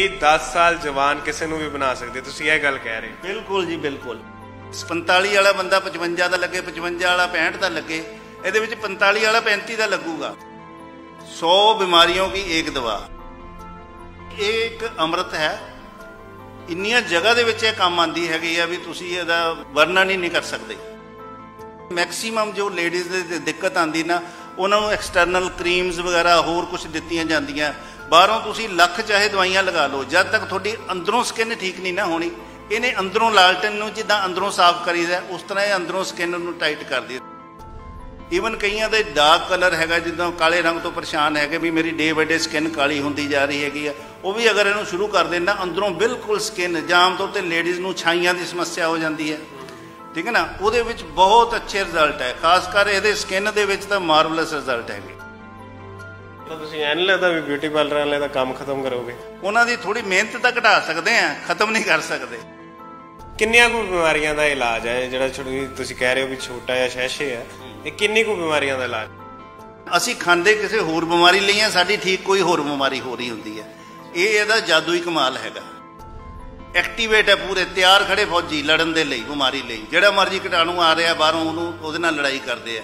ਇਹ 10 ਸਾਲ ਜਵਾਨ ਕਿਸੇ ਨੂੰ ਵੀ ਬਣਾ ਸਕਦੇ ਤੁਸੀਂ ਇਹ ਗੱਲ ਕਹਿ ਰਹੇ ਬਿਲਕੁਲ ਜੀ ਬਿਲਕੁਲ 45 ਵਾਲਾ ਬੰਦਾ 55 ਦਾ ਲੱਗੇ 55 ਵਾਲਾ 65 ਦਾ ਲੱਗੇ ਇਹਦੇ ਵਿੱਚ 45 ਵਾਲਾ 35 ਦਾ ਲੱਗੂਗਾ 100 ਬਿਮਾਰੀਆਂ ਦੀ ਇੱਕ ਦਵਾ ਇੱਕ ਅੰਮ੍ਰਿਤ ਹੈ ਇੰਨੀਆਂ ਜਗ੍ਹਾ ਦੇ ਵਿੱਚ ਇਹ ਕੰਮ ਆਂਦੀ ਹੈਗੀ ਆ ਵੀ ਤੁਸੀਂ ਇਹਦਾ ਵਰਣਨ ਹੀ ਨਹੀਂ ਕਰ ਸਕਦੇ ਮੈਕਸਿਮਮ ਜੋ ਲੇਡੀਜ਼ ਦੇ ਦਿੱਕਤ ਆਂਦੀ ਨਾ ਉਹਨਾਂ ਨੂੰ ਐਕਸਟਰਨਲ ਕਰੀਮਸ ਵਗੈਰਾ ਹੋਰ ਕੁਝ ਦਿੱਤੀਆਂ ਜਾਂਦੀਆਂ ਬਾਹਰੋਂ ਤੁਸੀਂ ਲੱਖ ਚਾਹੇ ਦਵਾਈਆਂ ਲਗਾ ਲਓ ਜਦ ਤੱਕ ਤੁਹਾਡੀ ਅੰਦਰੋਂ ਸਕਿਨ ਠੀਕ ਨਹੀਂ ਨਾ ਹੋਣੀ ਇਹਨੇ ਅੰਦਰੋਂ ਲਾਲਟਨ ਨੂੰ ਜਿੱਦਾਂ ਅੰਦਰੋਂ ਸਾਫ਼ ਕਰੀਦਾ ਉਸ ਤਰ੍ਹਾਂ ਇਹ ਅੰਦਰੋਂ ਸਕਿਨ ਨੂੰ ਟਾਈਟ ਕਰਦੀ ਈਵਨ ਕਈਆਂ ਦੇ ਡਾਰਕ ਕਲਰ ਹੈਗਾ ਜਿੱਦਾਂ ਕਾਲੇ ਰੰਗ ਤੋਂ ਪਰੇਸ਼ਾਨ ਹੈਗੇ ਵੀ ਮੇਰੀ ਡੇ ਬਾਈ ਡੇ ਸਕਿਨ ਕਾਲੀ ਹੁੰਦੀ ਜਾ ਰਹੀ ਹੈਗੀ ਆ ਉਹ ਵੀ ਅਗਰ ਇਹਨੂੰ ਸ਼ੁਰੂ ਕਰ ਦੇਣਾ ਅੰਦਰੋਂ ਬਿਲਕੁਲ ਸਕਿਨ ਜਾਂ ਤੋਂ ਤੇ ਲੇਡੀਜ਼ ਨੂੰ ਛਾਈਆਂ ਦੀ ਸਮੱਸਿਆ ਹੋ ਜਾਂਦੀ ਹੈ ਠੀਕ ਹੈ ਨਾ ਉਹਦੇ ਵਿੱਚ ਬਹੁਤ ਅੱਛੇ ਰਿਜ਼ਲਟ ਹੈ ਖਾਸ ਕਰ ਇਹਦੇ ਸਕਿਨ ਦੇ ਵਿੱਚ ਤਾਂ ਮਾਰਵਲਸ ਰਿਜ਼ਲਟ ਹੈਗੇ ਤਾਂ ਤੁਸੀਂ ਐਨ ਲੱਗਦਾ ਵੀ ਬਿਊਟੀ ਪਾਰਲਰ ਵਾਲੇ ਦਾ ਕੰਮ ਖਤਮ ਕਰੋਗੇ ਉਹਨਾਂ ਦੀ ਥੋੜੀ ਮਿਹਨਤ ਤਾਂ ਘਟਾ ਸਕਦੇ ਆ ਖਤਮ ਨਹੀਂ ਕਰ ਸਕਦੇ ਕਿੰਨੀਆਂ ਕੁ ਬਿਮਾਰੀਆਂ ਦਾ ਇਲਾਜ ਹੈ ਜਿਹੜਾ ਤੁਸੀਂ ਕਹਿ ਰਹੇ ਹੋ ਵੀ ਛੋਟਾ ਜਾਂ ਸ਼ੈਸ਼ੇ ਆ ਇਹ ਕਿੰਨੀ ਕੁ ਬਿਮਾਰੀਆਂ ਦਾ ਇਲਾਜ ਅਸੀਂ ਖਾਂਦੇ ਕਿਸੇ ਹੋਰ ਬਿਮਾਰੀ ਲਈ ਆ ਸਾਡੀ ਠੀਕ ਕੋਈ ਹੋਰ ਬਿਮਾਰੀ ਹੋ ਰਹੀ ਹੁੰਦੀ ਹੈ ਇਹ ਇਹਦਾ ਜਾਦੂਈ ਕਮਾਲ ਹੈਗਾ ਐਕਟੀਵੇਟ ਹੈ ਪੂਰੇ ਤਿਆਰ ਖੜੇ ਫੌਜੀ ਲੜਨ ਦੇ ਲਈ ਬਿਮਾਰੀ ਲਈ ਜਿਹੜਾ ਮਰਜ਼ੀ ਕੀਟਾਣੂ ਆ ਰਿਹਾ ਬਾਹਰੋਂ ਉਹਨੂੰ ਉਹਦੇ ਨਾਲ ਲੜਾਈ ਕਰਦੇ ਆ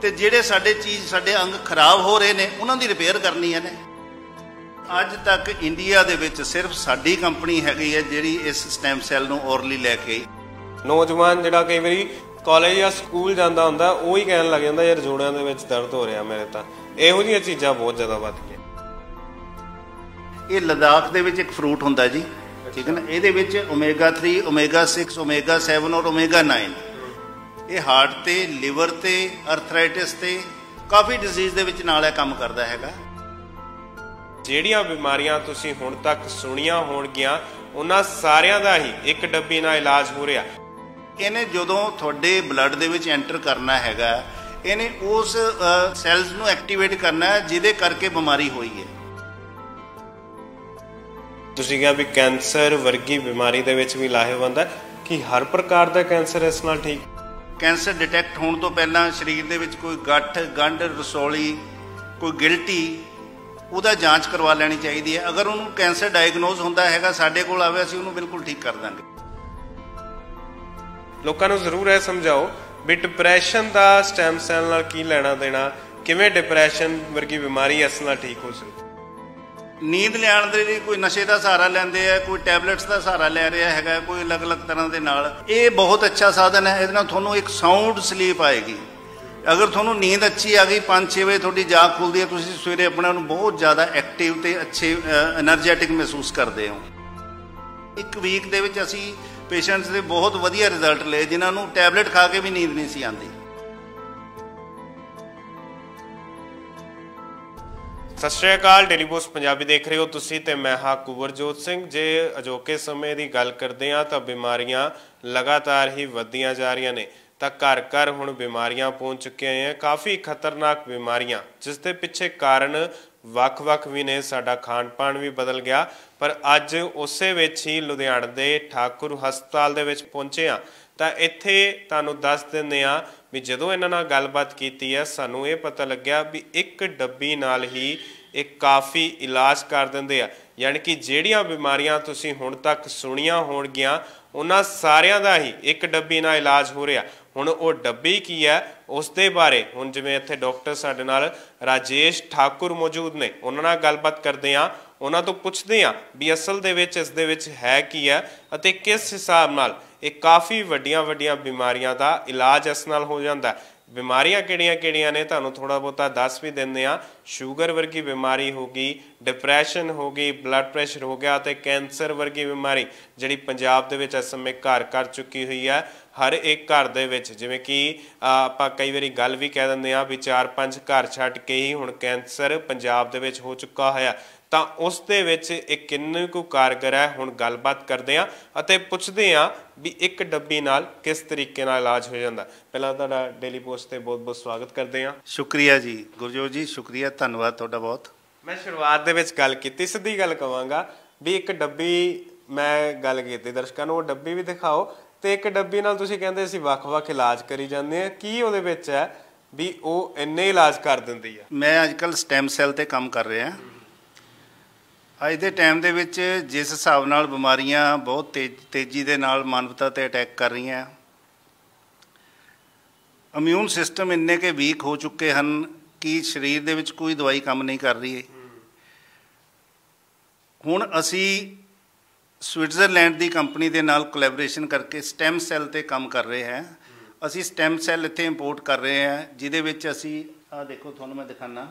ਤੇ ਜਿਹੜੇ ਸਾਡੇ ਚੀਜ਼ ਸਾਡੇ ਅੰਗ ਖਰਾਬ ਹੋ ਰਹੇ ਨੇ ਉਹਨਾਂ ਦੀ ਰਿਪੇਅਰ ਕਰਨੀ ਹੈ ਨੇ ਅੱਜ ਤੱਕ ਇੰਡੀਆ ਦੇ ਵਿੱਚ ਸਿਰਫ ਸਾਡੀ ਕੰਪਨੀ ਹੈਗੀ ਹੈ ਜਿਹੜੀ ਇਸ ਸਟੈਮ ਸੈੱਲ ਨੂੰ ਔਰਲੀ ਲੈ ਕੇ ਨੌਜਵਾਨ ਜਿਹੜਾ ਕਈ ਵਾਰੀ ਕਾਲਜ ਜਾਂ ਸਕੂਲ ਜਾਂਦਾ ਹੁੰਦਾ ਉਹ ਹੀ ਕਹਿਣ ਲੱਗ ਜਾਂਦਾ ਯਾਰ ਜੋੜਿਆਂ ਦੇ ਵਿੱਚ ਦਰਦ ਹੋ ਰਿਹਾ ਮੇਰੇ ਤਾਂ ਇਹੋ ਜਿਹੀਆਂ ਚੀਜ਼ਾਂ ਬਹੁਤ ਜ਼ਿਆਦਾ ਵੱਧ ਗਈਆਂ ਇਹ ਲਦਾਖ ਦੇ ਵਿੱਚ ਇੱਕ ਫਰੂਟ ਹੁੰਦਾ ਜੀ ਠੀਕ ਹੈ ਨਾ ਇਹਦੇ ਵਿੱਚ ਓਮੇਗਾ 3 ਓਮੇਗਾ 6 ਓਮੇਗਾ 7 ਔਰ ਓਮੇਗਾ 9 ਇਹ ਹਾਰਟ ਤੇ ਲਿਵਰ ਤੇ ਆਰਥਰਾਈਟਿਸ ਤੇ ਕਾਫੀ ਡਿਜ਼ੀਜ਼ ਦੇ ਵਿੱਚ ਨਾਲ ਇਹ ਕੰਮ ਕਰਦਾ ਹੈਗਾ ਜਿਹੜੀਆਂ ਬਿਮਾਰੀਆਂ ਤੁਸੀਂ ਹੁਣ ਤੱਕ ਸੁਣੀਆਂ ਹੋਣਗੀਆਂ ਉਹਨਾਂ ਸਾਰਿਆਂ ਦਾ ਹੀ ਇੱਕ ਡੱਬੀ ਨਾਲ ਇਲਾਜ ਹੋ ਰਿਹਾ ਇਹਨੇ ਜਦੋਂ ਤੁਹਾਡੇ ਬਲੱਡ ਦੇ ਵਿੱਚ ਐਂਟਰ ਕਰਨਾ ਹੈਗਾ ਇਹਨੇ ਉਸ ਸੈਲਸ ਨੂੰ ਐਕਟੀਵੇਟ ਕਰਨਾ ਹੈ ਜਿਹਦੇ ਕਰਕੇ ਬਿਮਾਰੀ ਹੋਈ ਹੈ ਤੁਸੀਂ ਕਿਹਾ ਵੀ ਕੈਂਸਰ ਵਰਗੀ ਬਿਮਾਰੀ ਦੇ ਵਿੱਚ ਵੀ ਲਾਹੇਵੰਦ ਹੈ ਕਿ ਹਰ ਪ੍ਰਕਾਰ ਦਾ ਕੈਂਸਰ ਇਸ ਨਾਲ ਠੀਕ ਕੈਂਸਰ ਡਿਟੈਕਟ ਹੋਣ ਤੋਂ ਪਹਿਲਾਂ ਸਰੀਰ ਦੇ ਵਿੱਚ ਕੋਈ ਗੱਠ ਗੰਢ ਰਸੌਲੀ ਕੋਈ ਗਿਲਟੀ ਉਹਦਾ ਜਾਂਚ ਕਰਵਾ ਲੈਣੀ ਚਾਹੀਦੀ ਹੈ ਅਗਰ ਉਹਨੂੰ ਕੈਂਸਰ ਡਾਇਗਨੋਸ ਹੁੰਦਾ ਹੈਗਾ ਸਾਡੇ ਕੋਲ ਆਵੇ ਅਸੀਂ ਉਹਨੂੰ ਬਿਲਕੁਲ ਠੀਕ ਕਰ ਦਾਂਗੇ ਲੋਕਾਂ ਨੂੰ ਜ਼ਰੂਰ ਇਹ ਸਮਝਾਓ ਵੀ ਡਿਪਰੈਸ਼ਨ ਦਾ ਸਟੈਮ ਸੈਲ ਨਾਲ ਕੀ ਲੈਣਾ ਦੇਣਾ ਕਿਵੇਂ ਡਿਪਰੈਸ਼ਨ ਵਰਗੀ ਬਿਮਾਰੀ ਅਸਲ ਨਾਲ ਠੀਕ ਹੋ ਸਕਦੀ ਨੀਂਦ ਲੈਣ ਦੇ ਲਈ ਕੋਈ ਨਸ਼ੇ ਦਾ ਸਹਾਰਾ ਲੈਂਦੇ ਆ ਕੋਈ ਟੈਬਲੇਟਸ ਦਾ ਸਹਾਰਾ ਲੈ ਰਿਹਾ ਹੈਗਾ ਕੋਈ ਅਲੱਗ-ਅਲੱਗ ਤਰ੍ਹਾਂ ਦੇ ਨਾਲ ਇਹ ਬਹੁਤ ਅੱਛਾ ਸਾਧਨ ਹੈ ਇਹਦੇ ਨਾਲ ਤੁਹਾਨੂੰ ਇੱਕ ਸਾਊਂਡ ਸਲੀਪ ਆਏਗੀ ਅਗਰ ਤੁਹਾਨੂੰ ਨੀਂਦ ਅੱਛੀ ਆ ਗਈ 5-6 ਵਜੇ ਤੁਹਾਡੀ ਜਾਗ ਖੁੱਲਦੀ ਹੈ ਤੁਸੀਂ ਸਵੇਰੇ ਆਪਣੇ ਨੂੰ ਬਹੁਤ ਜ਼ਿਆਦਾ ਐਕਟਿਵ ਤੇ ਅੱਛੇ એનર્ਜੈਟਿਕ ਮਹਿਸੂਸ ਕਰਦੇ ਹੋ ਇੱਕ ਵੀਕ ਦੇ ਵਿੱਚ ਅਸੀਂ ਪੇਸ਼ੈਂਟਸ ਦੇ ਬਹੁਤ ਵਧੀਆ ਰਿਜ਼ਲਟ ਲਏ ਜਿਨ੍ਹਾਂ ਨੂੰ ਟੈਬਲੇਟ ਖਾ ਕੇ ਵੀ ਨੀਂਦ ਨਹੀਂ ਸੀ ਆਉਂਦੀ ਸਤਿ ਸ਼੍ਰੀ ਅਕਾਲ ਡੇਲੀ ਬੋਸ ਪੰਜਾਬੀ ਦੇਖ ਰਹੇ ਹੋ ਤੁਸੀਂ ਤੇ ਮੈਂ ਹਾਂ ਕੁਵਰਜੋਤ ਸਿੰਘ ਜੇ ਅਜੋਕੇ ਸਮੇਂ ਦੀ ਗੱਲ ਕਰਦੇ ਆ ਤਾਂ ਬਿਮਾਰੀਆਂ ਲਗਾਤਾਰ ਹੀ ਵਧੀਆਂ ਜਾ ਰਹੀਆਂ ਨੇ ਤਾਂ ਘਰ ਘਰ ਹੁਣ ਬਿਮਾਰੀਆਂ ਪਹੁੰਚ ਚੁੱਕੀਆਂ ਆ ਕਾਫੀ ਖਤਰਨਾਕ ਬਿਮਾਰੀਆਂ ਜਿਸ ਦੇ ਪਿੱਛੇ ਕਾਰਨ ਵੱਖ-ਵੱਖ ਵੀ ਨੇ ਸਾਡਾ ਖਾਣ-ਪਾਣ ਵੀ ਬਦਲ ਗਿਆ ਪਰ ਅੱਜ ਉਸੇ ਵਿੱਚ ਹੀ ਲੁਧਿਆਣਾ ਦੇ ਠਾਕੁਰ ਹਸਪਤਾਲ ਦੇ ਵਿੱਚ ਪਹੁੰਚੇ ਆ ਤਾਂ ਇੱਥੇ ਤੁਹਾਨੂੰ ਦੱਸ ਦਿੰਨੇ ਆ ਵੀ ਜਦੋਂ ਇਹਨਾਂ ਨਾਲ ਗੱਲਬਾਤ ਕੀਤੀ ਹੈ ਸਾਨੂੰ ਇਹ ਪਤਾ ਲੱਗਿਆ ਵੀ ਇੱਕ ਡੱਬੀ ਨਾਲ ਹੀ ਇਹ ਕਾਫੀ ਇਲਾਜ ਕਰ ਦਿੰਦੇ ਆ ਯਾਨੀ ਕਿ ਜਿਹੜੀਆਂ ਬਿਮਾਰੀਆਂ ਤੁਸੀਂ ਹੁਣ ਤੱਕ ਸੁਣੀਆਂ ਹੋਣਗੀਆਂ ਉਹਨਾਂ ਸਾਰਿਆਂ ਦਾ ਹੀ ਇੱਕ ਡੱਬੀ ਨਾਲ ਇਲਾਜ ਹੋ ਰਿਹਾ ਹੁਣ ਉਹ ਡੱਬੀ ਕੀ ਹੈ ਉਸ ਦੇ ਬਾਰੇ ਹੁਣ ਜਿਵੇਂ ਇੱਥੇ ਡਾਕਟਰ ਸਾਡੇ ਨਾਲ ਰਾਜੇਸ਼ ਠਾਕੁਰ ਮੌਜੂਦ ਨੇ ਉਹਨਾਂ ਨਾਲ ਗੱਲਬਾਤ ਕਰਦੇ ਆ ਉਹਨਾਂ ਤੋਂ ਪੁੱਛਦੇ ਆ ਵੀ ਅਸਲ ਦੇ ਵਿੱਚ ਇਸ ਦੇ ਵਿੱਚ ਹੈ ਕੀ ਹੈ ਅਤੇ ਕਿਸ ਹਿਸਾਬ ਨਾਲ ਇਹ ਕਾਫੀ ਵੱਡੀਆਂ ਵੱਡੀਆਂ ਬਿਮਾਰੀਆਂ ਦਾ ਇਲਾਜ ਇਸ ਨਾਲ ਹੋ ਜਾਂਦਾ ਹੈ ਬਿਮਾਰੀਆਂ ਕਿਹੜੀਆਂ-ਕਿਹੜੀਆਂ ਨੇ ਤੁਹਾਨੂੰ ਥੋੜਾ ਬੋਤਾ ਦੱਸ ਵੀ ਦਿੰਦੇ ਆ ਸ਼ੂਗਰ ਵਰਗੀ ਬਿਮਾਰੀ ਹੋ ਗਈ ਡਿਪਰੈਸ਼ਨ ਹੋ ਗਈ ਬਲੱਡ ਪ੍ਰੈਸ਼ਰ ਹੋ ਗਿਆ ਤੇ ਕੈਂਸਰ ਵਰਗੀ ਬਿਮਾਰੀ ਜਿਹੜੀ ਪੰਜਾਬ ਦੇ ਵਿੱਚ ਇਸ ਸਮੇਂ ਘਰ ਕਰ ਚੁੱਕੀ ਹੋਈ ਹੈ ਹਰ ਇੱਕ ਘਰ ਦੇ ਵਿੱਚ ਜਿਵੇਂ ਕਿ ਆਪਾਂ ਕਈ ਵਾਰੀ ਗੱਲ ਵੀ ਕਹਿ ਦਿੰਦੇ ਆ ਵੀ 4-5 ਘਰ ਛੱਡ ਕੇ ਹੀ ਹੁਣ ਕੈਂਸਰ ਪੰਜਾਬ ਦੇ ਵਿੱਚ ਹੋ ਚੁੱਕਾ ਹੋਇਆ ਤਾਂ ਉਸ ਦੇ ਵਿੱਚ ਇਹ ਕਿੰਨੇ ਕੁ ਕਾਰਗਰ ਹੈ ਹੁਣ ਗੱਲਬਾਤ ਕਰਦੇ ਆ ਅਤੇ ਪੁੱਛਦੇ ਆ ਵੀ ਇੱਕ ਡੱਬੀ ਨਾਲ ਕਿਸ ਤਰੀਕੇ ਨਾਲ ਇਲਾਜ ਹੋ ਜਾਂਦਾ ਪਹਿਲਾਂ ਤੁਹਾਡਾ ਡੇਲੀ ਪੋਸਟ ਤੇ ਬਹੁਤ-ਬਹੁਤ ਸਵਾਗਤ ਕਰਦੇ ਆ ਸ਼ੁਕਰੀਆ ਜੀ ਗੁਰਜੋਤ ਜੀ ਸ਼ੁਕਰੀਆ ਧੰਨਵਾਦ ਤੁਹਾਡਾ ਬਹੁਤ ਮੈਂ ਸ਼ੁਰੂਆਤ ਦੇ ਵਿੱਚ ਗੱਲ ਕੀਤੀ ਸਿੱਧੀ ਗੱਲ ਕਵਾਂਗਾ ਵੀ ਇੱਕ ਡੱਬੀ ਮੈਂ ਗੱਲ ਕੀਤੀ ਦਰਸ਼ਕਾਂ ਨੂੰ ਉਹ ਡੱਬੀ ਵੀ ਦਿਖਾਓ ਤੇ ਇੱਕ ਡੱਬੀ ਨਾਲ ਤੁਸੀਂ ਕਹਿੰਦੇ ਸੀ ਵੱਖ-ਵੱਖ ਇਲਾਜ ਕਰੀ ਜਾਂਦੇ ਆ ਕੀ ਉਹਦੇ ਵਿੱਚ ਹੈ ਵੀ ਉਹ ਇੰਨੇ ਇਲਾਜ ਕਰ ਦਿੰਦੀ ਆ ਮੈਂ ਅੱਜਕੱਲ ਸਟੈਮ ਸੈੱਲ ਤੇ ਕੰਮ ਕਰ ਰਿਹਾ ਅੱਜ ਦੇ ਟਾਈਮ ਦੇ ਵਿੱਚ ਜਿਸ ਹਿਸਾਬ ਨਾਲ ਬਿਮਾਰੀਆਂ ਬਹੁਤ ਤੇਜ਼ੀ ਦੇ ਨਾਲ ਮਾਨਵਤਾ ਤੇ ਅਟੈਕ ਕਰ ਰਹੀਆਂ ਇਮਿਊਨ ਸਿਸਟਮ ਇੰਨੇ ਕੇ ਵੀਕ ਹੋ ਚੁੱਕੇ ਹਨ ਕਿ ਸਰੀਰ ਦੇ ਵਿੱਚ ਕੋਈ ਦਵਾਈ ਕੰਮ ਨਹੀਂ ਕਰ ਰਹੀ ਹੁਣ ਅਸੀਂ ਸਵਿਟਜ਼ਰਲੈਂਡ ਦੀ ਕੰਪਨੀ ਦੇ ਨਾਲ ਕੋਲੈਬੋਰੇਸ਼ਨ ਕਰਕੇ ਸਟੈਮ ਸੈੱਲ ਤੇ ਕੰਮ ਕਰ ਰਹੇ ਹਾਂ ਅਸੀਂ ਸਟੈਮ ਸੈੱਲ ਇੱਥੇ ਇੰਪੋਰਟ ਕਰ ਰਹੇ ਹਾਂ ਜਿਹਦੇ ਵਿੱਚ ਅਸੀਂ ਆ ਦੇਖੋ ਤੁਹਾਨੂੰ ਮੈਂ ਦਿਖਾਣਾ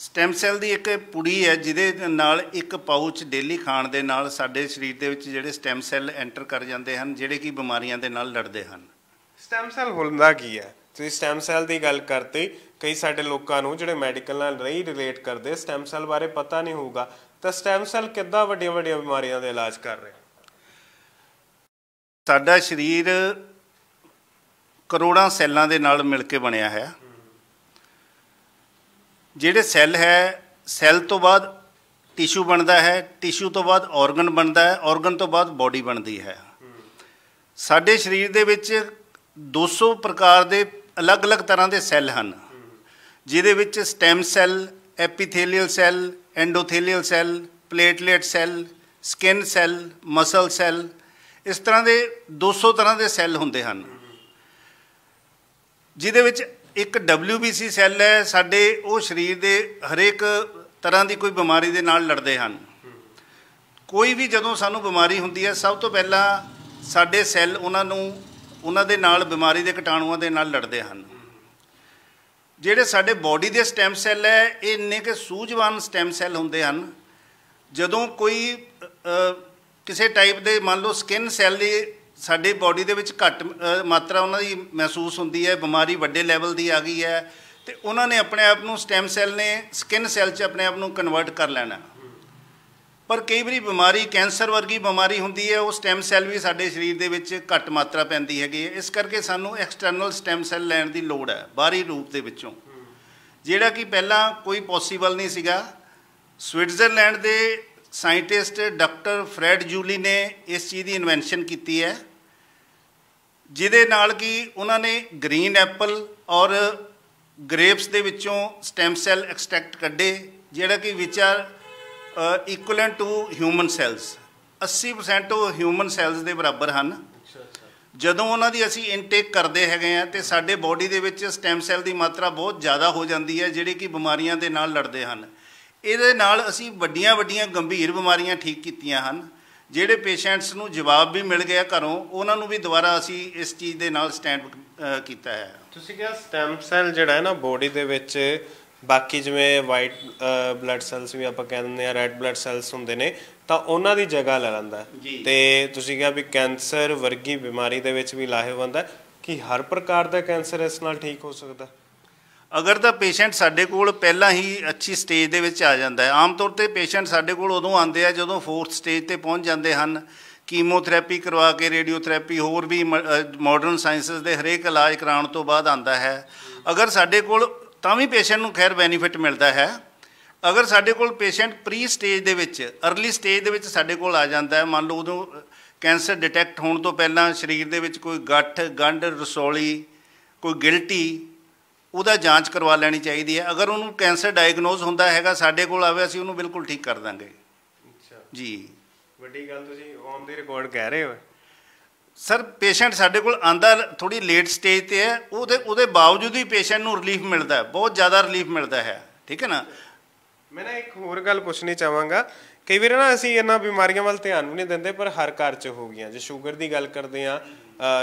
ਸਟੈਮ ਸੈੱਲ ਦੀ ਇੱਕ ਪੁੜੀ ਹੈ ਜਿਹਦੇ ਨਾਲ ਇੱਕ ਪਾਊਚ ਡੇਲੀ ਖਾਣ ਦੇ ਨਾਲ ਸਾਡੇ ਸਰੀਰ ਦੇ ਵਿੱਚ ਜਿਹੜੇ ਸਟੈਮ ਸੈੱਲ ਐਂਟਰ ਕਰ ਜਾਂਦੇ ਹਨ ਜਿਹੜੇ ਕਿ ਬਿਮਾਰੀਆਂ ਦੇ ਨਾਲ ਲੜਦੇ ਹਨ ਸਟੈਮ ਸੈੱਲ ਹੁੰਦਾ ਕੀ ਹੈ ਤੁਸੀਂ ਸਟੈਮ ਸੈੱਲ ਦੀ ਗੱਲ ਕਰਤੇ ਕਈ ਸਾਡੇ ਲੋਕਾਂ ਨੂੰ ਜਿਹੜੇ ਮੈਡੀਕਲ ਨਾਲ ਨਹੀਂ ਰਿਲੇਟ ਕਰਦੇ ਸਟੈਮ ਸੈੱਲ ਬਾਰੇ ਪਤਾ ਨਹੀਂ ਹੋਊਗਾ ਤਾਂ ਸਟੈਮ ਸੈੱਲ ਕਿੱਦਾਂ ਵੱਡੀਆਂ ਵੱਡੀਆਂ ਬਿਮਾਰੀਆਂ ਦਾ ਇਲਾਜ ਕਰ ਰਹੇ ਸਾਡਾ ਸਰੀਰ ਕਰੋੜਾਂ ਸੈੱਲਾਂ ਦੇ ਨਾਲ ਮਿਲ ਕੇ ਬਣਿਆ ਹੈ ਜਿਹੜੇ ਸੈੱਲ ਹੈ ਸੈੱਲ ਤੋਂ ਬਾਅਦ ਟਿਸ਼ੂ ਬਣਦਾ ਹੈ ਟਿਸ਼ੂ ਤੋਂ ਬਾਅਦ ਆਰਗਨ ਬਣਦਾ ਹੈ ਆਰਗਨ ਤੋਂ ਬਾਅਦ ਬਾਡੀ ਬਣਦੀ ਹੈ ਸਾਡੇ ਸਰੀਰ ਦੇ ਵਿੱਚ 200 ਪ੍ਰਕਾਰ ਦੇ ਅਲੱਗ-ਅਲੱਗ ਤਰ੍ਹਾਂ ਦੇ ਸੈੱਲ ਹਨ ਜਿਹਦੇ ਵਿੱਚ stem cell epithelial cell endothelial cell platelet cell skin cell muscle cell ਇਸ ਤਰ੍ਹਾਂ ਦੇ 200 ਤਰ੍ਹਾਂ ਦੇ ਸੈੱਲ ਹੁੰਦੇ ਹਨ ਜਿਹਦੇ ਵਿੱਚ ਇੱਕ WBC ਸੈੱਲ ਹੈ ਸਾਡੇ ਉਹ ਸਰੀਰ ਦੇ ਹਰੇਕ ਤਰ੍ਹਾਂ ਦੀ ਕੋਈ ਬਿਮਾਰੀ ਦੇ ਨਾਲ ਲੜਦੇ ਹਨ ਕੋਈ ਵੀ ਜਦੋਂ ਸਾਨੂੰ ਬਿਮਾਰੀ ਹੁੰਦੀ ਹੈ ਸਭ ਤੋਂ ਪਹਿਲਾਂ ਸਾਡੇ ਸੈੱਲ ਉਹਨਾਂ ਨੂੰ ਉਹਨਾਂ ਦੇ ਨਾਲ ਬਿਮਾਰੀ ਦੇ ਕਟਾਣੂਆਂ ਦੇ ਨਾਲ ਲੜਦੇ ਹਨ ਜਿਹੜੇ ਸਾਡੇ ਬਾਡੀ ਦੇ ਸਟੈਮ ਸੈੱਲ ਹੈ ਇਹ ਇੰਨੇ ਕਿ ਸੂਝਵਾਨ ਸਟੈਮ ਸੈੱਲ ਹੁੰਦੇ ਹਨ ਜਦੋਂ ਕੋਈ ਕਿਸੇ ਟਾਈਪ ਦੇ ਮੰਨ ਲਓ ਸਕਿਨ ਸੈੱਲ ਦੀ ਸਾਡੇ ਬਾਡੀ ਦੇ ਵਿੱਚ ਘੱਟ ਮਾਤਰਾ ਉਹਨਾਂ ਦੀ ਮਹਿਸੂਸ ਹੁੰਦੀ ਹੈ ਬਿਮਾਰੀ ਵੱਡੇ ਲੈਵਲ ਦੀ ਆ ਗਈ ਹੈ ਤੇ ਉਹਨਾਂ ਨੇ ਆਪਣੇ ਆਪ ਨੂੰ ਸਟੈਮ ਸੈੱਲ ਨੇ ਸਕਿਨ ਸੈੱਲ 'ਚ ਆਪਣੇ ਆਪ ਨੂੰ ਕਨਵਰਟ ਕਰ ਲੈਣਾ ਪਰ ਕਈ ਵਾਰੀ ਬਿਮਾਰੀ ਕੈਂਸਰ ਵਰਗੀ ਬਿਮਾਰੀ ਹੁੰਦੀ ਹੈ ਉਹ ਸਟੈਮ ਸੈੱਲ ਵੀ ਸਾਡੇ ਸਰੀਰ ਦੇ ਵਿੱਚ ਘੱਟ ਮਾਤਰਾ ਪੈਂਦੀ ਹੈਗੀ ਹੈ ਇਸ ਕਰਕੇ ਸਾਨੂੰ ਐਕਸਟਰਨਲ ਸਟੈਮ ਸੈੱਲ ਲੈਣ ਦੀ ਲੋੜ ਹੈ ਬਾਹਰੀ ਰੂਪ ਦੇ ਵਿੱਚੋਂ ਜਿਹੜਾ ਕਿ ਪਹਿਲਾਂ ਕੋਈ ਪੋਸੀਬਲ ਨਹੀਂ ਸੀਗਾ ਸਵਿਟਜ਼ਰਲੈਂਡ ਦੇ ਸਾਇੰਟਿਸਟ ਡਾਕਟਰ ਫ੍ਰੈਡ ਜੂਲੀ ਨੇ ਇਸ ਚੀਜ਼ ਦੀ ਇਨਵੈਂਸ਼ਨ ਕੀਤੀ ਹੈ ਜਿਹਦੇ ਨਾਲ ਕਿ ਉਹਨਾਂ ਨੇ ਗ੍ਰੀਨ ਐਪਲ ਔਰ ਗ੍ਰੇਪਸ ਦੇ ਵਿੱਚੋਂ ਸਟੈਮ ਸੈੱਲ ਐਕਸਟ੍ਰੈਕਟ ਕੱਢੇ ਜਿਹੜਾ ਕਿ which are equivalent to human cells 80% ਉਹ ਹਿਊਮਨ ਸੈਲਸ ਦੇ ਬਰਾਬਰ ਹਨ ਜਦੋਂ ਉਹਨਾਂ ਦੀ ਅਸੀਂ ਇਨਟੇਕ ਕਰਦੇ ਹੈਗੇ ਆ ਤੇ ਸਾਡੇ ਬਾਡੀ ਦੇ ਵਿੱਚ ਸਟੈਮ ਸੈੱਲ ਦੀ ਮਾਤਰਾ ਬਹੁਤ ਜ਼ਿਆਦਾ ਹੋ ਜਾਂਦੀ ਹੈ ਜਿਹੜੇ ਕਿ ਬਿਮਾਰੀਆਂ ਦੇ ਨਾਲ ਲੜਦੇ ਹਨ ਇਹਦੇ ਨਾਲ ਅਸੀਂ ਵੱਡੀਆਂ ਵੱਡੀਆਂ ਗੰਭੀਰ ਬਿਮਾਰੀਆਂ ਠੀਕ ਕੀਤੀਆਂ ਹਨ ਜਿਹੜੇ ਪੇਸ਼ੈਂਟਸ ਨੂੰ ਜਵਾਬ ਵੀ ਮਿਲ ਗਿਆ ਘਰੋਂ ਉਹਨਾਂ ਨੂੰ ਵੀ ਦੁਬਾਰਾ ਅਸੀਂ ਇਸ ਚੀਜ਼ ਦੇ ਨਾਲ ਸਟੈਂਡ ਕੀਤਾ ਹੈ ਤੁਸੀਂ ਕਿਹਾ ਸਟੈਮ ਸੈਲ ਜਿਹੜਾ ਹੈ ਨਾ ਬੋਡੀ ਦੇ ਵਿੱਚ ਬਾਕੀ ਜਿਵੇਂ ਵਾਈਟ ਬਲੱਡ ਸੈਲਸ ਵੀ ਆਪਾਂ ਕਹਿੰਦੇ ਆ ਰੈੱਡ ਬਲੱਡ ਸੈਲਸ ਹੁੰਦੇ ਨੇ ਤਾਂ ਉਹਨਾਂ ਦੀ ਜਗ੍ਹਾ ਲੈ ਲੈਂਦਾ ਤੇ ਤੁਸੀਂ ਕਿਹਾ ਵੀ ਕੈਂਸਰ ਵਰਗੀ ਬਿਮਾਰੀ ਦੇ ਵਿੱਚ ਵੀ ਲਾਹੇਵੰਦ ਹੈ ਕਿ ਹਰ ਪ੍ਰਕਾਰ ਦਾ ਕੈਂਸਰ ਇਸ ਨਾਲ ਠੀਕ ਹੋ ਸਕਦਾ ਅਗਰ ਤਾਂ ਪੇਸ਼ੈਂਟ ਸਾਡੇ ਕੋਲ ਪਹਿਲਾਂ ਹੀ ਅੱਛੀ ਸਟੇਜ ਦੇ ਵਿੱਚ ਆ ਜਾਂਦਾ ਹੈ ਆਮ ਤੌਰ ਤੇ ਪੇਸ਼ੈਂਟ ਸਾਡੇ ਕੋਲ ਉਦੋਂ ਆਉਂਦੇ ਆ ਜਦੋਂ ਫੋਰਥ ਸਟੇਜ ਤੇ ਪਹੁੰਚ ਜਾਂਦੇ ਹਨ ਕੀਮੋਥੈਰੇਪੀ ਕਰਵਾ ਕੇ ਰੇਡੀਓਥੈਰੇਪੀ ਹੋਰ ਵੀ ਮਾਡਰਨ ਸਾਇੰਸਸ ਦੇ ਹਰੇਕ ਇਲਾਜ ਕਰਾਉਣ ਤੋਂ ਬਾਅਦ ਆਂਦਾ ਹੈ ਅਗਰ ਸਾਡੇ ਕੋਲ ਤਾਂ ਵੀ ਪੇਸ਼ੈਂਟ ਨੂੰ ਖੈਰ ਬੈਨੀਫਿਟ ਮਿਲਦਾ ਹੈ ਅਗਰ ਸਾਡੇ ਕੋਲ ਪੇਸ਼ੈਂਟ ਪ੍ਰੀ ਸਟੇਜ ਦੇ ਵਿੱਚ अर्ਲੀ ਸਟੇਜ ਦੇ ਵਿੱਚ ਸਾਡੇ ਕੋਲ ਆ ਜਾਂਦਾ ਹੈ ਮੰਨ ਲਓ ਉਦੋਂ ਕੈਂਸਰ ਡਿਟੈਕਟ ਹੋਣ ਤੋਂ ਪਹਿਲਾਂ ਸਰੀਰ ਦੇ ਵਿੱਚ ਕੋਈ ਗੱਠ ਗੰਢ ਰਸੌਲੀ ਕੋਈ ਗਿਲਟੀ ਉਹਦਾ ਜਾਂਚ ਕਰਵਾ ਲੈਣੀ ਚਾਹੀਦੀ ਹੈ ਅਗਰ ਉਹਨੂੰ ਕੈਂਸਰ ਡਾਇਗਨੋਸ ਹੁੰਦਾ ਹੈਗਾ ਸਾਡੇ ਕੋਲ ਆਵੇ ਅਸੀਂ ਉਹਨੂੰ ਬਿਲਕੁਲ ਠੀਕ ਕਰ ਦਾਂਗੇ ਅੱਛਾ ਜੀ ਵੱਡੀ ਗੱਲ ਤੁਸੀਂ ਔਨ ਦੀ ਰਿਕਾਰਡ ਕਹਿ ਰਹੇ ਹੋ ਸਰ ਪੇਸ਼ੈਂਟ ਸਾਡੇ ਕੋਲ ਆਂਦਾ ਥੋੜੀ ਲੇਟ ਸਟੇਜ ਤੇ ਹੈ ਉਹਦੇ ਉਹਦੇ ਬਾਵਜੂਦ ਵੀ ਪੇਸ਼ੈਂਟ ਨੂੰ ਰਿਲੀਫ ਮਿਲਦਾ ਹੈ ਬਹੁਤ ਜ਼ਿਆਦਾ ਰਿਲੀਫ ਮਿਲਦਾ ਹੈ ਠੀਕ ਹੈ ਨਾ ਮੈਂ ਨਾ ਇੱਕ ਹੋਰ ਗੱਲ ਪੁੱਛਣੀ ਚਾਹਾਂਗਾ ਕਈ ਵਾਰ ਨਾ ਅਸੀਂ ਇਹਨਾਂ ਬਿਮਾਰੀਆਂ ਵੱਲ ਧਿਆਨ ਵੀ ਨਹੀਂ ਦਿੰਦੇ ਪਰ ਹਰ ਘਰ 'ਚ ਹੋ ਗਈਆਂ ਜੇ ਸ਼ੂਗਰ ਦੀ ਗੱਲ ਕਰਦੇ ਆ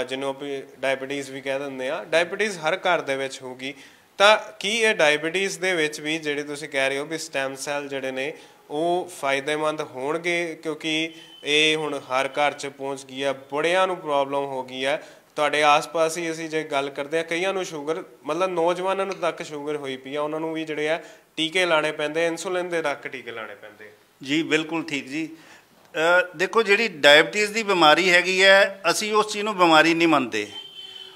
ਜਿਹਨੂੰ ਆਪਾਂ ਡਾਇਬੀਟੀਜ਼ ਵੀ ਕਹਿ ਦਿੰਦੇ ਆ ਡਾਇਬੀਟੀਜ਼ ਹਰ ਘਰ ਦੇ ਵਿੱਚ ਹੋਊਗੀ ਤਾਂ ਕੀ ਇਹ ਡਾਇਬੀਟੀਜ਼ ਦੇ ਵਿੱਚ ਵੀ ਜਿਹੜੇ ਤੁਸੀਂ ਕਹਿ ਰਹੇ ਹੋ ਵੀ ਸਟੈਮ ਸੈਲ ਜਿਹੜੇ ਨੇ ਉਹ ਫਾਇਦੇਮੰਦ ਹੋਣਗੇ ਕਿਉਂਕਿ ਇਹ ਹੁਣ ਹਰ ਘਰ 'ਚ ਪਹੁੰਚ ਗਈ ਹੈ ਬੜਿਆਂ ਨੂੰ ਪ੍ਰੋਬਲਮ ਹੋ ਗਈ ਹੈ ਤੁਹਾਡੇ ਆਸ-ਪਾਸ ਹੀ ਅਸੀਂ ਜੇ ਗੱਲ ਕਰਦੇ ਆ ਕਈਆਂ ਨੂੰ ਸ਼ੂਗਰ ਮਤਲਬ ਨੌਜਵਾਨਾਂ ਨੂੰ ਤੱਕ ਸ਼ੂਗਰ ਹੋਈ ਪਈ ਆ ਉਹਨਾਂ ਨੂੰ ਵੀ ਜਿਹੜੇ ਆ ਟੀਕੇ ਲਾਣੇ ਪੈਂਦੇ ਇਨਸੂਲਿਨ ਦੇ ਤੱਕ ਟੀਕੇ ਲਾਣੇ ਪੈਂਦੇ ਜੀ ਬਿਲਕੁਲ ਠੀਕ ਜੀ ਦੇਖੋ ਜਿਹੜੀ ਡਾਇਬੀਟੀਜ਼ ਦੀ ਬਿਮਾਰੀ ਹੈਗੀ ਹੈ ਅਸੀਂ ਉਸ ਚੀਜ਼ ਨੂੰ ਬਿਮਾਰੀ ਨਹੀਂ ਮੰਨਦੇ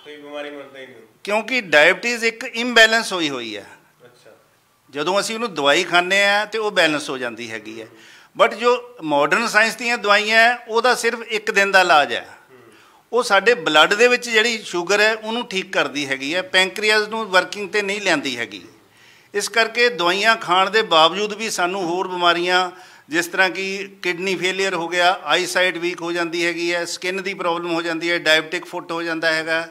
ਕੋਈ ਬਿਮਾਰੀ ਮੰਨਦੇ ਨਹੀਂ ਕਿਉਂਕਿ ਡਾਇਬੀਟੀਜ਼ ਇੱਕ ਇੰਬੈਲੈਂਸ ਹੋਈ ਹੋਈ ਹੈ ਅੱਛਾ ਜਦੋਂ ਅਸੀਂ ਉਹਨੂੰ ਦਵਾਈ ਖਾਂਦੇ ਆ ਤੇ ਉਹ ਬੈਲੈਂਸ ਹੋ ਜਾਂਦੀ ਹੈਗੀ ਹੈ ਬਟ ਜੋ ਮਾਡਰਨ ਸਾਇੰਸ ਦੀਆਂ ਦਵਾਈਆਂ ਉਹਦਾ ਸਿਰਫ ਇੱਕ ਦਿਨ ਦਾ ਇਲਾਜ ਹੈ ਉਹ ਸਾਡੇ ਬਲੱਡ ਦੇ ਵਿੱਚ ਜਿਹੜੀ ਸ਼ੂਗਰ ਹੈ ਉਹਨੂੰ ਠੀਕ ਕਰਦੀ ਹੈਗੀ ਹੈ ਪੈਂਕਰੀਅਸ ਨੂੰ ਵਰਕਿੰਗ ਤੇ ਨਹੀਂ ਲੈਂਦੀ ਹੈਗੀ ਇਸ ਕਰਕੇ ਦਵਾਈਆਂ ਖਾਣ ਦੇ ਬਾਵਜੂਦ ਵੀ ਸਾਨੂੰ ਹੋਰ ਬਿਮਾਰੀਆਂ ਜਿਸ ਤਰ੍ਹਾਂ ਕਿ ਕਿਡਨੀ ਫੇਲਿਅਰ ਹੋ ਗਿਆ ਆਈ ਸਾਈਡ ਵੀਕ ਹੋ ਜਾਂਦੀ ਹੈਗੀ ਹੈ ਸਕਿਨ ਦੀ ਪ੍ਰੋਬਲਮ ਹੋ ਜਾਂਦੀ ਹੈ ਡਾਇਬਟਿਕ ਫੁੱਟ ਹੋ ਜਾਂਦਾ ਹੈਗਾ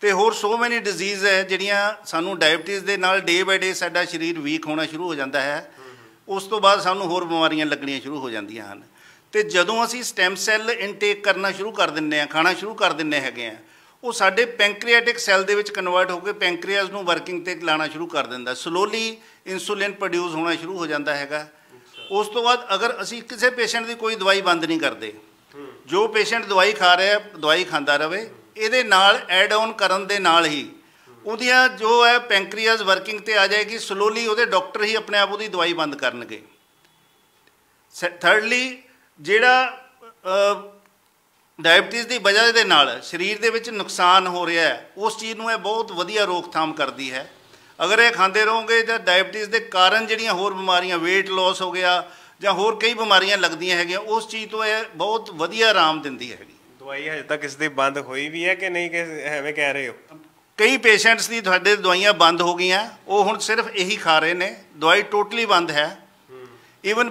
ਤੇ ਹੋਰ ਸੋ ਮੈਨੀ ਡਿਜ਼ੀਜ਼ ਹੈ ਜਿਹੜੀਆਂ ਸਾਨੂੰ ਡਾਇਬਟਿਸ ਦੇ ਨਾਲ ਡੇ ਬਾਈ ਡੇ ਸਾਡਾ ਸਰੀਰ ਵੀਕ ਹੋਣਾ ਸ਼ੁਰੂ ਹੋ ਜਾਂਦਾ ਹੈ ਉਸ ਤੋਂ ਬਾਅਦ ਸਾਨੂੰ ਹੋਰ ਬਿਮਾਰੀਆਂ ਲੱਗਣੀਆਂ ਸ਼ੁਰੂ ਹੋ ਜਾਂਦੀਆਂ ਹਨ ਤੇ ਜਦੋਂ ਅਸੀਂ ਸਟੈਮ ਸੈੱਲ ਇਨਟੇਕ ਕਰਨਾ ਸ਼ੁਰੂ ਕਰ ਦਿੰਨੇ ਆ ਖਾਣਾ ਸ਼ੁਰੂ ਕਰ ਦਿੰਨੇ ਹੈਗੇ ਆ ਉਹ ਸਾਡੇ ਪੈਂਕ੍ਰੀਆਟਿਕ ਸੈੱਲ ਦੇ ਵਿੱਚ ਕਨਵਰਟ ਹੋ ਕੇ ਪੈਂਕ੍ਰੀਆਸ ਨੂੰ ਵਰਕਿੰਗ ਤੇ ਲਾਣਾ ਸ਼ੁਰੂ ਕਰ ਦਿੰਦਾ ਸਲੋਲੀ ਇਨਸੂਲਿਨ ਪ੍ਰੋਡਿਊਸ ਹੋਣਾ ਸ਼ੁਰੂ ਹੋ ਜਾਂਦਾ ਹੈਗਾ ਉਸ ਤੋਂ ਬਾਅਦ ਅਗਰ ਅਸੀਂ ਕਿਸੇ ਪੇਸ਼ੈਂਟ ਦੀ ਕੋਈ ਦਵਾਈ ਬੰਦ ਨਹੀਂ ਕਰਦੇ ਜੋ ਪੇਸ਼ੈਂਟ ਦਵਾਈ ਖਾ ਰਿਹਾ ਦਵਾਈ ਖਾਂਦਾ ਰਵੇ ਇਹਦੇ ਨਾਲ ਐਡ ਆਨ ਕਰਨ ਦੇ ਨਾਲ ਹੀ ਉਹਦੀਆਂ ਜੋ ਹੈ ਪੈਂਕਰੀਆਸ ਵਰਕਿੰਗ ਤੇ ਆ ਜਾਏਗੀ ਸਲੋਲੀ ਉਹਦੇ ਡਾਕਟਰ ਹੀ ਆਪਣੇ ਆਪ ਉਹਦੀ ਦਵਾਈ ਬੰਦ ਕਰਨਗੇ ਥਰਡਲੀ ਜਿਹੜਾ ਡਾਇਬਟੀਜ਼ ਦੀ ਵਜ੍ਹਾ ਦੇ ਨਾਲ ਸਰੀਰ ਦੇ ਵਿੱਚ ਨੁਕਸਾਨ ਹੋ ਰਿਹਾ ਹੈ ਉਸ ਚੀਜ਼ ਨੂੰ ਇਹ ਬਹੁਤ ਵਧੀਆ ਰੋਕਥਾਮ ਕਰਦੀ ਹੈ ਅਗਰ ਇਹ ਖਾਂਦੇ ਰਹੋਗੇ ਜਾਂ ਡਾਇਬਟੀਜ਼ ਦੇ ਕਾਰਨ ਜਿਹੜੀਆਂ ਹੋਰ ਬਿਮਾਰੀਆਂ weight loss ਹੋ ਗਿਆ ਜਾਂ ਹੋਰ ਕਈ ਬਿਮਾਰੀਆਂ ਲੱਗਦੀਆਂ ਹੈਗੀਆਂ ਉਸ ਚੀਜ਼ ਤੋਂ ਇਹ ਬਹੁਤ ਵਧੀਆ ਆਰਾਮ ਦਿੰਦੀ ਹੈਗੀ ਦਵਾਈ ਹਜੇ ਤੱਕ ਇਸ ਦੀ ਬੰਦ ਹੋਈ ਵੀ ਹੈ ਕਿ ਨਹੀਂ ਕਿ ਐਵੇਂ ਕਹਿ ਰਹੇ ਹੋ ਕਈ ਪੇਸ਼ੈਂਟਸ ਦੀ ਤੁਹਾਡੇ ਦਵਾਈਆਂ ਬੰਦ ਹੋ ਗਈਆਂ ਉਹ ਹੁਣ ਸਿਰਫ ਇਹੀ ਖਾ ਰਹੇ ਨੇ ਦਵਾਈ ਟੋਟਲੀ ਬੰਦ ਹੈ ਇਵਨ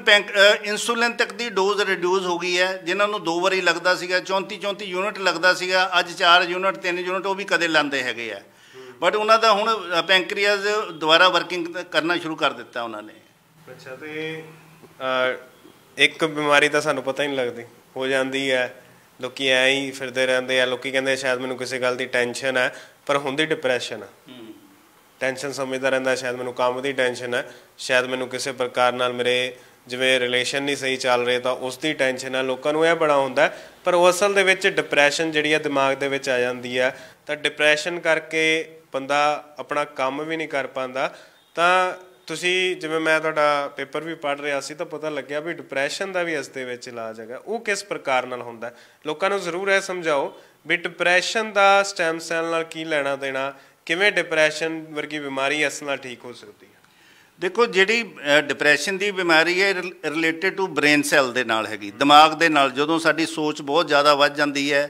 ਇਨਸੂਲਿਨ ਤੱਕ ਦੀ ਡੋਜ਼ ਰਿਡਿਊਸ ਹੋ ਗਈ ਹੈ ਜਿਨ੍ਹਾਂ ਨੂੰ ਦੋ ਵਾਰੀ ਲੱਗਦਾ ਸੀਗਾ 34 34 ਯੂਨਿਟ ਲੱਗਦਾ ਸੀਗਾ ਅੱਜ 4 ਯੂਨਿਟ 3 ਯੂਨਿਟ ਉਹ ਵੀ ਕਦੇ ਲੰਦੇ ਹੈਗੇ ਆ ਬਟ ਉਹਨਾਂ ਦਾ ਹੁਣ ਪੈਂਕਰੀਅਸ ਦੁਆਰਾ ਵਰਕਿੰਗ ਕਰਨਾ ਸ਼ੁਰੂ ਕਰ ਦਿੱਤਾ ਉਹਨਾਂ ਨੇ ਅੱਛਾ ਤੇ ਇੱਕ ਬਿਮਾਰੀ ਤਾਂ ਸਾਨੂੰ ਪਤਾ ਹੀ ਨਹੀਂ ਲੱਗਦੀ ਹੋ ਜਾਂਦੀ ਹੈ ਲੋਕੀ ਐ ਹੀ ਫਿਰਦੇ ਰਹਿੰਦੇ ਆ ਲੋਕੀ ਕਹਿੰਦੇ ਸ਼ਾਇਦ ਮੈਨੂੰ ਕਿਸੇ ਗੱਲ ਦੀ ਟੈਨਸ਼ਨ ਹੈ ਪਰ ਹੁੰਦੀ ਡਿਪਰੈਸ਼ਨ ਹੈ ਟੈਨਸ਼ਨ ਸਮਝਦਾ ਰਹਿੰਦਾ ਸ਼ਾਇਦ ਮੈਨੂੰ ਕੰਮ ਦੀ ਟੈਨਸ਼ਨ ਹੈ ਸ਼ਾਇਦ ਮੈਨੂੰ ਕਿਸੇ ਪ੍ਰਕਾਰ ਨਾਲ ਮੇਰੇ ਜਿਵੇਂ ਰਿਲੇਸ਼ਨ ਨਹੀਂ ਸਹੀ ਚੱਲ ਰਹੇ ਤਾਂ ਉਸ ਦੀ ਟੈਨਸ਼ਨ ਹੈ ਲੋਕਾਂ ਨੂੰ ਇਹ ਬੜਾ ਹੁੰਦਾ ਪਰ ਉਹ ਅਸਲ ਦੇ ਵਿੱਚ ਡਿਪਰੈਸ਼ਨ ਜਿਹੜੀ ਆ ਦਿਮਾਗ ਦੇ ਵਿੱਚ ਆ ਜਾਂਦੀ ਆ ਤਾਂ ਡਿਪਰੈਸ਼ਨ ਕਰਕੇ ਬੰਦਾ ਆਪਣਾ ਕੰਮ ਵੀ ਨਹੀਂ ਕਰ ਪਾਉਂਦਾ ਤਾਂ ਤੁਸੀਂ ਜਿਵੇਂ ਮੈਂ ਤੁਹਾਡਾ ਪੇਪਰ ਵੀ ਪੜ੍ਹ ਰਿਹਾ ਸੀ ਤਾਂ ਪਤਾ ਲੱਗਿਆ ਵੀ ਡਿਪਰੈਸ਼ਨ ਦਾ ਵੀ ਇਸ ਦੇ ਵਿੱਚ ਇਲਾਜ ਹੈਗਾ ਉਹ ਕਿਸ ਪ੍ਰਕਾਰ ਨਾਲ ਹੁੰਦਾ ਲੋਕਾਂ ਨੂੰ ਜ਼ਰੂਰ ਇਹ ਸਮਝਾਓ ਵੀ ਡਿਪਰੈਸ਼ਨ ਦਾ ਸਟੈਮ ਸੈੱਲ ਨਾਲ ਕੀ ਲੈਣਾ ਦੇਣਾ ਕਿਵੇਂ ਡਿਪਰੈਸ਼ਨ ਵਰਗੀ ਬਿਮਾਰੀ ਇਸ ਨਾਲ ਠੀਕ ਹੋ ਸਕਦੀ ਹੈ ਦੇਖੋ ਜਿਹੜੀ ਡਿਪਰੈਸ਼ਨ ਦੀ ਬਿਮਾਰੀ ਹੈ ਰਿਲੇਟਡ ਟੂ ਬ੍ਰੇਨ ਸੈੱਲ ਦੇ ਨਾਲ ਹੈਗੀ ਦਿਮਾਗ ਦੇ ਨਾਲ ਜਦੋਂ ਸਾਡੀ ਸੋਚ ਬਹੁਤ ਜ਼ਿਆਦਾ ਵੱਧ ਜਾਂਦੀ ਹੈ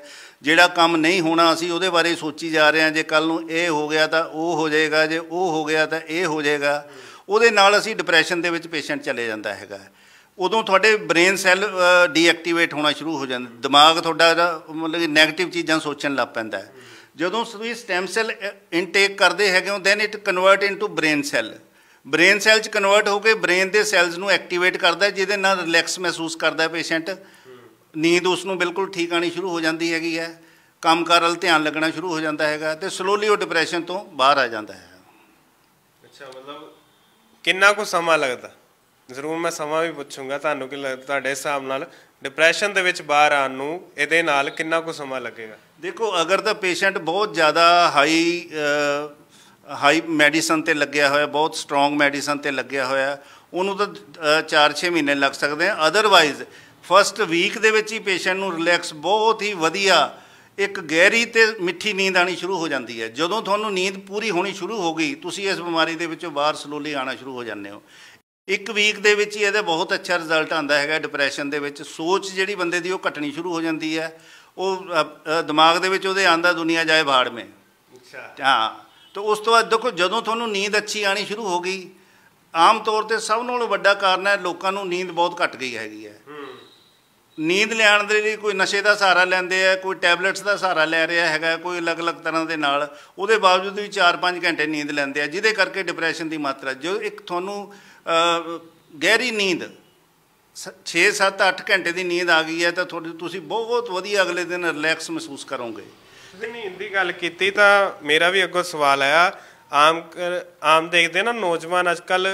ਜਿਹੜਾ ਕੰਮ ਨਹੀਂ ਹੋਣਾ ਅਸੀਂ ਉਹਦੇ ਬਾਰੇ ਸੋਚੀ ਜਾ ਰਹੇ ਹਾਂ ਜੇ ਕੱਲ ਨੂੰ ਇਹ ਹੋ ਗਿਆ ਤਾਂ ਉਹ ਹੋ ਜਾਏਗਾ ਜੇ ਉਹ ਹੋ ਗਿਆ ਤਾਂ ਇਹ ਹੋ ਜਾਏਗਾ ਉਹਦੇ ਨਾਲ ਅਸੀਂ ਡਿਪਰੈਸ਼ਨ ਦੇ ਵਿੱਚ ਪੇਸ਼ੈਂਟ ਚਲੇ ਜਾਂਦਾ ਹੈਗਾ ਉਦੋਂ ਤੁਹਾਡੇ ਬ੍ਰੇਨ ਸੈੱਲ ਡੀਐਕਟੀਵੇਟ ਹੋਣਾ ਸ਼ੁਰੂ ਹੋ ਜਾਂਦਾ ਦਿਮਾਗ ਤੁਹਾਡਾ ਮਤਲਬ ਕਿ 네ਗੇਟਿਵ ਚੀਜ਼ਾਂ ਸੋਚਣ ਲੱਗ ਪੈਂਦਾ ਜਦੋਂ ਤੁਸੀਂ ਸਟੈਮ ਸੈੱਲ ਇਨਟੇਕ ਕਰਦੇ ਹੈਗੇ ਹੋ then it convert into brain cell brain cell ਚ ਕਨਵਰਟ ਹੋ ਕੇ ਬ੍ਰੇਨ ਦੇ ਸੈਲਸ ਨੂੰ ਐਕਟੀਵੇਟ ਕਰਦਾ ਜਿਹਦੇ ਨਾਲ ਰਿਲੈਕਸ ਮਹਿਸੂਸ ਕਰਦਾ ਪੇਸ਼ੈਂਟ ਨੀਂਦ ਉਸ ਨੂੰ ਬਿਲਕੁਲ ਠੀਕ ਆਣੀ ਸ਼ੁਰੂ ਹੋ ਜਾਂਦੀ ਹੈਗੀ ਹੈ ਕੰਮਕਾਰ ਵੱਲ ਧਿਆਨ ਲੱਗਣਾ ਸ਼ੁਰੂ ਹੋ ਜਾਂਦਾ ਹੈਗਾ ਤੇ ਸਲੋਲੀ ਉਹ ਡਿਪਰੈਸ਼ਨ ਤੋਂ ਬਾਹਰ ਆ ਜਾਂਦਾ ਹੈ ਅੱਛਾ ਮਤਲਬ ਕਿੰਨਾ ਕੁ ਸਮਾਂ ਲੱਗਦਾ ਜ਼ਰੂਰ ਮੈਂ ਸਮਾਂ ਵੀ ਪੁੱਛੂੰਗਾ ਤੁਹਾਨੂੰ ਕਿ ਤੁਹਾਡੇ ਹਿਸਾਬ ਨਾਲ ਡਿਪਰੈਸ਼ਨ ਦੇ ਵਿੱਚ ਬਾਹਰ ਆਉਣ ਨੂੰ ਇਹਦੇ ਨਾਲ ਕਿੰਨਾ ਕੁ ਸਮਾਂ ਲੱਗੇਗਾ ਦੇਖੋ ਅਗਰ ਤਾਂ ਪੇਸ਼ੈਂਟ ਬਹੁਤ ਜ਼ਿਆਦਾ ਹਾਈ ਹਾਈ ਮੈਡੀਸਨ ਤੇ ਲੱਗਿਆ ਹੋਇਆ ਬਹੁਤ ਸਟਰੋਂਗ ਮੈਡੀਸਨ ਤੇ ਲੱਗਿਆ ਹੋਇਆ ਉਹਨੂੰ ਤਾਂ 4-6 ਮਹੀਨੇ ਲੱਗ ਸਕਦੇ ਆ ਅਦਰਵਾਈਜ਼ ਫਰਸਟ ਵੀਕ ਦੇ ਵਿੱਚ ਹੀ ਪੇਸ਼ੈਂਟ ਨੂੰ ਰਿਲੈਕਸ ਬਹੁਤ ਹੀ ਵਧੀਆ ਇੱਕ ਗਹਿਰੀ ਤੇ ਮਿੱਠੀ ਨੀਂਦ ਆਣੀ ਸ਼ੁਰੂ ਹੋ ਜਾਂਦੀ ਹੈ ਜਦੋਂ ਤੁਹਾਨੂੰ ਨੀਂਦ ਪੂਰੀ ਹੋਣੀ ਸ਼ੁਰੂ ਹੋ ਗਈ ਤੁਸੀਂ ਇਸ ਬਿਮਾਰੀ ਦੇ ਵਿੱਚੋਂ ਬਾਹਰ ਸਲੋਲੀ ਆਣਾ ਸ਼ੁਰੂ ਹੋ ਜਾਂਦੇ ਹੋ ਇੱਕ ਵੀਕ ਦੇ ਵਿੱਚ ਹੀ ਇਹਦੇ ਬਹੁਤ ਅੱਛਾ ਰਿਜ਼ਲਟ ਆਉਂਦਾ ਹੈਗਾ ਡਿਪਰੈਸ਼ਨ ਦੇ ਵਿੱਚ ਸੋਚ ਜਿਹੜੀ ਬੰਦੇ ਦੀ ਉਹ ਘਟਣੀ ਸ਼ੁਰੂ ਹੋ ਜਾਂਦੀ ਹੈ ਉਹ ਦਿਮਾਗ ਦੇ ਵਿੱਚ ਉਹਦੇ ਆਂਦਾ ਦੁਨੀਆ ਜਾਏ ਬਾੜ ਮੇ ਅੱਛਾ ਹਾਂ ਤਾਂ ਉਸ ਤੋਂ ਬਾਅਦ ਦੇਖੋ ਜਦੋਂ ਤੁਹਾਨੂੰ ਨੀਂਦ ਅੱਛੀ ਆਣੀ ਸ਼ੁਰੂ ਹੋ ਗਈ ਆਮ ਤੌਰ ਤੇ ਸਭ ਨਾਲੋਂ ਵੱਡਾ ਕਾਰਨ ਹੈ ਲੋਕਾਂ ਨੂੰ ਨੀਂਦ ਬਹੁਤ ਘਟ ਗਈ ਹੈਗੀ ਹੈ ਨੀਂਦ ਲੈਣ ਦੇ ਲਈ ਕੋਈ ਨਸ਼ੇ ਦਾ ਸਹਾਰਾ ਲੈਂਦੇ ਆ ਕੋਈ ਟੈਬਲੇਟਸ ਦਾ ਸਹਾਰਾ ਲੈ ਰਿਹਾ ਹੈਗਾ ਕੋਈ ਅਲੱਗ-ਅਲੱਗ ਤਰ੍ਹਾਂ ਦੇ ਨਾਲ ਉਹਦੇ ਬਾਵਜੂਦ ਵੀ 4-5 ਘੰਟੇ ਨੀਂਦ ਲੈਂਦੇ ਆ ਜਿਹਦੇ ਕਰਕੇ ਡਿਪਰੈਸ਼ਨ ਦੀ ਮਾਤਰਾ ਜੋ ਇੱਕ ਤੁਹਾਨੂੰ ਗਹਿਰੀ ਨੀਂਦ 6 7 8 ਘੰਟੇ ਦੀ ਨੀਂਦ ਆ ਗਈ ਹੈ ਤਾਂ ਤੁਹਾਡੀ ਤੁਸੀਂ ਬਹੁਤ ਵਧੀਆ ਅਗਲੇ ਦਿਨ ਰਿਲੈਕਸ ਮਹਿਸੂਸ ਕਰੋਗੇ ਤੁਸੀਂ ਨੀਂਦ ਦੀ ਗੱਲ ਕੀਤੀ ਤਾਂ ਮੇਰਾ ਵੀ ਅੱਗੋਂ ਸਵਾਲ ਆਇਆ ਆਮ ਆਮ ਦੇਖਦੇ ਨਾ ਨੌਜਵਾਨ ਅੱਜ ਕੱਲ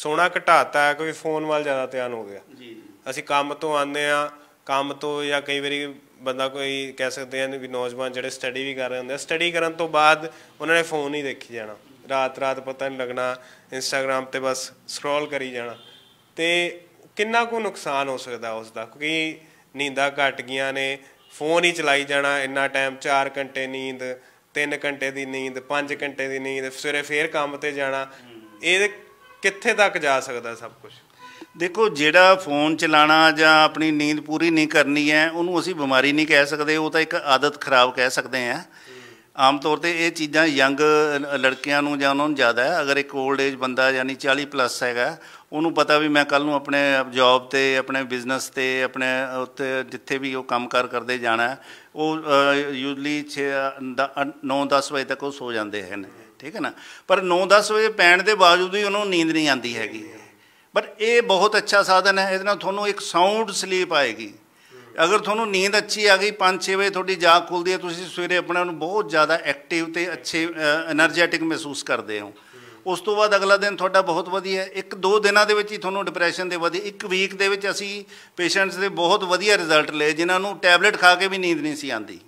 ਸੋਨਾ ਘਟਾਤਾ ਕੋਈ ਫੋਨ ਵੱਲ ਜ਼ਿਆਦਾ ਧਿਆਨ ਹੋ ਗਿਆ ਜੀ ਅਸੀਂ ਕੰਮ ਤੋਂ ਆਉਂਦੇ ਆ ਕੰਮ ਤੋਂ ਜਾਂ ਕਈ ਵਾਰੀ ਬੰਦਾ ਕੋਈ ਕਹਿ ਸਕਦੇ ਆ ਵੀ ਨੌਜਵਾਨ ਜਿਹੜੇ ਸਟੱਡੀ ਵੀ ਕਰ ਰਹੇ ਹੁੰਦੇ ਆ ਸਟੱਡੀ ਕਰਨ ਤੋਂ ਬਾਅਦ ਉਹਨਾਂ ਨੇ ਫੋਨ ਹੀ ਦੇਖੀ ਜਾਣਾ ਰਾਤ ਰਾਤ ਪਤਾ ਨਹੀਂ ਲੱਗਣਾ ਇੰਸਟਾਗ੍ਰam ਤੇ ਬਸ ਸਕਰੋਲ ਕਰੀ ਜਾਣਾ ਤੇ ਕਿੰਨਾ ਕੁ ਨੁਕਸਾਨ ਹੋ ਸਕਦਾ ਉਸ ਦਾ ਕਿਉਂਕਿ ਨੀਂਦਾਂ ਘਟ ਗਈਆਂ ਨੇ ਫੋਨ ਹੀ ਚਲਾਈ ਜਾਣਾ ਇੰਨਾ ਟਾਈਮ 4 ਘੰਟੇ ਨੀਂਦ 3 ਘੰਟੇ ਦੀ ਨੀਂਦ 5 ਘੰਟੇ ਦੀ ਨੀਂਦ ਸਵੇਰੇ ਫੇਰ ਕੰਮ ਤੇ ਜਾਣਾ ਇਹ ਕਿੱਥੇ ਤੱਕ ਜਾ ਸਕਦਾ ਸਭ ਕੁਝ ਦੇਖੋ ਜਿਹੜਾ ਫੋਨ ਚਲਾਣਾ ਜਾਂ ਆਪਣੀ ਨੀਂਦ ਪੂਰੀ ਨਹੀਂ ਕਰਨੀ ਹੈ ਉਹਨੂੰ ਅਸੀਂ ਬਿਮਾਰੀ ਨਹੀਂ ਕਹਿ ਸਕਦੇ ਉਹ ਤਾਂ ਇੱਕ ਆਦਤ ਖਰਾਬ ਕਹਿ ਸਕਦੇ ਆ ਆਮ ਤੌਰ ਤੇ ਇਹ ਚੀਜ਼ਾਂ ਯੰਗ ਲੜਕਿਆਂ ਨੂੰ ਜਾਂ ਉਹਨਾਂ ਨੂੰ ਜ਼ਿਆਦਾ ਹੈ ਅਗਰ ਇੱਕ 올ਡ ਏਜ ਬੰਦਾ ਯਾਨੀ 40 ਪਲੱਸ ਹੈਗਾ ਉਹਨੂੰ ਪਤਾ ਵੀ ਮੈਂ ਕੱਲ ਨੂੰ ਆਪਣੇ ਜੌਬ ਤੇ ਆਪਣੇ ਬਿਜ਼ਨਸ ਤੇ ਆਪਣੇ ਉੱਤੇ ਜਿੱਥੇ ਵੀ ਉਹ ਕੰਮਕਾਰ ਕਰਦੇ ਜਾਣਾ ਉਹ ਯੂਜਲੀ 9-10 ਵਜੇ ਤੱਕ ਉਹ ਸੋ ਜਾਂਦੇ ਹਨ ਠੀਕ ਹੈ ਨਾ ਪਰ 9-10 ਵਜੇ ਪੈਣ ਦੇ ਬਾਵਜੂਦ ਵੀ ਉਹਨੂੰ ਨੀਂਦ ਨਹੀਂ ਆਉਂਦੀ ਹੈਗੀ ਪਰ ਇਹ ਬਹੁਤ ਅੱਛਾ ਸਾਧਨ ਹੈ ਇਹਦੇ ਨਾਲ ਤੁਹਾਨੂੰ ਇੱਕ ਸਾਊਂਡ ਸਲੀਪ ਆਏਗੀ ਅਗਰ ਤੁਹਾਨੂੰ ਨੀਂਦ ਅੱਛੀ ਆ ਗਈ 5-6 ਵਜੇ ਤੁਹਾਡੀ ਜਾਗ ਖੁੱਲਦੀ ਹੈ ਤੁਸੀਂ ਸਵੇਰੇ ਆਪਣੇ ਨੂੰ ਬਹੁਤ ਜ਼ਿਆਦਾ ਐਕਟਿਵ ਤੇ ਅੱਛੇ એનર્ਜੈਟਿਕ ਮਹਿਸੂਸ ਕਰਦੇ ਹੋ ਉਸ ਤੋਂ ਬਾਅਦ ਅਗਲਾ ਦਿਨ ਤੁਹਾਡਾ ਬਹੁਤ ਵਧੀਆ ਇੱਕ ਦੋ ਦਿਨਾਂ ਦੇ ਵਿੱਚ ਹੀ ਤੁਹਾਨੂੰ ਡਿਪਰੈਸ਼ਨ ਦੇ ਵਧੀ ਇੱਕ ਵੀਕ ਦੇ ਵਿੱਚ ਅਸੀਂ ਪੇਸ਼ੈਂਟਸ ਦੇ ਬਹੁਤ ਵਧੀਆ ਰਿਜ਼ਲਟ ਲਏ ਜਿਨ੍ਹਾਂ ਨੂੰ ਟੈਬਲੇਟ ਖਾ ਕੇ ਵੀ ਨੀਂਦ ਨਹੀਂ ਸੀ ਆਂਦੀ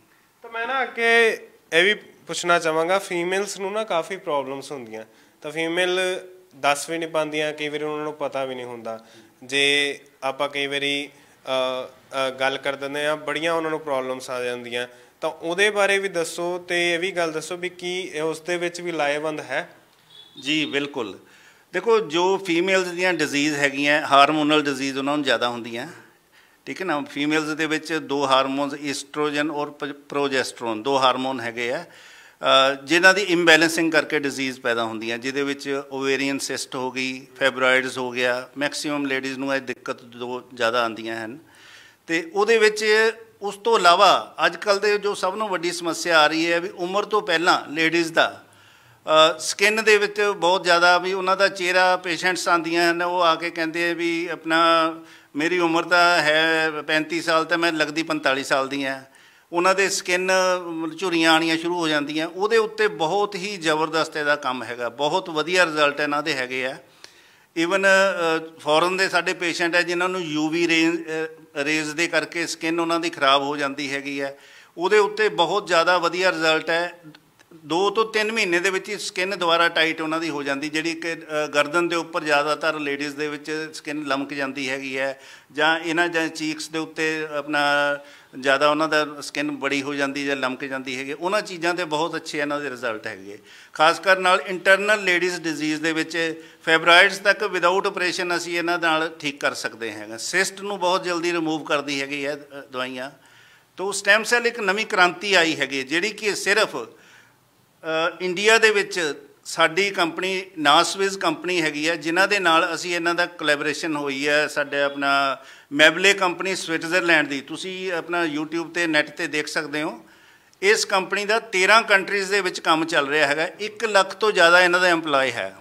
ਤਾਂ ਮੈਂ ਨਾ ਕਿ ਇਹ ਵੀ ਪੁੱਛਣਾ ਚਾਹਾਂਗਾ ਫੀਮੇਲਸ ਨੂੰ ਨਾ ਕਾਫੀ ਪ੍ਰੋਬਲਮਸ ਹੁੰਦੀਆਂ ਤਾਂ ਫੀਮੇਲ ਦੱਸ ਵੀ ਨਹੀਂ ਪਾਉਂਦੀਆਂ ਕਈ ਵਾਰੀ ਉਹਨਾਂ ਨੂੰ ਪਤਾ ਵੀ ਨਹੀਂ ਹੁੰਦਾ ਜੇ ਆਪਾਂ ਕਈ ਵਾਰੀ ਗੱਲ ਕਰ ਦਿੰਦੇ ਆ ਬੜੀਆਂ ਉਹਨਾਂ ਨੂੰ ਪ੍ਰੋਬਲਮਸ ਆ ਜਾਂਦੀਆਂ ਤਾਂ ਉਹਦੇ ਬਾਰੇ ਵੀ ਦੱਸੋ ਤੇ ਇਹ ਵੀ ਗੱਲ ਦੱਸੋ ਵੀ ਕੀ ਉਸ ਦੇ ਵਿੱਚ ਵੀ ਲਾਇਬੰਦ ਹੈ ਜੀ ਬਿਲਕੁਲ ਦੇਖੋ ਜੋ ਫੀਮੇਲਸ ਦੀਆਂ ਡਿਜ਼ੀਜ਼ ਹੈਗੀਆਂ ਹਾਰਮੋਨਲ ਡਿਜ਼ੀਜ਼ ਉਹਨਾਂ ਨੂੰ ਜ਼ਿਆਦਾ ਹੁੰਦੀਆਂ ਠੀਕ ਹੈ ਨਾ ਫੀਮੇਲਸ ਦੇ ਵਿੱਚ ਦੋ ਹਾਰਮੋਨਸ ਈਸਟ੍ਰੋਜਨ ਔਰ ਪ੍ਰੋਜੈਸਟਰੋਨ ਦੋ ਹਾਰਮੋਨ ਹੈਗੇ ਆ ਜਿਨ੍ਹਾਂ ਦੀ ਇੰਬੈਲੈਂਸਿੰਗ ਕਰਕੇ ਡਿਜ਼ੀਜ਼ ਪੈਦਾ ਹੁੰਦੀਆਂ ਜਿਹਦੇ ਵਿੱਚ ਓਵੇਰੀਅਨ ਸਿਸਟ ਹੋ ਗਈ ਫੈਬਰਾਇਡਸ ਹੋ ਗਿਆ ਮੈਕਸਿਮਮ ਲੇਡੀਜ਼ ਨੂੰ ਇਹ ਦਿੱਕਤ ਦੋ ਜ਼ਿਆਦਾ ਆਉਂਦੀਆਂ ਹਨ ਤੇ ਉਹਦੇ ਵਿੱਚ ਉਸ ਤੋਂ ਇਲਾਵਾ ਅੱਜ ਕੱਲ ਦੇ ਜੋ ਸਭ ਨੂੰ ਵੱਡੀ ਸਮੱਸਿਆ ਆ ਰਹੀ ਹੈ ਵੀ ਉਮਰ ਤੋਂ ਪਹਿਲਾਂ ਲੇਡੀਜ਼ ਦਾ ਸਕਿਨ ਦੇ ਵਿੱਚ ਬਹੁਤ ਜ਼ਿਆਦਾ ਵੀ ਉਹਨਾਂ ਦਾ ਚਿਹਰਾ ਪੇਸ਼ੈਂਟਸ ਆਂਦੀਆਂ ਹਨ ਉਹ ਆ ਕੇ ਕਹਿੰਦੇ ਆ ਵੀ ਆਪਣਾ ਮੇਰੀ ਉਮਰ ਤਾਂ ਹੈ 35 ਸਾਲ ਤਾਂ ਮੈਂ ਲੱਗਦੀ 45 ਸਾਲ ਦੀ ਆ ਉਹਨਾਂ ਦੇ ਸਕਿਨ ਝੁਰੀਆਂ ਆਣੀਆਂ ਸ਼ੁਰੂ ਹੋ ਜਾਂਦੀਆਂ ਉਹਦੇ ਉੱਤੇ ਬਹੁਤ ਹੀ ਜ਼ਬਰਦਸਤ ਇਹਦਾ ਕੰਮ ਹੈਗਾ ਬਹੁਤ ਵਧੀਆ ਰਿਜ਼ਲਟ ਇਹਨਾਂ ਦੇ ਹੈਗੇ ਆ ਈਵਨ ਫੋਰਨ ਦੇ ਸਾਡੇ ਪੇਸ਼ੈਂਟ ਹੈ ਜਿਨ੍ਹਾਂ ਨੂੰ ਯੂਵੀ ਰੇਜ਼ ਦੇ ਕਰਕੇ ਸਕਿਨ ਉਹਨਾਂ ਦੀ ਖਰਾਬ ਹੋ ਜਾਂਦੀ ਹੈਗੀ ਆ ਉਹਦੇ ਉੱਤੇ ਬਹੁਤ ਜ਼ਿਆਦਾ ਵਧੀਆ ਰਿਜ਼ਲਟ ਹੈ ਦੋ ਤੋਂ ਤਿੰਨ ਮਹੀਨੇ ਦੇ ਵਿੱਚ ਹੀ ਸਕਿਨ ਦੁਬਾਰਾ ਟਾਈਟ ਉਹਨਾਂ ਦੀ ਹੋ ਜਾਂਦੀ ਜਿਹੜੀ ਕਿ ਗਰਦਨ ਦੇ ਉੱਪਰ ਜ਼ਿਆਦਾਤਰ ਲੇਡੀਜ਼ ਦੇ ਵਿੱਚ ਸਕਿਨ ਲਮਕ ਜਾਂਦੀ ਹੈਗੀ ਹੈ ਜਾਂ ਇਹਨਾਂ ਜਾਂ ਚੀਕਸ ਦੇ ਉੱਤੇ ਆਪਣਾ ਜ਼ਿਆਦਾ ਉਹਨਾਂ ਦਾ ਸਕਿਨ ਬੜੀ ਹੋ ਜਾਂਦੀ ਜਾਂ ਲਮਕ ਜਾਂਦੀ ਹੈਗੀ ਉਹਨਾਂ ਚੀਜ਼ਾਂ ਤੇ ਬਹੁਤ ਅੱਛੇ ਇਹਨਾਂ ਦੇ ਰਿਜ਼ਲਟ ਹੈਗੇ ਖਾਸ ਕਰ ਨਾਲ ਇੰਟਰਨਲ ਲੇਡੀਜ਼ ਡਿਜ਼ੀਜ਼ ਦੇ ਵਿੱਚ ਫੈਬਰਾਇਡਸ ਤੱਕ ਵਿਦਆਊਟ ਆਪਰੇਸ਼ਨ ਅਸੀਂ ਇਹਨਾਂ ਨਾਲ ਠੀਕ ਕਰ ਸਕਦੇ ਹੈਗੇ ਸਿਸਟ ਨੂੰ ਬਹੁਤ ਜਲਦੀ ਰਿਮੂਵ ਕਰਦੀ ਹੈਗੀ ਹੈ ਦਵਾਈਆਂ ਤੋਂ ਸਟੈਮ ਸੈਲ ਇੱਕ ਨਵੀਂ ਕ੍ਰਾਂਤੀ ਆਈ ਹੈਗੀ ਜਿਹੜੀ ਕਿ ਸਿਰਫ ਇੰਡੀਆ ਦੇ ਵਿੱਚ ਸਾਡੀ ਕੰਪਨੀ ਨਾਸਵਿਜ਼ ਕੰਪਨੀ ਹੈਗੀ ਹੈ ਜਿਨ੍ਹਾਂ ਦੇ ਨਾਲ ਅਸੀਂ ਇਹਨਾਂ ਦਾ ਕੋਲੈਬੋਰੇਸ਼ਨ ਹੋਈ ਹੈ ਸਾਡੇ ਆਪਣਾ ਮੈਬਲੇ ਕੰਪਨੀ ਸਵਿਟਜ਼ਰਲੈਂਡ ਦੀ ਤੁਸੀਂ ਆਪਣਾ YouTube ਤੇ ਨੈਟ ਤੇ ਦੇਖ ਸਕਦੇ ਹੋ ਇਸ ਕੰਪਨੀ ਦਾ 13 ਕੰਟਰੀਜ਼ ਦੇ ਵਿੱਚ ਕੰਮ ਚੱਲ ਰਿਹਾ ਹੈਗਾ 1 ਲੱਖ ਤੋਂ ਜ਼ਿਆਦਾ ਇਹਨਾਂ ਦਾ EMPLOYE ਹੈ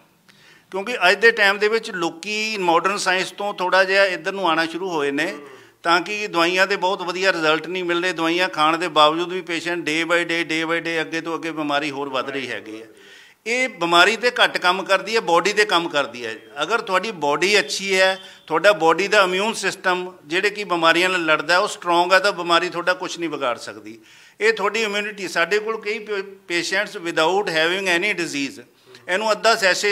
ਕਿਉਂਕਿ ਅੱਜ ਦੇ ਟਾਈਮ ਦੇ ਵਿੱਚ ਲੋਕੀ ਮਾਡਰਨ ਸਾਇੰਸ ਤੋਂ ਥੋੜਾ ਜਿਹਾ ਇੱਧਰ ਨੂੰ ਆਣਾ ਸ਼ੁਰੂ ਹੋਏ ਨੇ ਤਾਂ ਕਿ ਦਵਾਈਆਂ ਦੇ ਬਹੁਤ ਵਧੀਆ ਰਿਜ਼ਲਟ ਨਹੀਂ ਮਿਲਦੇ ਦਵਾਈਆਂ ਖਾਣ ਦੇ ਬਾਵਜੂਦ ਵੀ ਪੇਸ਼ੈਂਟ ਡੇ ਬਾਈ ਡੇ ਡੇ ਬਾਈ ਡੇ ਅੱਗੇ ਤੋਂ ਅੱਗੇ ਬਿਮਾਰੀ ਹੋਰ ਵੱਧ ਰਹੀ ਹੈਗੀ ਹੈ ਇਹ ਬਿਮਾਰੀ ਤੇ ਘੱਟ ਕੰਮ ਕਰਦੀ ਹੈ ਬਾਡੀ ਤੇ ਕੰਮ ਕਰਦੀ ਹੈ ਅਗਰ ਤੁਹਾਡੀ ਬਾਡੀ ਅੱਛੀ ਹੈ ਤੁਹਾਡਾ ਬਾਡੀ ਦਾ ਇਮਿਊਨ ਸਿਸਟਮ ਜਿਹੜੇ ਕਿ ਬਿਮਾਰੀਆਂ ਨਾਲ ਲੜਦਾ ਉਹ ਸਟਰੋਂਗ ਹੈ ਤਾਂ ਬਿਮਾਰੀ ਤੁਹਾਡਾ ਕੁਝ ਨਹੀਂ ਵਿਗਾੜ ਸਕਦੀ ਇਹ ਤੁਹਾਡੀ ਇਮਿਊਨਿਟੀ ਸਾਡੇ ਕੋਲ ਕਈ patients without having any disease ਇਹਨੂੰ ਅੱਧਾ ਸੈਸ਼ੇ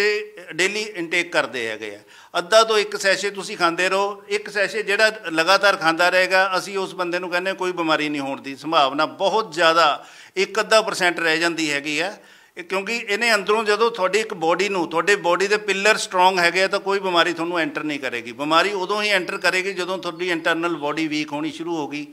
ਡੇਲੀ ਇਨਟੇਕ ਕਰਦੇ ਹੈਗੇ ਆ ਅੱਧਾ ਤੋਂ ਇੱਕ ਸੈਸ਼ੇ ਤੁਸੀਂ ਖਾਂਦੇ ਰਹੋ ਇੱਕ ਸੈਸ਼ੇ ਜਿਹੜਾ ਲਗਾਤਾਰ ਖਾਂਦਾ ਰਹੇਗਾ ਅਸੀਂ ਉਸ ਬੰਦੇ ਨੂੰ ਕਹਿੰਦੇ ਕੋਈ ਬਿਮਾਰੀ ਨਹੀਂ ਹੋਣ ਦੀ ਸੰਭਾਵਨਾ ਬਹੁਤ ਜ਼ਿਆਦਾ ਇੱਕ ਅੱਧਾ ਪਰਸੈਂਟ ਰਹਿ ਜਾਂਦੀ ਹੈਗੀ ਆ ਕਿਉਂਕਿ ਇਹਨੇ ਅੰਦਰੋਂ ਜਦੋਂ ਤੁਹਾਡੀ ਇੱਕ ਬੋਡੀ ਨੂੰ ਤੁਹਾਡੇ ਬੋਡੀ ਦੇ ਪਿੱਲਰ ਸਟਰੋਂਗ ਹੈਗੇ ਆ ਤਾਂ ਕੋਈ ਬਿਮਾਰੀ ਤੁਹਾਨੂੰ ਐਂਟਰ ਨਹੀਂ ਕਰੇਗੀ ਬਿਮਾਰੀ ਉਦੋਂ ਹੀ ਐਂਟਰ ਕਰੇਗੀ ਜਦੋਂ ਤੁਹਾਡੀ ਇੰਟਰਨਲ ਬੋਡੀ ਵੀਕ ਹੋਣੀ ਸ਼ੁਰੂ ਹੋ ਗਈ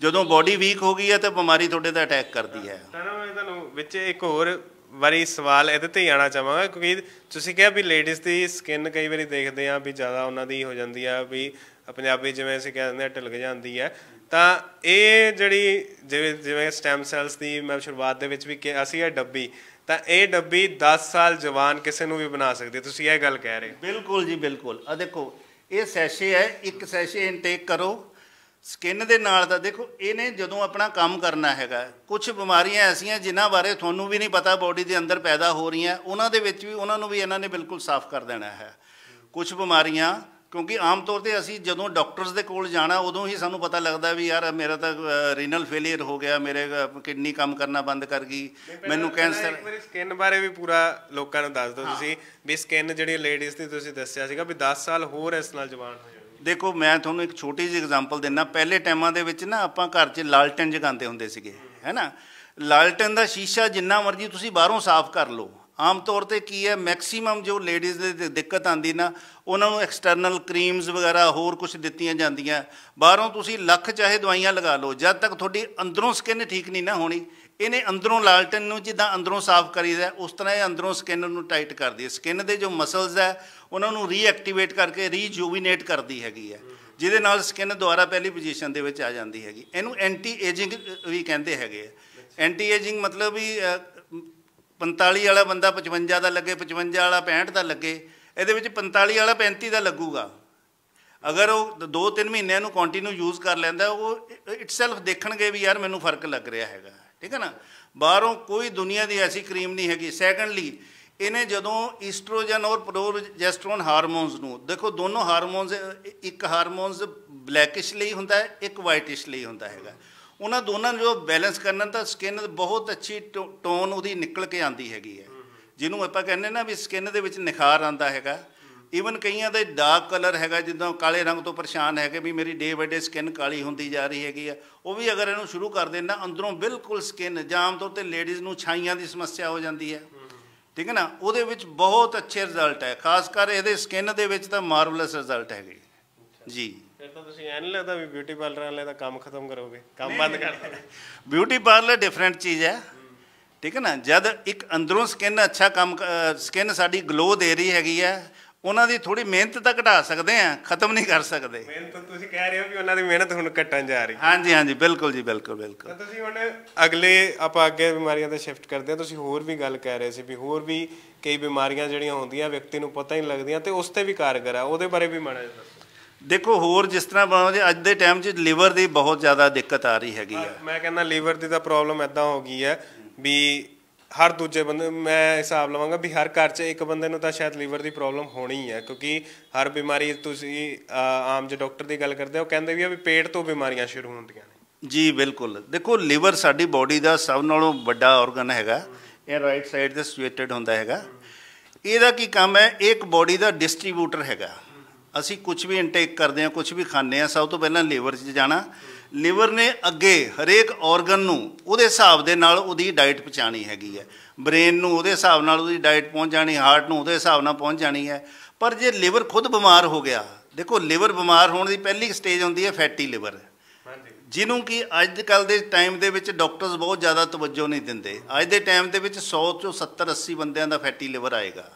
ਜਦੋਂ ਬੋਡੀ ਵੀਕ ਹੋ ਗਈ ਹੈ ਤਾਂ ਬਿਮਾਰੀ ਤੁਹਾਡੇ ਦਾ ਅਟੈਕ ਕਰਦੀ ਹੈ ਤਾਂ ਮੈਂ ਤੁਹਾਨੂੰ ਵਿੱਚ ਇੱਕ ਹੋਰ ਵਾਰੀ ਸਵਾਲ ਇਹਦੇ ਤੇ ਹੀ ਆਣਾ ਚਾਹਾਂਗਾ ਕਿਉਂਕਿ ਤੁਸੀਂ ਕਿਹਾ ਵੀ ਲੇਡੀਜ਼ ਦੀ ਸਕਿਨ ਕਈ ਵਾਰੀ ਦੇਖਦੇ ਆ ਵੀ ਜ਼ਿਆਦਾ ਉਹਨਾਂ ਦੀ ਹੋ ਜਾਂਦੀ ਆ ਵੀ ਪੰਜਾਬੀ ਜਿਵੇਂ ਅਸੀਂ ਕਹਿੰਦੇ ਆ ਢਿਲਕ ਜਾਂਦੀ ਆ ਤਾਂ ਇਹ ਜਿਹੜੀ ਜਿਵੇਂ ਜਿਵੇਂ ਸਟੈਮ ਸੈਲਸ ਦੀ ਮੈਂ ਸ਼ੁਰੂਆਤ ਦੇ ਵਿੱਚ ਵੀ ਕਿ ਅਸੀਂ ਇਹ ਡੱਬੀ ਤਾਂ ਇਹ ਡੱਬੀ 10 ਸਾਲ ਜਵਾਨ ਕਿਸੇ ਨੂੰ ਵੀ ਬਣਾ ਸਕਦੀ ਤੁਸੀਂ ਇਹ ਗੱਲ ਕਹਿ ਰਹੇ ਬਿਲਕੁਲ ਜੀ ਬਿਲਕੁਲ ਆ ਦੇਖੋ ਇਹ ਸੈਸ਼ੇ ਹੈ ਇੱਕ ਸੈਸ਼ੇ ਇਨਟੇਕ ਕਰੋ ਸਕਿਨ ਦੇ ਨਾਲ ਦਾ ਦੇਖੋ ਇਹਨੇ ਜਦੋਂ ਆਪਣਾ ਕੰਮ ਕਰਨਾ ਹੈਗਾ ਕੁਝ ਬਿਮਾਰੀਆਂ ਐਸੀਆਂ ਜਿਨ੍ਹਾਂ ਬਾਰੇ ਤੁਹਾਨੂੰ ਵੀ ਨਹੀਂ ਪਤਾ ਬਾਡੀ ਦੇ ਅੰਦਰ ਪੈਦਾ ਹੋ ਰਹੀਆਂ ਉਹਨਾਂ ਦੇ ਵਿੱਚ ਵੀ ਉਹਨਾਂ ਨੂੰ ਵੀ ਇਹਨਾਂ ਨੇ ਬਿਲਕੁਲ ਸਾਫ਼ ਕਰ ਦੇਣਾ ਹੈ ਕੁਝ ਬਿਮਾਰੀਆਂ ਕਿਉਂਕਿ ਆਮ ਤੌਰ ਤੇ ਅਸੀਂ ਜਦੋਂ ਡਾਕਟਰਸ ਦੇ ਕੋਲ ਜਾਣਾ ਉਦੋਂ ਹੀ ਸਾਨੂੰ ਪਤਾ ਲੱਗਦਾ ਵੀ ਯਾਰ ਮੇਰਾ ਤਾਂ ਰੀਨਲ ਫੇਲਿਅਰ ਹੋ ਗਿਆ ਮੇਰੇ ਕਿਡਨੀ ਕੰਮ ਕਰਨਾ ਬੰਦ ਕਰ ਗਈ ਮੈਨੂੰ ਕੈਂਸਰ ਮੇਰੀ ਸਕਿਨ ਬਾਰੇ ਵੀ ਪੂਰਾ ਲੋਕਾਂ ਨੂੰ ਦੱਸ ਦਿਓ ਤੁਸੀਂ ਵੀ ਸਕਿਨ ਜਿਹੜੀ ਲੇਡੀਜ਼ ਦੀ ਤੁਸੀਂ ਦੱਸਿਆ ਸੀਗਾ ਵੀ 10 ਸਾਲ ਹੋਰ ਇਸ ਨਾਲ ਜਵਾਨ ਹੋਏ ਦੇਖੋ ਮੈਂ ਤੁਹਾਨੂੰ ਇੱਕ ਛੋਟੀ ਜਿਹੀ ਐਗਜ਼ਾਮਪਲ ਦਿੰਨਾ ਪਹਿਲੇ ਟਾਈਮਾਂ ਦੇ ਵਿੱਚ ਨਾ ਆਪਾਂ ਘਰ 'ਚ ਲਾਲਟਨ ਜਗਾਉਂਦੇ ਹੁੰਦੇ ਸੀਗੇ ਹੈਨਾ ਲਾਲਟਨ ਦਾ ਸ਼ੀਸ਼ਾ ਜਿੰਨਾ ਮਰਜ਼ੀ ਤੁਸੀਂ ਬਾਹਰੋਂ ਸਾਫ਼ ਕਰ ਲਓ ਆਮ ਤੌਰ ਤੇ ਕੀ ਹੈ ਮੈਕਸਿਮਮ ਜੋ ਲੇਡੀਜ਼ ਦੇ ਦਿੱਕਤ ਆਂਦੀ ਨਾ ਉਹਨਾਂ ਨੂੰ ਐਕਸਟਰਨਲ ਕਰੀਮਸ ਵਗੈਰਾ ਹੋਰ ਕੁਝ ਦਿੱਤੀਆਂ ਜਾਂਦੀਆਂ ਬਾਹਰੋਂ ਤੁਸੀਂ ਲੱਖ ਚਾਹੇ ਦਵਾਈਆਂ ਲਗਾ ਲਓ ਜਦ ਤੱਕ ਤੁਹਾਡੀ ਅੰਦਰੋਂ ਸਕਿਨ ਠੀਕ ਨਹੀਂ ਨਾ ਹੋਣੀ ਇਹਨੇ ਅੰਦਰੋਂ ਲਾਲਟਨ ਨੂੰ ਜਿੱਦਾਂ ਅੰਦਰੋਂ ਸਾਫ਼ ਕਰੀਦਾ ਉਸ ਤਰ੍ਹਾਂ ਇਹ ਅੰਦਰੋਂ ਸਕਿਨ ਨੂੰ ਟਾਈਟ ਕਰਦੀ ਹੈ ਸਕਿਨ ਦੇ ਜੋ ਮਸਲਸ ਹੈ ਉਹਨਾਂ ਨੂੰ ਰੀਐਕਟੀਵੇਟ ਕਰਕੇ ਰੀਜੂਵੀਨੇਟ ਕਰਦੀ ਹੈਗੀ ਹੈ ਜਿਹਦੇ ਨਾਲ ਸਕਿਨ ਦੁਆਰਾ ਪਹਿਲੀ ਪੋਜੀਸ਼ਨ ਦੇ ਵਿੱਚ ਆ ਜਾਂਦੀ ਹੈਗੀ ਇਹਨੂੰ ਐਂਟੀ ਏਜਿੰਗ ਵੀ ਕਹਿੰਦੇ ਹੈਗੇ ਐਂਟੀ ਏਜਿੰਗ ਮਤਲਬ ਵੀ 45 ਵਾਲਾ ਬੰਦਾ 55 ਦਾ ਲੱਗੇ 55 ਵਾਲਾ 65 ਦਾ ਲੱਗੇ ਇਹਦੇ ਵਿੱਚ 45 ਵਾਲਾ 35 ਦਾ ਲੱਗੂਗਾ ਅਗਰ ਉਹ 2-3 ਮਹੀਨਿਆਂ ਨੂੰ ਕੰਟੀਨਿਊ ਯੂਜ਼ ਕਰ ਲੈਂਦਾ ਉਹ ਇਟਸੈਲਫ ਦੇਖਣਗੇ ਵੀ ਯਾਰ ਮੈਨੂੰ ਫਰਕ ਲੱਗ ਰਿਹਾ ਹੈਗਾ ਠੀਕ ਹੈ ਨਾ ਬਾਹਰੋਂ ਕੋਈ ਦੁਨੀਆ ਦੀ ਐਸੀ ਕਰੀਮ ਨਹੀਂ ਹੈਗੀ ਸੈਕੰਡਲੀ ਇਹਨੇ ਜਦੋਂ ਈਸਟ੍ਰੋਜਨ ਔਰ ਪ੍ਰੋਜੈਸਟਰੋਨ ਹਾਰਮੋਨਸ ਨੂੰ ਦੇਖੋ ਦੋਨੋਂ ਹਾਰਮੋਨਸ ਇੱਕ ਹਾਰਮੋਨਸ ਬਲੈਕਿਸ਼ ਲਈ ਹੁੰਦਾ ਹੈ ਇੱਕ ਵਾਈਟਿਸ਼ ਲਈ ਹੁੰਦਾ ਹੈਗਾ ਉਹਨਾਂ ਦੋਨਾਂ ਨੂੰ ਜੋ ਬੈਲੈਂਸ ਕਰਨਾ ਤਾਂ ਸਕਿਨ ਬਹੁਤ ਅੱਛੀ ਟੋਨ ਉਹਦੀ ਨਿਕਲ ਕੇ ਆਂਦੀ ਹੈਗੀ ਹੈ ਜਿਹਨੂੰ ਆਪਾਂ ਕਹਿੰਦੇ ਨਾ ਵੀ ਸਕਿਨ ਦੇ ਵਿੱਚ ਨਿਖਾਰ ਆਂਦਾ ਹੈਗਾ ਈਵਨ ਕਈਆਂ ਦੇ ਡਾਰਕ ਕਲਰ ਹੈਗਾ ਜਿੱਦਾਂ ਕਾਲੇ ਰੰਗ ਤੋਂ ਪਰੇਸ਼ਾਨ ਹੈਗੇ ਵੀ ਮੇਰੀ ਡੇ ਬਾਈ ਡੇ ਸਕਿਨ ਕਾਲੀ ਹੁੰਦੀ ਜਾ ਰਹੀ ਹੈਗੀ ਆ ਉਹ ਵੀ ਅਗਰ ਇਹਨੂੰ ਸ਼ੁਰੂ ਕਰ ਦੇਣਾ ਅੰਦਰੋਂ ਬਿਲਕੁਲ ਸਕਿਨ ਜਾਂ ਆਮ ਤੌਰ ਤੇ ਲੇਡੀਜ਼ ਨੂੰ ਛਾਈਆਂ ਦੀ ਸਮੱਸਿਆ ਹੋ ਜਾਂਦੀ ਹੈ ਠੀਕ ਹੈ ਨਾ ਉਹਦੇ ਵਿੱਚ ਬਹੁਤ ਅੱਛੇ ਰਿਜ਼ਲਟ ਹੈ ਖਾਸ ਕਰ ਇਹਦੇ ਸਕਿਨ ਦੇ ਵਿੱਚ ਤਾਂ ਮਾਰਵਲਸ ਰਿਜ਼ਲਟ ਹੈਗੇ ਜੀ ਫਿਰ ਤਾਂ ਤੁਸੀਂ ਐਨ ਲੱਗਦਾ ਵੀ ਬਿਊਟੀ ਪਾਰਲਰ ਵਾਲੇ ਦਾ ਕੰਮ ਖਤਮ ਕਰੋਗੇ ਕੰਮ ਬੰਦ ਕਰ ਬਿਊਟੀ ਪਾਰਲਰ ਡਿਫਰੈਂਟ ਚੀਜ਼ ਹੈ ਠੀਕ ਹੈ ਨਾ ਜਦ ਇੱਕ ਅੰਦਰੋਂ ਸਕਿਨ ਅੱਛਾ ਕੰਮ ਸਕਿਨ ਸਾਡੀ ਗਲੋ ਦੇ ਰਹੀ ਹੈਗੀ ਹੈ ਉਹਨਾਂ ਦੀ ਥੋੜੀ ਮਿਹਨਤ ਤਾਂ ਘਟਾ ਸਕਦੇ ਆ ਖਤਮ ਨਹੀਂ ਕਰ ਸਕਦੇ ਮਿਹਨਤ ਤੁਸੀਂ ਕਹਿ ਰਹੇ ਹੋ ਵੀ ਉਹਨਾਂ ਦੀ ਮਿਹਨਤ ਹੁਣ ਘਟਣ ਜਾ ਰਹੀ ਹਾਂਜੀ ਹਾਂਜੀ ਬਿਲਕੁਲ ਜੀ ਬਿਲਕੁਲ ਬਿਲਕੁਲ ਤੁਸੀਂ ਹੁਣ ਅਗਲੇ ਆਪਾਂ ਅੱਗੇ ਬਿਮਾਰੀਆਂ ਤੇ ਸ਼ਿਫਟ ਕਰਦੇ ਆ ਤੁਸੀਂ ਹੋਰ ਵੀ ਗੱਲ ਕਹਿ ਰਹੇ ਸੀ ਵੀ ਹੋਰ ਵੀ ਕਈ ਬਿਮਾਰੀਆਂ ਜਿਹੜੀਆਂ ਹੁੰਦੀਆਂ ਵਿਅਕਤੀ ਨੂੰ ਪਤਾ ਹੀ ਨਹੀਂ ਲੱਗਦੀਆਂ ਤੇ ਉਸ ਤੇ ਵੀ ਕਾਰਗਰ ਆ ਉਹਦੇ ਬਾਰੇ ਵੀ ਮਾੜਾ ਜਿਹਾ ਦੇਖੋ ਹੋਰ ਜਿਸ ਤਰ੍ਹਾਂ ਜੇ ਅੱਜ ਦੇ ਟਾਈਮ 'ਚ ਲੀਵਰ ਦੀ ਬਹੁਤ ਜ਼ਿਆਦਾ ਦਿੱਕਤ ਆ ਰਹੀ ਹੈਗੀ ਆ ਮੈਂ ਕਹਿੰਦਾ ਲੀਵਰ ਦੀ ਤਾਂ ਪ੍ਰੋਬਲਮ ਐਦਾਂ ਹੋ ਗਈ ਹੈ ਵੀ ਹਰ ਦੂਜੇ ਬੰਦੇ ਮੈਂ ਹਿਸਾਬ ਲਵਾਂਗਾ ਵੀ ਹਰ ਘਰ 'ਚ ਇੱਕ ਬੰਦੇ ਨੂੰ ਤਾਂ ਸ਼ਾਇਦ ਲੀਵਰ ਦੀ ਪ੍ਰੋਬਲਮ ਹੋਣੀ ਹੈ ਕਿਉਂਕਿ ਹਰ ਬਿਮਾਰੀ ਤੁਸੀਂ ਆਮ ਜਿਹੇ ਡਾਕਟਰ ਦੀ ਗੱਲ ਕਰਦੇ ਹੋ ਕਹਿੰਦੇ ਵੀ ਆ ਵੀ ਪੇਟ ਤੋਂ ਬਿਮਾਰੀਆਂ ਸ਼ੁਰੂ ਹੁੰਦੀਆਂ ਨੇ ਜੀ ਬਿਲਕੁਲ ਦੇਖੋ ਲੀਵਰ ਸਾਡੀ ਬਾਡੀ ਦਾ ਸਭ ਨਾਲੋਂ ਵੱਡਾ ਆਰਗਨ ਹੈਗਾ ਇਹ ਰਾਈਟ ਸਾਈਡ ਤੇ ਸਿਚੁਏਟਡ ਹੁੰਦਾ ਹੈਗਾ ਇਹਦਾ ਕੀ ਕੰਮ ਹੈ ਇੱਕ ਬਾਡੀ ਦਾ ਡਿਸਟ੍ਰੀਬਿਊਟਰ ਹੈਗਾ ਅਸੀਂ ਕੁਝ ਵੀ ਇਨਟੇਕ ਕਰਦੇ ਹਾਂ ਕੁਝ ਵੀ ਖਾਂਦੇ ਹਾਂ ਸਭ ਤੋਂ ਪਹਿਲਾਂ ਲੀਵਰ 'ਚ ਜਾਣਾ ਲਿਵਰ ਨੇ ਅੱਗੇ ਹਰੇਕ ਆਰਗਨ ਨੂੰ ਉਹਦੇ ਹਿਸਾਬ ਦੇ ਨਾਲ ਉਹਦੀ ਡਾਈਟ ਪਹੁੰਚਾਣੀ ਹੈਗੀ ਹੈ ਬ੍ਰੇਨ ਨੂੰ ਉਹਦੇ ਹਿਸਾਬ ਨਾਲ ਉਹਦੀ ਡਾਈਟ ਪਹੁੰਚਾਣੀ ਹਾਰਟ ਨੂੰ ਉਹਦੇ ਹਿਸਾਬ ਨਾਲ ਪਹੁੰਚਾਣੀ ਹੈ ਪਰ ਜੇ ਲਿਵਰ ਖੁਦ ਬਿਮਾਰ ਹੋ ਗਿਆ ਦੇਖੋ ਲਿਵਰ ਬਿਮਾਰ ਹੋਣ ਦੀ ਪਹਿਲੀ ਸਟੇਜ ਹੁੰਦੀ ਹੈ ਫੈਟੀ ਲਿਵਰ ਜਿਹਨੂੰ ਕਿ ਅੱਜ ਕੱਲ ਦੇ ਟਾਈਮ ਦੇ ਵਿੱਚ ਡਾਕਟਰਸ ਬਹੁਤ ਜ਼ਿਆਦਾ ਤਵੱਜੋ ਨਹੀਂ ਦਿੰਦੇ ਅੱਜ ਦੇ ਟਾਈਮ ਦੇ ਵਿੱਚ 100 ਚੋਂ 70 80 ਬੰਦਿਆਂ ਦਾ ਫੈਟੀ ਲਿਵਰ ਆਏਗਾ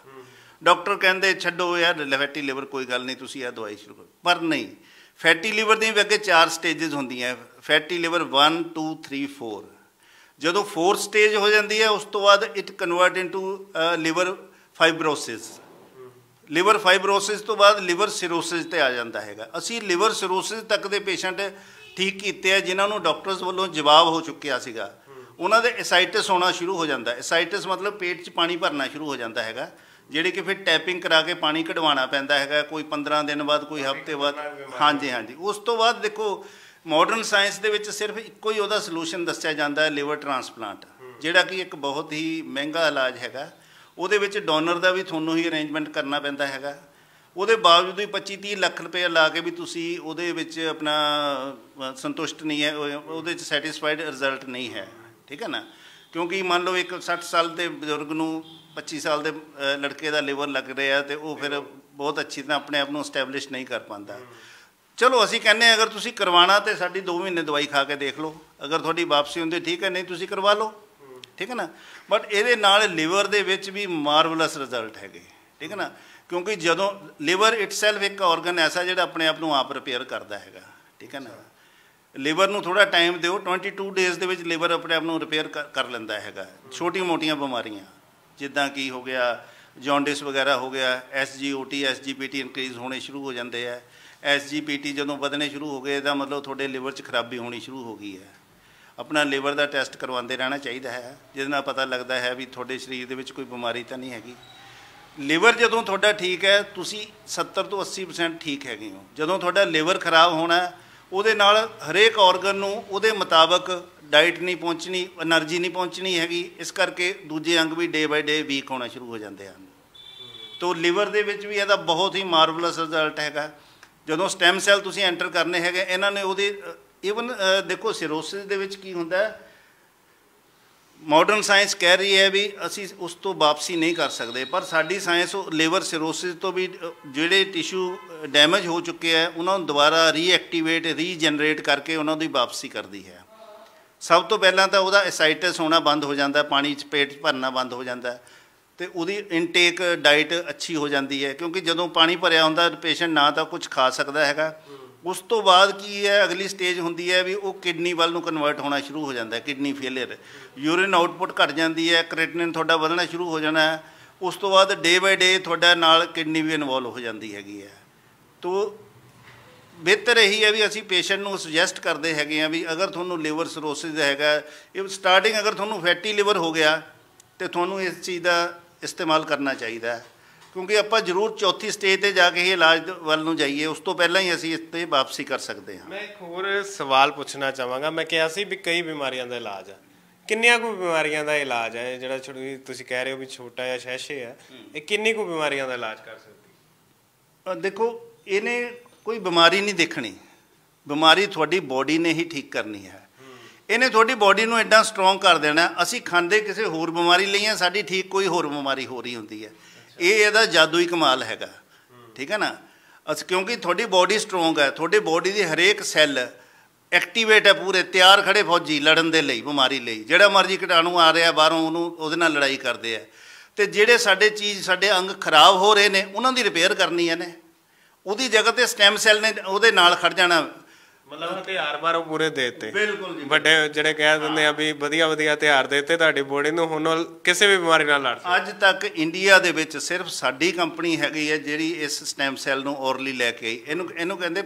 ਡਾਕਟਰ ਕਹਿੰਦੇ ਛੱਡੋ ਯਾਰ ਫੈਟੀ ਲਿਵਰ ਕੋਈ ਗੱਲ ਨਹੀਂ ਤੁਸੀਂ ਇਹ ਦਵਾਈ ਸ਼ੁਰੂ ਕਰੋ ਪਰ ਨਹੀਂ ਫੈਟੀ ਲੀਵਰ ਦੇ ਵੀ ਅੱਗੇ ਚਾਰ ਸਟੇजेस ਹੁੰਦੀਆਂ ਫੈਟੀ ਲੀਵਰ 1 2 3 4 ਜਦੋਂ 4 ਸਟੇਜ ਹੋ ਜਾਂਦੀ ਹੈ ਉਸ ਤੋਂ ਬਾਅਦ it convert into liver fibrosis liver fibrosis ਤੋਂ ਬਾਅਦ ਲੀਵਰ ਸਿਰੋਸਿਸ ਤੇ ਆ ਜਾਂਦਾ ਹੈਗਾ ਅਸੀਂ ਲੀਵਰ ਸਿਰੋਸਿਸ ਤੱਕ ਦੇ ਪੇਸ਼ੈਂਟ ਠੀਕ ਕੀਤੇ ਆ ਜਿਨ੍ਹਾਂ ਨੂੰ ਡਾਕਟਰਸ ਵੱਲੋਂ ਜਵਾਬ ਹੋ ਚੁੱਕਿਆ ਸੀਗਾ ਉਹਨਾਂ ਦੇ ਐਸਾਈਟਿਸ ਹੋਣਾ ਸ਼ੁਰੂ ਹੋ ਜਾਂਦਾ ਐਸਾਈਟਿਸ ਮਤਲਬ ਪੇਟ 'ਚ ਪਾਣੀ ਭਰਨਾ ਸ਼ੁਰੂ ਹੋ ਜਾਂਦਾ ਹੈਗਾ ਜਿਹੜੇ ਕਿ ਫਿਰ ਟੈਪਿੰਗ ਕਰਾ ਕੇ ਪਾਣੀ ਕਢਵਾਉਣਾ ਪੈਂਦਾ ਹੈਗਾ ਕੋਈ 15 ਦਿਨ ਬਾਅਦ ਕੋਈ ਹਫਤੇ ਬਾਅਦ ਹਾਂਜੀ ਹਾਂਜੀ ਉਸ ਤੋਂ ਬਾਅਦ ਦੇਖੋ ਮਾਡਰਨ ਸਾਇੰਸ ਦੇ ਵਿੱਚ ਸਿਰਫ ਇੱਕੋ ਹੀ ਉਹਦਾ ਸੋਲੂਸ਼ਨ ਦੱਸਿਆ ਜਾਂਦਾ ਹੈ ਲਿਵਰ ਟ੍ਰਾਂਸਪਲਾਂਟ ਜਿਹੜਾ ਕਿ ਇੱਕ ਬਹੁਤ ਹੀ ਮਹਿੰਗਾ ਇਲਾਜ ਹੈਗਾ ਉਹਦੇ ਵਿੱਚ ਡੋਨਰ ਦਾ ਵੀ ਤੁਹਾਨੂੰ ਹੀ ਅਰੇਂਜਮੈਂਟ ਕਰਨਾ ਪੈਂਦਾ ਹੈਗਾ ਉਹਦੇ ਬਾਵਜੂਦ ਵੀ 25 30 ਲੱਖ ਰੁਪਏ ਲਾ ਕੇ ਵੀ ਤੁਸੀਂ ਉਹਦੇ ਵਿੱਚ ਆਪਣਾ ਸੰਤੁਸ਼ਟ ਨਹੀਂ ਹੈ ਉਹਦੇ ਵਿੱਚ ਸੈਟੀਸਫਾਈਡ ਰਿਜ਼ਲਟ ਨਹੀਂ ਹੈ ਠੀਕ ਹੈ ਨਾ ਕਿਉਂਕਿ ਮੰਨ ਲਓ ਇੱਕ 60 ਸਾਲ ਦੇ ਬਜ਼ੁਰਗ ਨੂੰ 25 ਸਾਲ ਦੇ ਲੜਕੇ ਦਾ ਲਿਵਰ ਲੱਗ ਰਿਹਾ ਤੇ ਉਹ ਫਿਰ ਬਹੁਤ ਅੱਛੀ ਤਰ੍ਹਾਂ ਆਪਣੇ ਆਪ ਨੂੰ ਸਟੈਬਲਿਸ਼ ਨਹੀਂ ਕਰ ਪਾਉਂਦਾ ਚਲੋ ਅਸੀਂ ਕਹਿੰਦੇ ਆ ਅਗਰ ਤੁਸੀਂ ਕਰਵਾਣਾ ਤੇ ਸਾਡੀ 2 ਮਹੀਨੇ ਦਵਾਈ ਖਾ ਕੇ ਦੇਖ ਲਓ ਅਗਰ ਤੁਹਾਡੀ ਵਾਪਸੀ ਹੁੰਦੀ ਠੀਕ ਹੈ ਨਹੀਂ ਤੁਸੀਂ ਕਰਵਾ ਲਓ ਠੀਕ ਹੈ ਨਾ ਬਟ ਇਹਦੇ ਨਾਲ ਲਿਵਰ ਦੇ ਵਿੱਚ ਵੀ ਮਾਰਵਲਸ ਰਿਜ਼ਲਟ ਹੈਗੇ ਠੀਕ ਹੈ ਨਾ ਕਿਉਂਕਿ ਜਦੋਂ ਲਿਵਰ ਇਟਸੈਲਫ ਇੱਕ ਆਰਗਨ ਐਸਾ ਜਿਹੜਾ ਆਪਣੇ ਆਪ ਨੂੰ ਆਪ ਰਿਪੇਅਰ ਕਰਦਾ ਹੈਗਾ ਠੀਕ ਹੈ ਨਾ ਲਿਵਰ ਨੂੰ ਥੋੜਾ ਟਾਈਮ ਦਿਓ 22 ਡੇਸ ਦੇ ਵਿੱਚ ਲਿਵਰ ਆਪਣੇ ਆਪ ਨੂੰ ਰਿਪੇਅਰ ਕਰ ਲੈਂਦਾ ਹੈਗਾ ਛੋਟੀ-ਮੋਟੀਆਂ ਬਿਮਾਰੀਆਂ ਜਿੱਦਾਂ ਕੀ ਹੋ ਗਿਆ ਜੌਂਡਿਸ ਵਗੈਰਾ ਹੋ ਗਿਆ ਐਸਜੀਓਟੀ ਐਸਜੀਪੀਟੀ ਇਨਕਰੀਜ਼ ਹੋਣੇ ਸ਼ੁਰੂ ਹੋ ਜਾਂਦੇ ਆ ਐਸਜੀਪੀਟੀ ਜਦੋਂ ਵਧਣੇ ਸ਼ੁਰੂ ਹੋ ਗਏ ਇਹਦਾ ਮਤਲਬ ਤੁਹਾਡੇ ਲਿਵਰ 'ਚ ਖਰਾਬੀ ਹੋਣੀ ਸ਼ੁਰੂ ਹੋ ਗਈ ਹੈ ਆਪਣਾ ਲਿਵਰ ਦਾ ਟੈਸਟ ਕਰਵਾਉਂਦੇ ਰਹਿਣਾ ਚਾਹੀਦਾ ਹੈ ਜਿਹਦੇ ਨਾਲ ਪਤਾ ਲੱਗਦਾ ਹੈ ਵੀ ਤੁਹਾਡੇ ਸਰੀਰ ਦੇ ਵਿੱਚ ਕੋਈ ਬਿਮਾਰੀ ਤਾਂ ਨਹੀਂ ਹੈਗੀ ਲਿਵਰ ਜਦੋਂ ਤੁਹਾਡਾ ਠੀਕ ਹੈ ਤੁਸੀਂ 70 ਤੋਂ 80% ਠੀਕ ਹੈਗੇ ਹੋ ਜਦੋਂ ਤੁਹਾਡਾ ਲਿਵਰ ਖਰਾਬ ਹੋਣਾ ਉਹਦੇ ਨਾਲ ਹਰੇਕ ਆਰਗਨ ਨੂੰ ਉਹਦੇ ਮੁਤਾਬਕ ਡਾਈਟ ਨਹੀਂ ਪਹੁੰਚਣੀ એનર્ਜੀ ਨਹੀਂ ਪਹੁੰਚਣੀ ਹੈਗੀ ਇਸ ਕਰਕੇ ਦੂਜੇ ਅੰਗ ਵੀ ਡੇ ਬਾਈ ਡੇ ਵੀਕ ਹੋਣਾ ਸ਼ੁਰੂ ਹੋ ਜਾਂਦੇ ਹਨ ਤੋਂ ਲਿਵਰ ਦੇ ਵਿੱਚ ਵੀ ਇਹਦਾ ਬਹੁਤ ਹੀ ਮਾਰਵਲਸ ਰਿਜ਼ਲਟ ਹੈਗਾ ਜਦੋਂ ਸਟੈਮ ਸੈੱਲ ਤੁਸੀਂ ਐਂਟਰ ਕਰਨੇ ਹੈਗੇ ਇਹਨਾਂ ਨੇ ਉਹਦੇ ਈਵਨ ਦੇਖੋ ਸਿਰੋਸਿਸ ਦੇ ਵਿੱਚ ਕੀ ਹੁੰਦਾ ਹੈ ਮਾਡਰਨ ਸਾਇੰਸ ਕਹਿ ਰਹੀ ਹੈ ਵੀ ਅਸੀਂ ਉਸ ਤੋਂ ਵਾਪਸੀ ਨਹੀਂ ਕਰ ਸਕਦੇ ਪਰ ਸਾਡੀ ਸਾਇੰਸ ਲੀਵਰ ਸਿਰੋਸਿਸ ਤੋਂ ਵੀ ਜਿਹੜੇ ਟਿਸ਼ੂ ਡੈਮੇਜ ਹੋ ਚੁੱਕੇ ਆ ਉਹਨਾਂ ਨੂੰ ਦੁਬਾਰਾ ਰੀਐਕਟੀਵੇਟ ਰੀਜਨਰੇਟ ਕਰਕੇ ਉਹਨਾਂ ਦੀ ਵਾਪਸੀ ਕਰਦੀ ਹੈ ਸਭ ਤੋਂ ਪਹਿਲਾਂ ਤਾਂ ਉਹਦਾ ਐਸਾਈਟਸ ਹੋਣਾ ਬੰਦ ਹੋ ਜਾਂਦਾ ਪਾਣੀ ਚ ਪੇਟ ਭਰਨਾ ਬੰਦ ਹੋ ਜਾਂਦਾ ਤੇ ਉਹਦੀ ਇਨਟੇਕ ਡਾਈਟ ਅੱਛੀ ਹੋ ਜਾਂਦੀ ਹੈ ਕਿਉਂਕਿ ਜਦੋਂ ਪਾਣੀ ਭਰਿਆ ਹੁੰਦਾ ਪੇਸ਼ੈਂਟ ਨਾ ਤਾਂ ਕੁਝ ਖਾ ਸਕਦਾ ਹੈਗਾ ਉਸ ਤੋਂ ਬਾਅਦ ਕੀ ਹੈ ਅਗਲੀ ਸਟੇਜ ਹੁੰਦੀ ਹੈ ਵੀ ਉਹ ਕਿਡਨੀ ਵੱਲ ਨੂੰ ਕਨਵਰਟ ਹੋਣਾ ਸ਼ੁਰੂ ਹੋ ਜਾਂਦਾ ਹੈ ਕਿਡਨੀ ਫੇਲਰ ਯੂਰਿਨ ਆਊਟਪੁੱਟ ਘਟ ਜਾਂਦੀ ਹੈ ਕ੍ਰੈਟਿਨਿਨ ਤੁਹਾਡਾ ਵਧਣਾ ਸ਼ੁਰੂ ਹੋ ਜਾਣਾ ਹੈ ਉਸ ਤੋਂ ਬਾਅਦ ਡੇ ਬਾਈ ਡੇ ਤੁਹਾਡਾ ਨਾਲ ਕਿਡਨੀ ਵੀ ਇਨਵੋਲ ਹੋ ਜਾਂਦੀ ਹੈਗੀ ਹੈ ਤੋਂ ਬਿਹਤਰ ਇਹੀ ਹੈ ਵੀ ਅਸੀਂ ਪੇਸ਼ੈਂਟ ਨੂੰ ਸੁਜੈਸਟ ਕਰਦੇ ਹੈਗੇ ਆ ਵੀ ਅਗਰ ਤੁਹਾਨੂੰ ਲਿਵਰ ਸਿਰੋਸਿਸ ਹੈਗਾ ਇਹ ਸਟਾਰਟਿੰਗ ਅਗਰ ਤੁਹਾਨੂੰ ਫੈਟੀ ਲਿਵਰ ਹੋ ਗਿਆ ਤੇ ਤੁਹਾਨੂੰ ਇਸ ਚੀਜ਼ ਦਾ ਇਸਤੇਮਾਲ ਕਰਨਾ ਚਾਹੀਦਾ ਹੈ ਕਿਉਂਕਿ ਆਪਾਂ ਜ਼ਰੂਰ ਚੌਥੀ ਸਟੇਜ ਤੇ ਜਾ ਕੇ ਹੀ ਇਲਾਜ ਵੱਲ ਨੂੰ ਜਾਈਏ ਉਸ ਤੋਂ ਪਹਿਲਾਂ ਹੀ ਅਸੀਂ ਇਸ ਤੇ ਵਾਪਸੀ ਕਰ ਸਕਦੇ ਹਾਂ ਮੈਂ ਇੱਕ ਹੋਰ ਸਵਾਲ ਪੁੱਛਣਾ ਚਾਹਾਂਗਾ ਮੈਂ ਕਿਹਾ ਸੀ ਵੀ ਕਈ ਬਿਮਾਰੀਆਂ ਦਾ ਇਲਾਜ ਹੈ ਕਿੰਨੀਆਂ ਕੁ ਬਿਮਾਰੀਆਂ ਦਾ ਇਲਾਜ ਹੈ ਜਿਹੜਾ ਤੁਸੀਂ ਕਹਿ ਰਹੇ ਹੋ ਵੀ ਛੋਟਾ ਜਾਂ ਸ਼ੈਸ਼ੇ ਹੈ ਇਹ ਕਿੰਨੀ ਕੁ ਬਿਮਾਰੀਆਂ ਦਾ ਇਲਾਜ ਕਰ ਸਕਦੀ ਦੇਖੋ ਇਹਨੇ ਕੋਈ ਬਿਮਾਰੀ ਨਹੀਂ ਦੇਖਣੀ ਬਿਮਾਰੀ ਤੁਹਾਡੀ ਬਾਡੀ ਨੇ ਹੀ ਠੀਕ ਕਰਨੀ ਹੈ ਇਹਨੇ ਤੁਹਾਡੀ ਬਾਡੀ ਨੂੰ ਐਡਾ ਸਟਰੋਂਗ ਕਰ ਦੇਣਾ ਅਸੀਂ ਖਾਂਦੇ ਕਿਸੇ ਹੋਰ ਬਿਮਾਰੀ ਲਈ ਆ ਸਾਡੀ ਠੀਕ ਕੋਈ ਹੋਰ ਬਿਮਾਰੀ ਹੋ ਰਹੀ ਹੁੰਦੀ ਹੈ ਇਹ ਇਹਦਾ ਜਾਦੂਈ ਕਮਾਲ ਹੈਗਾ ਠੀਕ ਹੈ ਨਾ ਅਸ ਕਿਉਂਕਿ ਤੁਹਾਡੀ ਬਾਡੀ ਸਟਰੋਂਗ ਹੈ ਤੁਹਾਡੇ ਬਾਡੀ ਦੀ ਹਰੇਕ ਸੈੱਲ ਐਕਟੀਵੇਟ ਹੈ ਪੂਰੇ ਤਿਆਰ ਖੜੇ ਫੌਜੀ ਲੜਨ ਦੇ ਲਈ ਬਿਮਾਰੀ ਲਈ ਜਿਹੜਾ ਮਰਜ਼ੀ ਕੀਟਾਣੂ ਆ ਰਿਹਾ ਬਾਹਰੋਂ ਉਹਨੂੰ ਉਹਦੇ ਨਾਲ ਲੜਾਈ ਕਰਦੇ ਆ ਤੇ ਜਿਹੜੇ ਸਾਡੇ ਚੀਜ਼ ਸਾਡੇ ਅੰਗ ਖਰਾਬ ਹੋ ਰਹੇ ਨੇ ਉਹਨਾਂ ਦੀ ਰਿਪੇਅਰ ਕਰਨੀ ਹੈ ਨੇ ਉਹਦੀ ਜਗ੍ਹਾ ਤੇ ਸਟੈਮ ਸੈੱਲ ਨੇ ਉਹਦੇ ਨਾਲ ਖੜ ਜਾਣਾ ਮਤਲਬ ਹਥਿਆਰ ਬਾਰੋਂ ਪੂਰੇ ਦੇਤੇ ਬਿਲਕੁਲ ਜੀ ਵੱਡੇ ਜਿਹੜੇ ਕਹਿ ਦਿੰਦੇ ਆ ਵੀ ਵਧੀਆ ਵਧੀਆ ਹਥਿਆਰ ਦੇਤੇ ਤੁਹਾਡੀ ਬੋਡੀ ਨੂੰ ਹੁਣ ਕਿਸੇ ਵੀ ਬਿਮਾਰੀ ਨਾਲ ਲੜ ਸਕਦਾ ਅੱਜ ਤੱਕ ਇੰਡੀਆ ਦੇ ਵਿੱਚ ਸਿਰਫ ਸਾਡੀ ਕੰਪਨੀ ਹੈਗੀ ਹੈ ਜਿਹੜੀ ਇਸ ਸਟੈਮ ਸੈੱਲ ਨੂੰ ਔਰਲੀ ਲੈ ਕੇ ਆਈ ਇਹਨੂੰ ਇਹਨੂੰ ਕਹਿੰਦੇ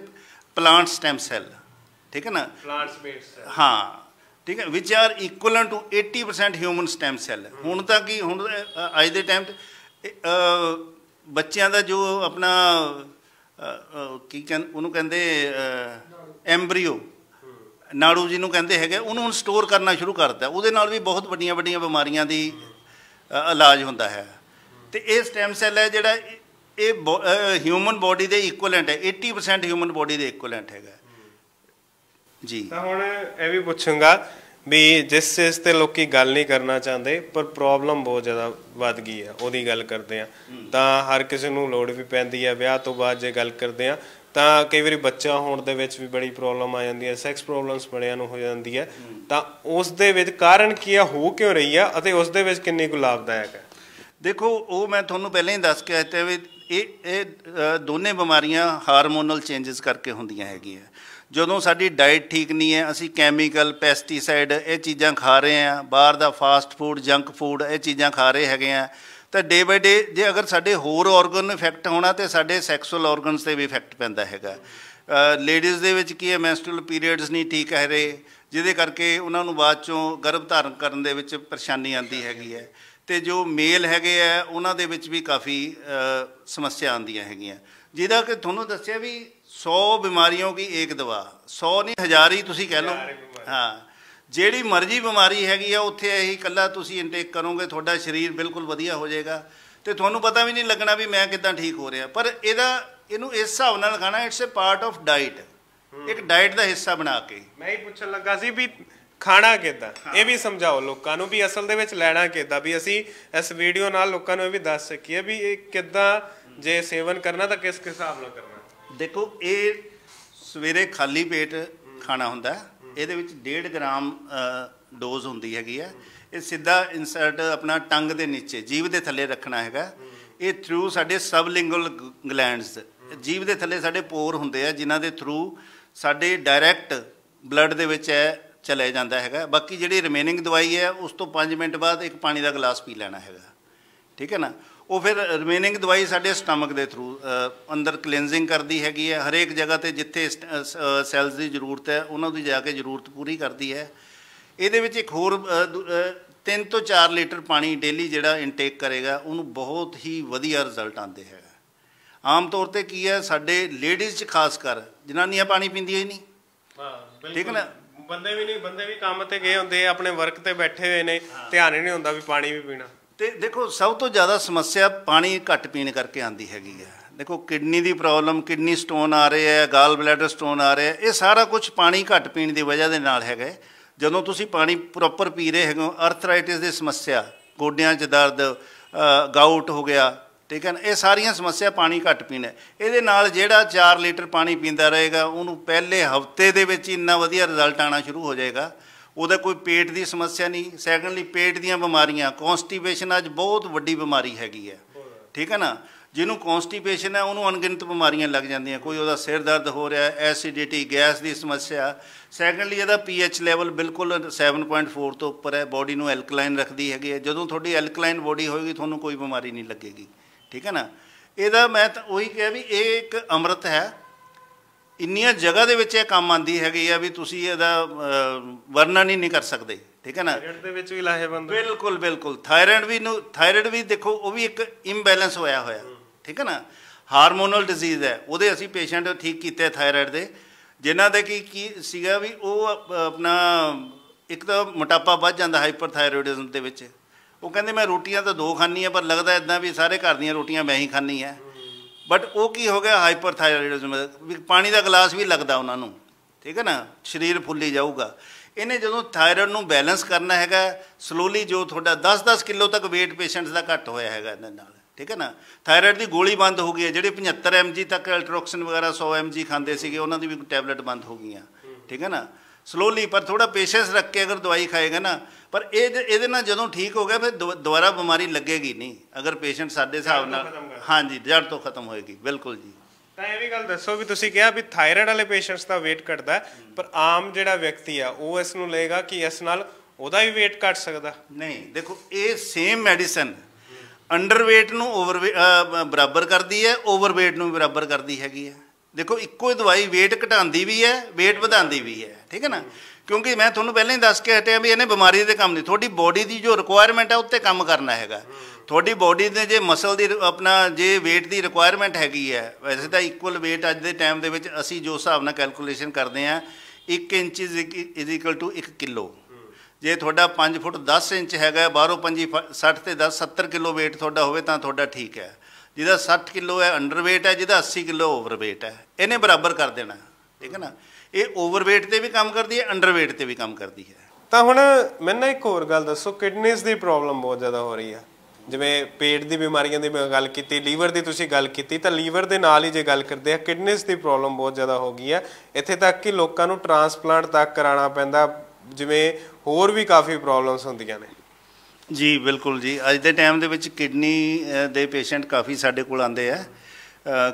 ਪਲਾਂਟ ਸਟੈਮ ਸੈੱਲ ਠੀਕ ਹੈ ਨਾ ਪਲਾਂਟਸ ਬੇਸਡ ਸੈੱਲ ਹਾਂ ਠੀਕ ਹੈ which are equivalent to 80% human stem cell ਹੁਣ ਤਾਂ ਕੀ ਹੁਣ ਅੱਜ ਦੇ ਟਾਈਮ ਤੇ ਬੱਚਿਆਂ ਦਾ ਜੋ ਆਪਣਾ ਕੀ ਕਹਿੰਦੇ ਉਹਨੂੰ ਕਹਿੰਦੇ ਐਮਬ੍ਰਿਓ ਨਾੜੂ ਜੀ ਨੂੰ ਕਹਿੰਦੇ ਹੈਗੇ ਉਹਨੂੰ ਹੁਣ ਸਟੋਰ ਕਰਨਾ ਸ਼ੁਰੂ ਕਰਤਾ ਉਹਦੇ ਨਾਲ ਵੀ ਬਹੁਤ ਵੱਡੀਆਂ ਵੱਡੀਆਂ ਬਿਮਾਰੀਆਂ ਦੀ ਇਲਾਜ ਹੁੰਦਾ ਹੈ ਤੇ ਇਹ ਸਟੈਮ ਸੈੱਲ ਹੈ ਜਿਹੜਾ ਇਹ ਹਿਊਮਨ ਬਾਡੀ ਦੇ ਇਕੁਇਲੈਂਟ ਹੈ 80% ਹਿਊਮਨ ਬਾਡੀ ਦੇ ਇਕੁਇਲੈਂਟ ਹੈਗਾ ਜੀ ਤਾਂ ਹੁਣ ਇਹ ਵੀ ਪੁੱਛੂੰਗਾ ਵੀ ਜਿਸ ਇਸ ਤੇ ਲੋਕੀ ਗੱਲ ਨਹੀਂ ਕਰਨਾ ਚਾਹੁੰਦੇ ਪਰ ਪ੍ਰੋਬਲਮ ਬਹੁਤ ਜ਼ਿਆਦਾ ਵੱਧ ਗਈ ਹੈ ਉਹਦੀ ਗੱਲ ਕਰਦੇ ਆ ਤਾਂ ਹਰ ਕਿਸੇ ਨੂੰ ਲੋੜ ਵੀ ਪੈਂਦੀ ਹੈ ਵਿਆਹ ਤੋਂ ਬਾਅਦ ਜੇ ਗੱਲ ਕਰਦੇ ਆ ਤਾਂ ਕਈ ਵਾਰੀ ਬੱਚਾ ਹੋਣ ਦੇ ਵਿੱਚ ਵੀ ਬੜੀ ਪ੍ਰੋਬਲਮ ਆ ਜਾਂਦੀ ਹੈ ਸੈਕਸ ਪ੍ਰੋਬਲਮਸ ਬੜਿਆਂ ਨੂੰ ਹੋ ਜਾਂਦੀ ਹੈ ਤਾਂ ਉਸ ਦੇ ਵਿੱਚ ਕਾਰਨ ਕੀ ਆ ਹੋ ਕਿਉਂ ਰਹੀ ਆ ਅਤੇ ਉਸ ਦੇ ਵਿੱਚ ਕਿੰਨੀ ਕੁ ਲਾਭਦਾਇਕ ਹੈ ਦੇਖੋ ਉਹ ਮੈਂ ਤੁਹਾਨੂੰ ਪਹਿਲਾਂ ਹੀ ਦੱਸ ਕੇ ਆਇਆ ਤੇ ਵੀ ਇਹ ਇਹ ਦੋਨੇ ਬਿਮਾਰੀਆਂ ਹਾਰਮੋਨਲ ਚੇਂजेस ਕਰਕੇ ਹੁੰਦੀਆਂ ਹੈਗੀਆਂ ਜਦੋਂ ਸਾਡੀ ਡਾਈਟ ਠੀਕ ਨਹੀਂ ਹੈ ਅਸੀਂ ਕੈਮੀਕਲ ਪੈਸਟੀਸਾਈਡ ਇਹ ਚੀਜ਼ਾਂ ਖਾ ਰਹੇ ਆ ਬਾਹਰ ਦਾ ਫਾਸਟ ਫੂਡ ਜੰਕ ਫੂਡ ਇਹ ਚੀਜ਼ਾਂ ਖਾ ਰਹੇ ਹੈਗੇ ਆ ਤਾਂ ਡੇ ਬਾਈ ਡੇ ਜੇ ਅਗਰ ਸਾਡੇ ਹੋਰ ਆਰਗਨ ਇਫੈਕਟ ਹੋਣਾ ਤੇ ਸਾਡੇ ਸੈਕਸੁਅਲ ਆਰਗਨਸ ਤੇ ਵੀ ਇਫੈਕਟ ਪੈਂਦਾ ਹੈਗਾ ਲੇਡੀਜ਼ ਦੇ ਵਿੱਚ ਕੀ ਹੈ ਮੈਂਸਟਰਲ ਪੀਰੀਅਡਸ ਨਹੀਂ ਠੀਕ ਹੈ ਰਹੇ ਜਿਹਦੇ ਕਰਕੇ ਉਹਨਾਂ ਨੂੰ ਬਾਅਦ ਚੋਂ ਗਰਭ ਧਾਰਨ ਕਰਨ ਦੇ ਵਿੱਚ ਪਰੇਸ਼ਾਨੀ ਆਂਦੀ ਹੈਗੀ ਹੈ ਤੇ ਜੋ ਮੇਲ ਹੈਗੇ ਆ ਉਹਨਾਂ ਦੇ ਵਿੱਚ ਵੀ ਕਾਫੀ ਸਮੱਸਿਆ ਆਉਂਦੀਆਂ ਹੈਗੀਆਂ ਜਿਹਦਾ ਕਿ ਤੁਹਾਨੂੰ ਦੱਸਿਆ ਵੀ 100 ਬਿਮਾਰੀਆਂ ਕੀ ਇੱਕ ਦਵਾ 100 ਨਹੀਂ ਹਜ਼ਾਰ ਹੀ ਤੁਸੀਂ ਕਹਿ ਲਓ ਹਾਂ ਜਿਹੜੀ ਮਰਜ਼ੀ ਬਿਮਾਰੀ ਹੈਗੀ ਆ ਉੱਥੇ ਇਹੀ ਕੱਲਾ ਤੁਸੀਂ ਇਨਟੇਕ ਕਰੋਗੇ ਤੁਹਾਡਾ ਸਰੀਰ ਬਿਲਕੁਲ ਵਧੀਆ ਹੋ ਜਾਏਗਾ ਤੇ ਤੁਹਾਨੂੰ ਪਤਾ ਵੀ ਨਹੀਂ ਲੱਗਣਾ ਵੀ ਮੈਂ ਕਿਦਾਂ ਠੀਕ ਹੋ ਰਿਹਾ ਪਰ ਇਹਦਾ ਇਹਨੂੰ ਇਸ ਹਿਸਾਬ ਨਾਲ ਖਾਣਾ it's a part of diet ਇੱਕ ਡਾਈਟ ਦਾ ਹਿੱਸਾ ਬਣਾ ਕੇ ਮੈਂ ਹੀ ਪੁੱਛਣ ਲੱਗਾ ਸੀ ਵੀ ਖਾਣਾ ਕਿਦਾਂ ਇਹ ਵੀ ਸਮਝਾਓ ਲੋਕਾਂ ਨੂੰ ਵੀ ਅਸਲ ਦੇ ਵਿੱਚ ਲੈਣਾ ਕਿਦਾਂ ਵੀ ਅਸੀਂ ਇਸ ਵੀਡੀਓ ਨਾਲ ਲੋਕਾਂ ਨੂੰ ਇਹ ਵੀ ਦੱਸ ਸਕੀਏ ਵੀ ਇਹ ਕਿਦਾਂ ਜੇ ਸੇਵਨ ਕਰਨਾ ਤਾਂ ਕਿਸ ਹਿਸਾਬ ਨਾਲ ਕਰਨਾ ਦੇਖੋ ਇਹ ਸਵੇਰੇ ਖਾਲੀ ਪੇਟ ਖਾਣਾ ਹੁੰਦਾ ਇਹਦੇ ਵਿੱਚ 1.5 ਗ੍ਰਾਮ ਡੋਜ਼ ਹੁੰਦੀ ਹੈਗੀ ਆ ਇਹ ਸਿੱਧਾ ਇਨਸਰਟ ਆਪਣਾ ਟੰਗ ਦੇ ਨੀਚੇ ਜੀਭ ਦੇ ਥੱਲੇ ਰੱਖਣਾ ਹੈਗਾ ਇਹ ਥਰੂ ਸਾਡੇ ਸਬਲਿੰਗੁਅਲ ਗਲੈਂਡਸ ਜੀਭ ਦੇ ਥੱਲੇ ਸਾਡੇ ਪੋਰ ਹੁੰਦੇ ਆ ਜਿਨ੍ਹਾਂ ਦੇ ਥਰੂ ਸਾਡੇ ਡਾਇਰੈਕਟ ਬਲੱਡ ਦੇ ਵਿੱਚ ਹੈ ਚਲੇ ਜਾਂਦਾ ਹੈਗਾ ਬਾਕੀ ਜਿਹੜੀ ਰਿਮੇਨਿੰਗ ਦਵਾਈ ਹੈ ਉਸ ਤੋਂ 5 ਮਿੰਟ ਬਾਅਦ ਇੱਕ ਪਾਣੀ ਦਾ ਗਲਾਸ ਪੀ ਲੈਣਾ ਹੈਗਾ ਠੀਕ ਹੈ ਨਾ ਉਹ ਫਿਰ ਰਿਮੇਨਿੰਗ ਦਵਾਈ ਸਾਡੇ ਸਟਮਕ ਦੇ ਥਰੂ ਅੰਦਰ ਕਲੀਨਜ਼ਿੰਗ ਕਰਦੀ ਹੈਗੀ ਹੈ ਹਰੇਕ ਜਗ੍ਹਾ ਤੇ ਜਿੱਥੇ ਸੈਲਸ ਦੀ ਜ਼ਰੂਰਤ ਹੈ ਉਹਨਾਂ ਦੀ ਜਾ ਕੇ ਜ਼ਰੂਰਤ ਪੂਰੀ ਕਰਦੀ ਹੈ ਇਹਦੇ ਵਿੱਚ ਇੱਕ ਹੋਰ 3 ਤੋਂ 4 ਲੀਟਰ ਪਾਣੀ ਡੇਲੀ ਜਿਹੜਾ ਇਨਟੇਕ ਕਰੇਗਾ ਉਹਨੂੰ ਬਹੁਤ ਹੀ ਵਧੀਆ ਰਿਜ਼ਲਟ ਆਉਂਦੇ ਹੈ ਆਮ ਤੌਰ ਤੇ ਕੀ ਹੈ ਸਾਡੇ ਲੇਡੀਜ਼ ਚ ਖਾਸ ਕਰ ਜਨਾਨੀਆਂ ਪਾਣੀ ਪੀਂਦੀਆਂ ਹੀ ਨਹੀਂ ਹਾਂ ਠੀਕ ਨਾ ਬੰਦੇ ਵੀ ਨਹੀਂ ਬੰਦੇ ਵੀ ਕੰਮ ਤੇ ਗਏ ਹੁੰਦੇ ਆਪਣੇ ਵਰਕ ਤੇ ਬੈਠੇ ਹੋਏ ਨੇ ਧਿਆਨ ਹੀ ਨਹੀਂ ਹੁੰਦਾ ਵੀ ਪਾਣੀ ਵੀ ਪੀਣਾ ਤੇ ਦੇਖੋ ਸਭ ਤੋਂ ਜ਼ਿਆਦਾ ਸਮੱਸਿਆ ਪਾਣੀ ਘੱਟ ਪੀਣ ਕਰਕੇ ਆਂਦੀ ਹੈਗੀ ਹੈ ਦੇਖੋ ਕਿਡਨੀ ਦੀ ਪ੍ਰੋਬਲਮ ਕਿਡਨੀ ਸਟੋਨ ਆ ਰਹੇ ਆ ਗਾਲ ਬਲੈਡਰ ਸਟੋਨ ਆ ਰਹੇ ਆ ਇਹ ਸਾਰਾ ਕੁਝ ਪਾਣੀ ਘੱਟ ਪੀਣ ਦੀ ਵਜ੍ਹਾ ਦੇ ਨਾਲ ਹੈਗਾ ਜਦੋਂ ਤੁਸੀਂ ਪਾਣੀ ਪ੍ਰੋਪਰ ਪੀ ਰਹੇ ਹੋ ਆਰਥਰਾਈਟਿਸ ਦੀ ਸਮੱਸਿਆ ਗੋਡਿਆਂ 'ਚ ਦਰਦ ਗਾਊਟ ਹੋ ਗਿਆ ਠੀਕ ਹੈ ਨਾ ਇਹ ਸਾਰੀਆਂ ਸਮੱਸਿਆ ਪਾਣੀ ਘੱਟ ਪੀਣਾ ਇਹਦੇ ਨਾਲ ਜਿਹੜਾ 4 ਲੀਟਰ ਪਾਣੀ ਪੀਂਦਾ ਰਹੇਗਾ ਉਹਨੂੰ ਪਹਿਲੇ ਹਫਤੇ ਦੇ ਵਿੱਚ ਇੰਨਾ ਵਧੀਆ ਰਿਜ਼ਲਟ ਆਣਾ ਸ਼ੁਰੂ ਹੋ ਜਾਏਗਾ ਉਹਦਾ ਕੋਈ ਪੇਟ ਦੀ ਸਮੱਸਿਆ ਨਹੀਂ ਸੈਕੰਡਲੀ ਪੇਟ ਦੀਆਂ ਬਿਮਾਰੀਆਂ ਕੌਨਸਟੀਪੇਸ਼ਨ ਅੱਜ ਬਹੁਤ ਵੱਡੀ ਬਿਮਾਰੀ ਹੈਗੀ ਹੈ ਠੀਕ ਹੈ ਨਾ ਜਿਹਨੂੰ ਕੌਨਸਟੀਪੇਸ਼ਨ ਹੈ ਉਹਨੂੰ ਅਣਗਿਣਤ ਬਿਮਾਰੀਆਂ ਲੱਗ ਜਾਂਦੀਆਂ ਕੋਈ ਉਹਦਾ ਸਿਰ ਦਰਦ ਹੋ ਰਿਹਾ ਐਸਿਡਿਟੀ ਗੈਸ ਦੀ ਸਮੱਸਿਆ ਸੈਕੰਡਲੀ ਇਹਦਾ ਪੀਐਚ ਲੈਵਲ ਬਿਲਕੁਲ 7.4 ਤੋਂ ਉੱਪਰ ਹੈ ਬਾਡੀ ਨੂੰ ਐਲਕਲਾਈਨ ਰੱਖਦੀ ਹੈਗੀ ਹੈ ਜਦੋਂ ਤੁਹਾਡੀ ਐਲਕਲਾਈਨ ਬਾਡੀ ਹੋਏਗੀ ਤੁਹਾਨੂੰ ਕੋਈ ਬਿਮਾਰੀ ਨਹੀਂ ਲੱਗੇਗੀ ਠੀਕ ਹੈ ਨਾ ਇਹਦਾ ਮੈਂ ਤਾਂ ਉਹੀ ਕਿਹਾ ਵੀ ਇਹ ਇੱਕ ਅੰਮ੍ਰਿਤ ਹੈ ਇੰਨੀਆਂ ਜਗ੍ਹਾ ਦੇ ਵਿੱਚ ਇਹ ਕੰਮ ਆਂਦੀ ਹੈਗੀ ਆ ਵੀ ਤੁਸੀਂ ਇਹਦਾ ਵਰਣਨ ਹੀ ਨਹੀਂ ਕਰ ਸਕਦੇ ਠੀਕ ਹੈ ਨਾ ਥਾਇਰਾਇਡ ਦੇ ਵਿੱਚ ਵੀ ਲਾਹੇਵੰਦ ਬਿਲਕੁਲ ਬਿਲਕੁਲ ਥਾਇਰਾਇਡ ਵੀ ਨੂੰ ਥਾਇਰਾਇਡ ਵੀ ਦੇਖੋ ਉਹ ਵੀ ਇੱਕ ਇੰਬੈਲੈਂਸ ਹੋਇਆ ਹੋਇਆ ਠੀਕ ਹੈ ਨਾ ਹਾਰਮੋਨਲ ਡਿਜ਼ੀਜ਼ ਹੈ ਉਹਦੇ ਅਸੀਂ ਪੇਸ਼ੈਂਟ ਠੀਕ ਕੀਤੇ ਥਾਇਰਾਇਡ ਦੇ ਜਿਨ੍ਹਾਂ ਦੇ ਕੀ ਕੀ ਸੀਗਾ ਵੀ ਉਹ ਆਪਣਾ ਇੱਕ ਤਾਂ ਮੋਟਾਪਾ ਵੱਧ ਜਾਂਦਾ ਹਾਈਪਰਥਾਇਰੋਇਡਿਜ਼ਮ ਦੇ ਵਿੱਚ ਉਹ ਕਹਿੰਦੇ ਮੈਂ ਰੋਟੀਆਂ ਤਾਂ ਦੋ ਖਾਣੀ ਆ ਪਰ ਲੱਗਦਾ ਇਦਾਂ ਵੀ ਸਾਰੇ ਘਰ ਦੀਆਂ ਰੋਟੀਆਂ ਮੈਂ ਹੀ ਖਾਣੀ ਆ ਬਟ ਉਹ ਕੀ ਹੋ ਗਿਆ ਹਾਈਪਰਥਾਇਰੋਇਡਿਜ਼ਮ ਪਾਣੀ ਦਾ ਗਲਾਸ ਵੀ ਲੱਗਦਾ ਉਹਨਾਂ ਨੂੰ ਠੀਕ ਹੈ ਨਾ ਸਰੀਰ ਫੁੱਲੀ ਜਾਊਗਾ ਇਹਨੇ ਜਦੋਂ ਥਾਇਰੋਇਡ ਨੂੰ ਬੈਲੈਂਸ ਕਰਨਾ ਹੈਗਾ ਸਲੋਲੀ ਜੋ ਤੁਹਾਡਾ 10-10 ਕਿਲੋ ਤੱਕ weight patients ਦਾ ਘਟ ਹੋਇਆ ਹੈਗਾ ਇਹਨਾਂ ਨਾਲ ਠੀਕ ਹੈ ਨਾ ਥਾਇਰੋਇਡ ਦੀ ਗੋਲੀ ਬੰਦ ਹੋ ਗਈ ਹੈ ਜਿਹੜੇ 75 mg ਤੱਕ ਅਲਟਰੋਕਸਨ ਵਗੈਰਾ 100 mg ਖਾਂਦੇ ਸੀਗੇ ਉਹਨਾਂ ਦੀ ਵੀ ਟੈਬਲੇਟ ਬੰਦ ਹੋ ਗਈਆਂ ਠੀਕ ਹੈ ਨਾ ਸਲੋਲੀ ਪਰ ਥੋੜਾ ਪੇਸ਼ੈਂਸ ਰੱਖ ਕੇ ਅਗਰ ਦਵਾਈ ਖਾਏਗਾ ਨਾ ਪਰ ਇਹ ਇਹਦੇ ਨਾਲ ਜਦੋਂ ਠੀਕ ਹੋ ਗਿਆ ਫਿਰ ਦੁਬਾਰਾ ਬਿਮਾਰੀ ਲੱਗੇਗੀ ਨਹੀਂ ਅਗਰ ਪੇਸ਼ੈਂਟ ਸਾਡੇ ਹਿਸਾਬ ਨਾਲ ਹਾਂਜੀ ਜੜ ਤੋਂ ਖਤਮ ਹੋਏਗੀ ਬਿਲਕੁਲ ਜੀ ਤਾਂ ਇਹ ਵੀ ਗੱਲ ਦੱਸੋ ਵੀ ਤੁਸੀਂ ਕਿਹਾ ਵੀ ਥਾਇਰਾਇਡ ਵਾਲੇ ਪੇਸ਼ੈਂਟਸ ਦਾ weight ਘਟਦਾ ਪਰ ਆਮ ਜਿਹੜਾ ਵਿਅਕਤੀ ਆ ਉਹ ਇਸ ਨੂੰ ਲਏਗਾ ਕਿ ਇਸ ਨਾਲ ਉਹਦਾ ਵੀ weight ਘਟ ਸਕਦਾ ਨਹੀਂ ਦੇਖੋ ਇਹ ਸੇਮ ਮੈਡੀਸਨ ਅੰਡਰ weight ਨੂੰ ਓਵਰ ਬਰਾਬਰ ਕਰਦੀ ਹੈ ਓਵਰ weight ਨੂੰ ਬਰਾਬਰ ਕਰਦੀ ਹੈਗੀ ਹੈ ਦੇਖੋ ਇੱਕੋ ਹੀ ਦਵਾਈ weight ਘਟਾਉਂਦੀ ਵੀ ਹੈ weight ਵਧਾਉਂਦੀ ਵੀ ਹੈ ਠੀਕ ਹੈ ਨਾ ਕਿਉਂਕਿ ਮੈਂ ਤੁਹਾਨੂੰ ਪਹਿਲਾਂ ਹੀ ਦੱਸ ਕੇ ਹਟਿਆ ਵੀ ਇਹਨੇ ਬਿਮਾਰੀ ਦੇ ਕੰਮ ਨਹੀਂ ਤੁਹਾਡੀ ਬੋਡੀ ਦੀ ਜੋ ਰਿਕੁਆਇਰਮੈਂਟ ਹੈ ਉੱਤੇ ਕੰਮ ਕਰਨਾ ਹੈਗਾ ਤੁਹਾਡੀ ਬੋਡੀ ਦੇ ਜੇ ਮਸਲ ਦੀ ਆਪਣਾ ਜੇ weight ਦੀ ਰਿਕੁਆਇਰਮੈਂਟ ਹੈਗੀ ਹੈ ਵੈਸੇ ਤਾਂ ਇਕੁਅਲ weight ਅੱਜ ਦੇ ਟਾਈਮ ਦੇ ਵਿੱਚ ਅਸੀਂ ਜੋ ਹਿਸਾਬ ਨਾਲ ਕੈਲਕੂਲੇਸ਼ਨ ਕਰਦੇ ਆ 1 inch is equal to 1 kilo ਜੇ ਤੁਹਾਡਾ 5 ਫੁੱਟ 10 ਇੰਚ ਹੈਗਾ ਬਾਹਰੋਂ 5 60 ਤੇ 10 70 ਕਿਲੋ weight ਤੁਹਾਡਾ ਹੋਵੇ ਤਾਂ ਤੁਹਾਡਾ ਠੀਕ ਹੈ ਜਿਹਦਾ 60 ਕਿਲੋ ਹੈ ਅੰਡਰਵੇਟ ਹੈ ਜਿਹਦਾ 80 ਕਿਲੋ ਓਵਰਵੇਟ ਹੈ ਇਹਨੇ ਬਰਾਬਰ ਕਰ ਦੇਣਾ ਠੀਕ ਹੈ ਨਾ ਇਹ ਓਵਰਵੇਟ ਤੇ ਵੀ ਕੰਮ ਕਰਦੀ ਹੈ ਅੰਡਰਵੇਟ ਤੇ ਵੀ ਕੰਮ ਕਰਦੀ ਹੈ ਤਾਂ ਹੁਣ ਮੈਨੂੰ ਇੱਕ ਹੋਰ ਗੱਲ ਦੱਸੋ ਕਿਡਨੀਜ਼ ਦੀ ਪ੍ਰੋਬਲਮ ਬਹੁਤ ਜ਼ਿਆਦਾ ਹੋ ਰਹੀ ਹੈ ਜਿਵੇਂ ਪੇਟ ਦੀ ਬਿਮਾਰੀਆਂ ਦੀ ਮੈਂ ਗੱਲ ਕੀਤੀ ਲੀਵਰ ਦੀ ਤੁਸੀਂ ਗੱਲ ਕੀਤੀ ਤਾਂ ਲੀਵਰ ਦੇ ਨਾਲ ਹੀ ਜੇ ਗੱਲ ਕਰਦੇ ਆ ਕਿਡਨੀਜ਼ ਦੀ ਪ੍ਰੋਬਲਮ ਬਹੁਤ ਜ਼ਿਆਦਾ ਹੋ ਗਈ ਹੈ ਇੱਥੇ ਤੱਕ ਕਿ ਲੋਕਾਂ ਨੂੰ ਟ੍ਰਾਂਸਪਲਾਂਟ ਤੱਕ ਕਰਾਉਣਾ ਪੈਂਦਾ ਜਿਵੇਂ ਹੋਰ ਵੀ ਕਾਫੀ ਪ੍ਰੋਬਲਮਸ ਹੁੰਦੀਆਂ ਨੇ ਜੀ ਬਿਲਕੁਲ ਜੀ ਅੱਜ ਦੇ ਟਾਈਮ ਦੇ ਵਿੱਚ ਕਿਡਨੀ ਦੇ ਪੇਸ਼ੈਂਟ ਕਾਫੀ ਸਾਡੇ ਕੋਲ ਆਉਂਦੇ ਆ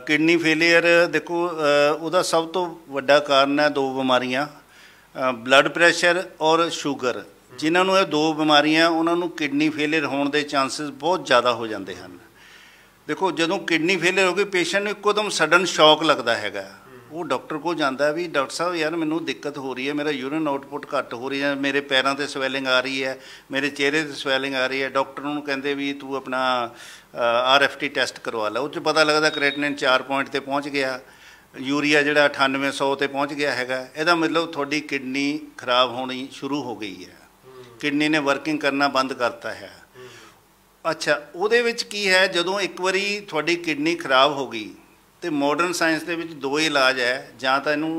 ਕਿਡਨੀ ਫੇਲਿਅਰ ਦੇਖੋ ਉਹਦਾ ਸਭ ਤੋਂ ਵੱਡਾ ਕਾਰਨ ਹੈ ਦੋ ਬਿਮਾਰੀਆਂ ਬਲੱਡ ਪ੍ਰੈਸ਼ਰ ਔਰ ਸ਼ੂਗਰ ਜਿਨ੍ਹਾਂ ਨੂੰ ਇਹ ਦੋ ਬਿਮਾਰੀਆਂ ਉਹਨਾਂ ਨੂੰ ਕਿਡਨੀ ਫੇਲਿਅਰ ਹੋਣ ਦੇ ਚਾਂਸਸ ਬਹੁਤ ਜ਼ਿਆਦਾ ਹੋ ਜਾਂਦੇ ਹਨ ਦੇਖੋ ਜਦੋਂ ਕਿਡਨੀ ਫੇਲਿਅਰ ਹੋ ਗਈ ਪੇਸ਼ੈਂਟ ਨੂੰ ਇੱਕਦਮ ਸਡਨ ਸ਼ੌਕ ਲੱਗਦਾ ਹੈਗਾ ਉਹ ਡਾਕਟਰ ਕੋਲ ਜਾਂਦਾ ਵੀ ਡਾਕਟਰ ਸਾਹਿਬ ਯਾਰ ਮੈਨੂੰ ਦਿੱਕਤ ਹੋ ਰਹੀ ਹੈ ਮੇਰਾ ਯੂਰਿਨ ਆਊਟਪੁੱਟ ਘੱਟ ਹੋ ਰਹੀ ਹੈ ਮੇਰੇ ਪੈਰਾਂ ਤੇ ਸਵੈਲਿੰਗ ਆ ਰਹੀ ਹੈ ਮੇਰੇ ਚਿਹਰੇ ਤੇ ਸਵੈਲਿੰਗ ਆ ਰਹੀ ਹੈ ਡਾਕਟਰ ਨੂੰ ਕਹਿੰਦੇ ਵੀ ਤੂੰ ਆਪਣਾ ਆਰਐਫਟੀ ਟੈਸਟ ਕਰਵਾ ਲੈ ਉਹ ਚ ਪਤਾ ਲੱਗਦਾ ਕ੍ਰੈਟਿਨਿਨ 4 ਪੁਆਇੰਟ ਤੇ ਪਹੁੰਚ ਗਿਆ ਯੂਰੀਆ ਜਿਹੜਾ 9800 ਤੇ ਪਹੁੰਚ ਗਿਆ ਹੈਗਾ ਇਹਦਾ ਮਤਲਬ ਤੁਹਾਡੀ ਕਿਡਨੀ ਖਰਾਬ ਹੋਣੀ ਸ਼ੁਰੂ ਹੋ ਗਈ ਹੈ ਕਿਡਨੀ ਨੇ ਵਰਕਿੰਗ ਕਰਨਾ ਬੰਦ ਕਰਤਾ ਹੈ ਅੱਛਾ ਉਹਦੇ ਵਿੱਚ ਕੀ ਹੈ ਜਦੋਂ ਇੱਕ ਵਾਰੀ ਤੁਹਾਡੀ ਕਿਡਨੀ ਖਰਾਬ ਹੋ ਗਈ ਤੇ ਮਾਡਰਨ ਸਾਇੰਸ ਦੇ ਵਿੱਚ ਦੋ ਹੀ ਇਲਾਜ ਹੈ ਜਾਂ ਤਾਂ ਇਹਨੂੰ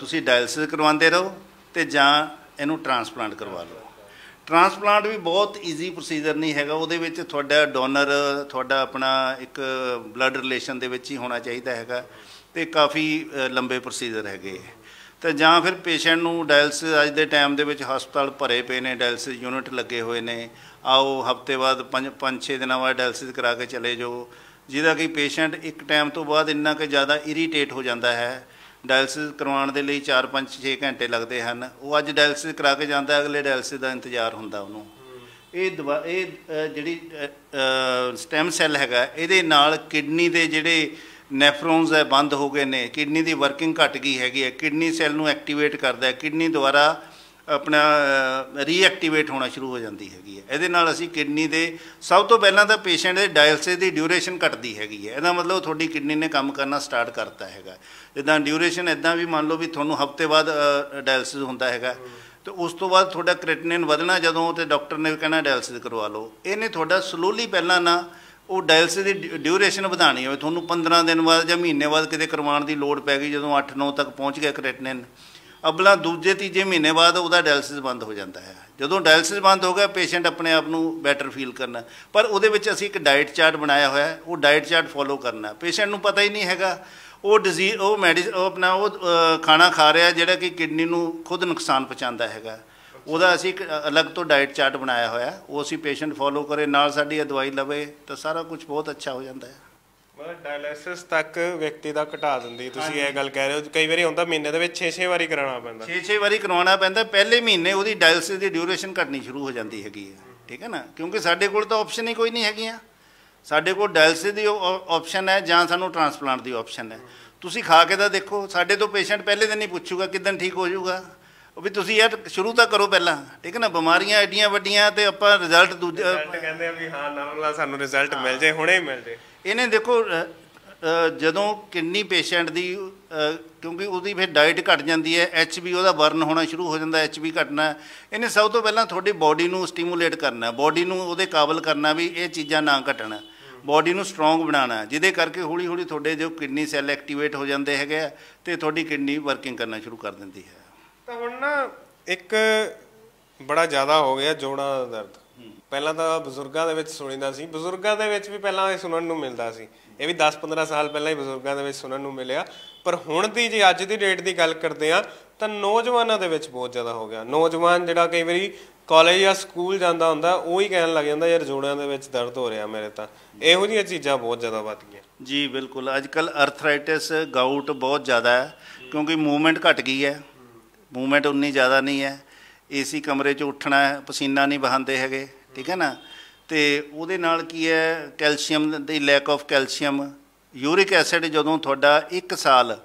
ਤੁਸੀਂ ਡਾਇਲਿਸਿਸ ਕਰਵਾਉਂਦੇ ਰਹੋ ਤੇ ਜਾਂ ਇਹਨੂੰ ਟ੍ਰਾਂਸਪਲਾਂਟ ਕਰਵਾ ਲਓ ਟ੍ਰਾਂਸਪਲਾਂਟ ਵੀ ਬਹੁਤ ਈਜ਼ੀ ਪ੍ਰੋਸੀਜਰ ਨਹੀਂ ਹੈਗਾ ਉਹਦੇ ਵਿੱਚ ਤੁਹਾਡਾ ਡੋਨਰ ਤੁਹਾਡਾ ਆਪਣਾ ਇੱਕ ਬਲੱਡ ਰਿਲੇਸ਼ਨ ਦੇ ਵਿੱਚ ਹੀ ਹੋਣਾ ਚਾਹੀਦਾ ਹੈਗਾ ਤੇ ਕਾਫੀ ਲੰਬੇ ਪ੍ਰੋਸੀਜਰ ਹੈਗੇ ਤੇ ਜਾਂ ਫਿਰ ਪੇਸ਼ੈਂਟ ਨੂੰ ਡਾਇਲਿਸਿਸ ਅੱਜ ਦੇ ਟਾਈਮ ਦੇ ਵਿੱਚ ਹਸਪਤਾਲ ਭਰੇ ਪਏ ਨੇ ਡਾਇਲਿਸਿਸ ਯੂਨਿਟ ਲੱਗੇ ਹੋਏ ਨੇ ਆਓ ਹਫਤੇ ਬਾਅਦ 5 5-6 ਦਿਨਾਂ ਬਾਅਦ ਡਾਇਲਿਸਿਸ ਕਰਾ ਕੇ ਚਲੇ ਜਾਓ ਜਿਹਦਾ ਕਿ ਪੇਸ਼ੈਂਟ ਇੱਕ ਟਾਈਮ ਤੋਂ ਬਾਅਦ ਇੰਨਾ ਕਿ ਜ਼ਿਆਦਾ ਇਰੀਟੇਟ ਹੋ ਜਾਂਦਾ ਹੈ ਡਾਇਲਸਿਸ ਕਰਵਾਉਣ ਦੇ ਲਈ 4 5 6 ਘੰਟੇ ਲੱਗਦੇ ਹਨ ਉਹ ਅੱਜ ਡਾਇਲਸਿਸ ਕਰਾ ਕੇ ਜਾਂਦਾ ਅਗਲੇ ਡਾਇਲਸਿਸ ਦਾ ਇੰਤਜ਼ਾਰ ਹੁੰਦਾ ਉਹਨੂੰ ਇਹ ਦਵਾ ਇਹ ਜਿਹੜੀ ਸਟੈਮ ਸੈੱਲ ਹੈਗਾ ਇਹਦੇ ਨਾਲ ਕਿਡਨੀ ਦੇ ਜਿਹੜੇ ਨੈਫਰੋਨਸ ਹੈ ਬੰਦ ਹੋ ਗਏ ਨੇ ਕਿਡਨੀ ਦੀ ਵਰਕਿੰਗ ਘਟ ਗਈ ਹੈਗੀ ਹੈ ਕਿਡਨੀ ਸੈੱਲ ਨੂੰ ਐਕਟੀਵੇਟ ਕਰਦਾ ਹੈ ਕਿਡਨੀ ਦੁਆਰਾ ਆਪਣਾ ਰੀਐਕਟੀਵੇਟ ਹੋਣਾ ਸ਼ੁਰੂ ਹੋ ਜਾਂਦੀ ਹੈਗੀ ਹੈ ਇਹਦੇ ਨਾਲ ਅਸੀਂ ਕਿਡਨੀ ਦੇ ਸਭ ਤੋਂ ਪਹਿਲਾਂ ਤਾਂ ਪੇਸ਼ੈਂਟ ਦੇ ਡਾਇਲਸਿਸ ਦੀ ਡਿਊਰੇਸ਼ਨ ਘਟਦੀ ਹੈਗੀ ਹੈ ਇਹਦਾ ਮਤਲਬ ਤੁਹਾਡੀ ਕਿਡਨੀ ਨੇ ਕੰਮ ਕਰਨਾ ਸਟਾਰਟ ਕਰਤਾ ਹੈਗਾ ਜਿੱਦਾਂ ਡਿਊਰੇਸ਼ਨ ਇਦਾਂ ਵੀ ਮੰਨ ਲਓ ਵੀ ਤੁਹਾਨੂੰ ਹਫਤੇ ਬਾਅਦ ਡਾਇਲਸਿਸ ਹੁੰਦਾ ਹੈਗਾ ਤੇ ਉਸ ਤੋਂ ਬਾਅਦ ਤੁਹਾਡਾ ਕ੍ਰੀਟਿਨਿਨ ਵਧਣਾ ਜਦੋਂ ਤੇ ਡਾਕਟਰ ਨੇ ਕਹਿਣਾ ਡਾਇਲਸਿਸ ਕਰਵਾ ਲਓ ਇਹਨੇ ਤੁਹਾਡਾ ਸਲੋਲੀ ਪਹਿਲਾਂ ਨਾ ਉਹ ਡਾਇਲਸਿਸ ਦੀ ਡਿਊਰੇਸ਼ਨ ਵਧਾਣੀ ਹੋਵੇ ਤੁਹਾਨੂੰ 15 ਦਿਨ ਬਾਅਦ ਜਾਂ ਮਹੀਨੇ ਬਾਅਦ ਕਿਤੇ ਕਰਵਾਉਣ ਦੀ ਲੋੜ ਪੈ ਗਈ ਜਦੋਂ 8-9 ਤੱਕ ਪਹੁੰਚ ਗਿਆ ਕ੍ਰੀਟਿਨਿਨ ਅਬਲਾ ਦੂਜੇ ਤੀਜੇ ਮਹੀਨੇ ਬਾਅਦ ਉਹਦਾ ਡਾਇਲਿਸਿਸ ਬੰਦ ਹੋ ਜਾਂਦਾ ਹੈ ਜਦੋਂ ਡਾਇਲਿਸਿਸ ਬੰਦ ਹੋ ਗਿਆ ਪੇਸ਼ੈਂਟ ਆਪਣੇ ਆਪ ਨੂੰ ਬੈਟਰ ਫੀਲ ਕਰਨਾ ਪਰ ਉਹਦੇ ਵਿੱਚ ਅਸੀਂ ਇੱਕ ਡਾਈਟ ਚਾਰਟ ਬਣਾਇਆ ਹੋਇਆ ਹੈ ਉਹ ਡਾਈਟ ਚਾਰਟ ਫੋਲੋ ਕਰਨਾ ਪੇਸ਼ੈਂਟ ਨੂੰ ਪਤਾ ਹੀ ਨਹੀਂ ਹੈਗਾ ਉਹ ਡਿਜ਼ੀਜ਼ ਉਹ ਮੈਡੀਸ ਉਹ ਆਪਣਾ ਉਹ ਖਾਣਾ ਖਾ ਰਿਹਾ ਜਿਹੜਾ ਕਿ ਕਿਡਨੀ ਨੂੰ ਖੁਦ ਨੁਕਸਾਨ ਪਹੁੰਚਾਉਂਦਾ ਹੈਗਾ ਉਹਦਾ ਅਸੀਂ ਇੱਕ ਅਲੱਗ ਤੋਂ ਡਾਈਟ ਚਾਰਟ ਬਣਾਇਆ ਹੋਇਆ ਉਹ ਅਸੀਂ ਪੇਸ਼ੈਂਟ ਫੋਲੋ ਕਰੇ ਨਾਲ ਸਾਡੀ ਦਵਾਈ ਲਵੇ ਤਾਂ ਸਾਰਾ ਕੁਝ ਬਹੁਤ ਅੱਛਾ ਹੋ ਜਾਂਦਾ ਹੈ ਮਤਲਬ ਡਾਇਲਿਸਿਸ ਤੱਕ ਵਿਅਕਤੀ ਦਾ ਘਟਾ ਦਿੰਦੀ ਤੁਸੀਂ ਇਹ ਗੱਲ ਕਹਿ ਰਹੇ ਹੋ ਕਈ ਵਾਰੀ ਹੁੰਦਾ ਮਹੀਨੇ ਦੇ ਵਿੱਚ 6-6 ਵਾਰੀ ਕਰਾਉਣਾ ਪੈਂਦਾ 6-6 ਵਾਰੀ ਕਰਾਉਣਾ ਪੈਂਦਾ ਪਹਿਲੇ ਮਹੀਨੇ ਉਹਦੀ ਡਾਇਲਿਸਿਸ ਦੀ ਡਿਊਰੇਸ਼ਨ ਘਟਣੀ ਸ਼ੁਰੂ ਹੋ ਜਾਂਦੀ ਹੈਗੀ ਹੈ ਠੀਕ ਹੈ ਨਾ ਕਿਉਂਕਿ ਸਾਡੇ ਕੋਲ ਤਾਂ ਆਪਸ਼ਨ ਹੀ ਕੋਈ ਨਹੀਂ ਆ ਸਾਡੇ ਕੋਲ ਡਾਇਲਿਸਿਸ ਦੀ ਆਪਸ਼ਨ ਹੈ ਜਾਂ ਸਾਨੂੰ ਟ੍ਰਾਂਸਪਲਾਂਟ ਦੀ ਆਪਸ਼ਨ ਹੈ ਤੁਸੀਂ ਖਾ ਕੇ ਤਾਂ ਦੇਖੋ ਸਾਡੇ ਤੋਂ ਪੇਸ਼ੈਂਟ ਪਹਿਲੇ ਦਿਨ ਹੀ ਪੁੱਛੂਗਾ ਕਿਦਨ ਠੀਕ ਹੋ ਜਾਊਗਾ ਉਹ ਵੀ ਤੁਸੀਂ ਇਹ ਸ਼ੁਰੂ ਤਾਂ ਕਰੋ ਪਹਿਲਾਂ ਠੀਕ ਹੈ ਨਾ ਬਿਮਾਰੀਆਂ ਐਡੀਆਂ ਵੱਡੀਆਂ ਤੇ ਆਪਾਂ ਰਿਜ਼ਲਟ ਦੂਜਾ ਕਹਿੰਦੇ ਆ ਵੀ ਹਾਂ ਨਾਮਲਾ ਸਾਨੂੰ ਰਿਜ਼ਲਟ ਮਿਲ ਜੇ ਹੁਣੇ ਹੀ ਮਿਲ ਜੇ ਇਹਨੇ ਦੇਖੋ ਜਦੋਂ ਕਿੰਨੀ ਪੇਸ਼ੈਂਟ ਦੀ ਕਿਉਂਕਿ ਉਹਦੀ ਫਿਰ ਡਾਈਟ ਘਟ ਜਾਂਦੀ ਹੈ ਐਚਬੀ ਉਹਦਾ ਬਰਨ ਹੋਣਾ ਸ਼ੁਰੂ ਹੋ ਜਾਂਦਾ ਐਚਬੀ ਘਟਣਾ ਇਹਨੇ ਸਭ ਤੋਂ ਪਹਿਲਾਂ ਤੁਹਾਡੀ ਬਾਡੀ ਨੂੰ ਸਟੀਮੂਲੇਟ ਕਰਨਾ ਬਾਡੀ ਨੂੰ ਉਹਦੇ ਕਾਬਲ ਕਰਨਾ ਵੀ ਇਹ ਚੀਜ਼ਾਂ ਨਾ ਘਟਣ ਬਾਡੀ ਨੂੰ ਸਟਰੋਂਗ ਬਣਾਉਣਾ ਜਿਹਦੇ ਕਰਕੇ ਹੌਲੀ ਹੌਲੀ ਤੁਹਾਡੇ ਜੋ ਕਿਡਨੀ ਸੈੱਲ ਐਕਟੀਵੇਟ ਹੋ ਜਾਂਦੇ ਹੈਗੇ ਤੇ ਤੁਹਾਡੀ ਕਿਡਨੀ ਵਰਕਿੰਗ ਕਰਨਾ ਸ਼ੁਰੂ ਕਰ ਦਿੰਦੀ ਹੈ ਤਾਂ ਹੁਣ ਨਾ ਇੱਕ ਬੜਾ ਜ਼ਿਆਦਾ ਹੋ ਗਿਆ ਜੋੜਾਂ ਦਾ ਦਰਦ ਪਹਿਲਾਂ ਤਾਂ ਬਜ਼ੁਰਗਾਂ ਦੇ ਵਿੱਚ ਸੁਣੀਦਾ ਸੀ ਬਜ਼ੁਰਗਾਂ ਦੇ ਵਿੱਚ ਵੀ ਪਹਿਲਾਂ ਇਹ ਸੁਣਨ ਨੂੰ ਮਿਲਦਾ ਸੀ ਇਹ ਵੀ 10-15 ਸਾਲ ਪਹਿਲਾਂ ਹੀ ਬਜ਼ੁਰਗਾਂ ਦੇ ਵਿੱਚ ਸੁਣਨ ਨੂੰ ਮਿਲਿਆ ਪਰ ਹੁਣ ਦੀ ਜੇ ਅੱਜ ਦੀ ਡੇਟ ਦੀ ਗੱਲ ਕਰਦੇ ਆ ਤਾਂ ਨੌਜਵਾਨਾਂ ਦੇ ਵਿੱਚ ਬਹੁਤ ਜ਼ਿਆਦਾ ਹੋ ਗਿਆ ਨੌਜਵਾਨ ਜਿਹੜਾ ਕਈ ਵਾਰੀ ਕਾਲਜ ਜਾਂ ਸਕੂਲ ਜਾਂਦਾ ਹੁੰਦਾ ਉਹ ਹੀ ਕਹਿਣ ਲੱਗ ਜਾਂਦਾ ਯਾਰ ਜੋੜਿਆਂ ਦੇ ਵਿੱਚ ਦਰਦ ਹੋ ਰਿਹਾ ਮੇਰੇ ਤਾਂ ਇਹੋ ਜਿਹੀਆਂ ਚੀਜ਼ਾਂ ਬਹੁਤ ਜ਼ਿਆਦਾ ਵੱਧ ਗਈਆਂ ਜੀ ਬਿਲਕੁਲ ਅੱਜ ਕੱਲ ਅਰਥਰਾਈਟਿਸ ਗਾਊਟ ਬਹੁਤ ਜ਼ਿਆਦਾ ਹੈ ਕਿਉਂਕਿ ਮੂਵਮੈਂਟ ਘਟ ਗਈ ਹੈ ਮੂਵਮੈਂਟ ਉਨੀ ਜ਼ਿਆਦਾ ਨਹੀਂ ਹੈ ਏਸੀ ਕਮਰੇ 'ਚ ਉੱਠਣਾ ਹੈ ਪਸੀਨਾ ਨਹੀਂ ਵਹਾਂਦੇ ਹੈਗੇ ਠੀਕ ਹੈ ਨਾ ਤੇ ਉਹਦੇ ਨਾਲ ਕੀ ਹੈ ਕੈਲਸ਼ੀਅਮ ਦੀ lack of calcium uric acid ਜਦੋਂ ਤੁਹਾਡਾ 1 ਸਾਲ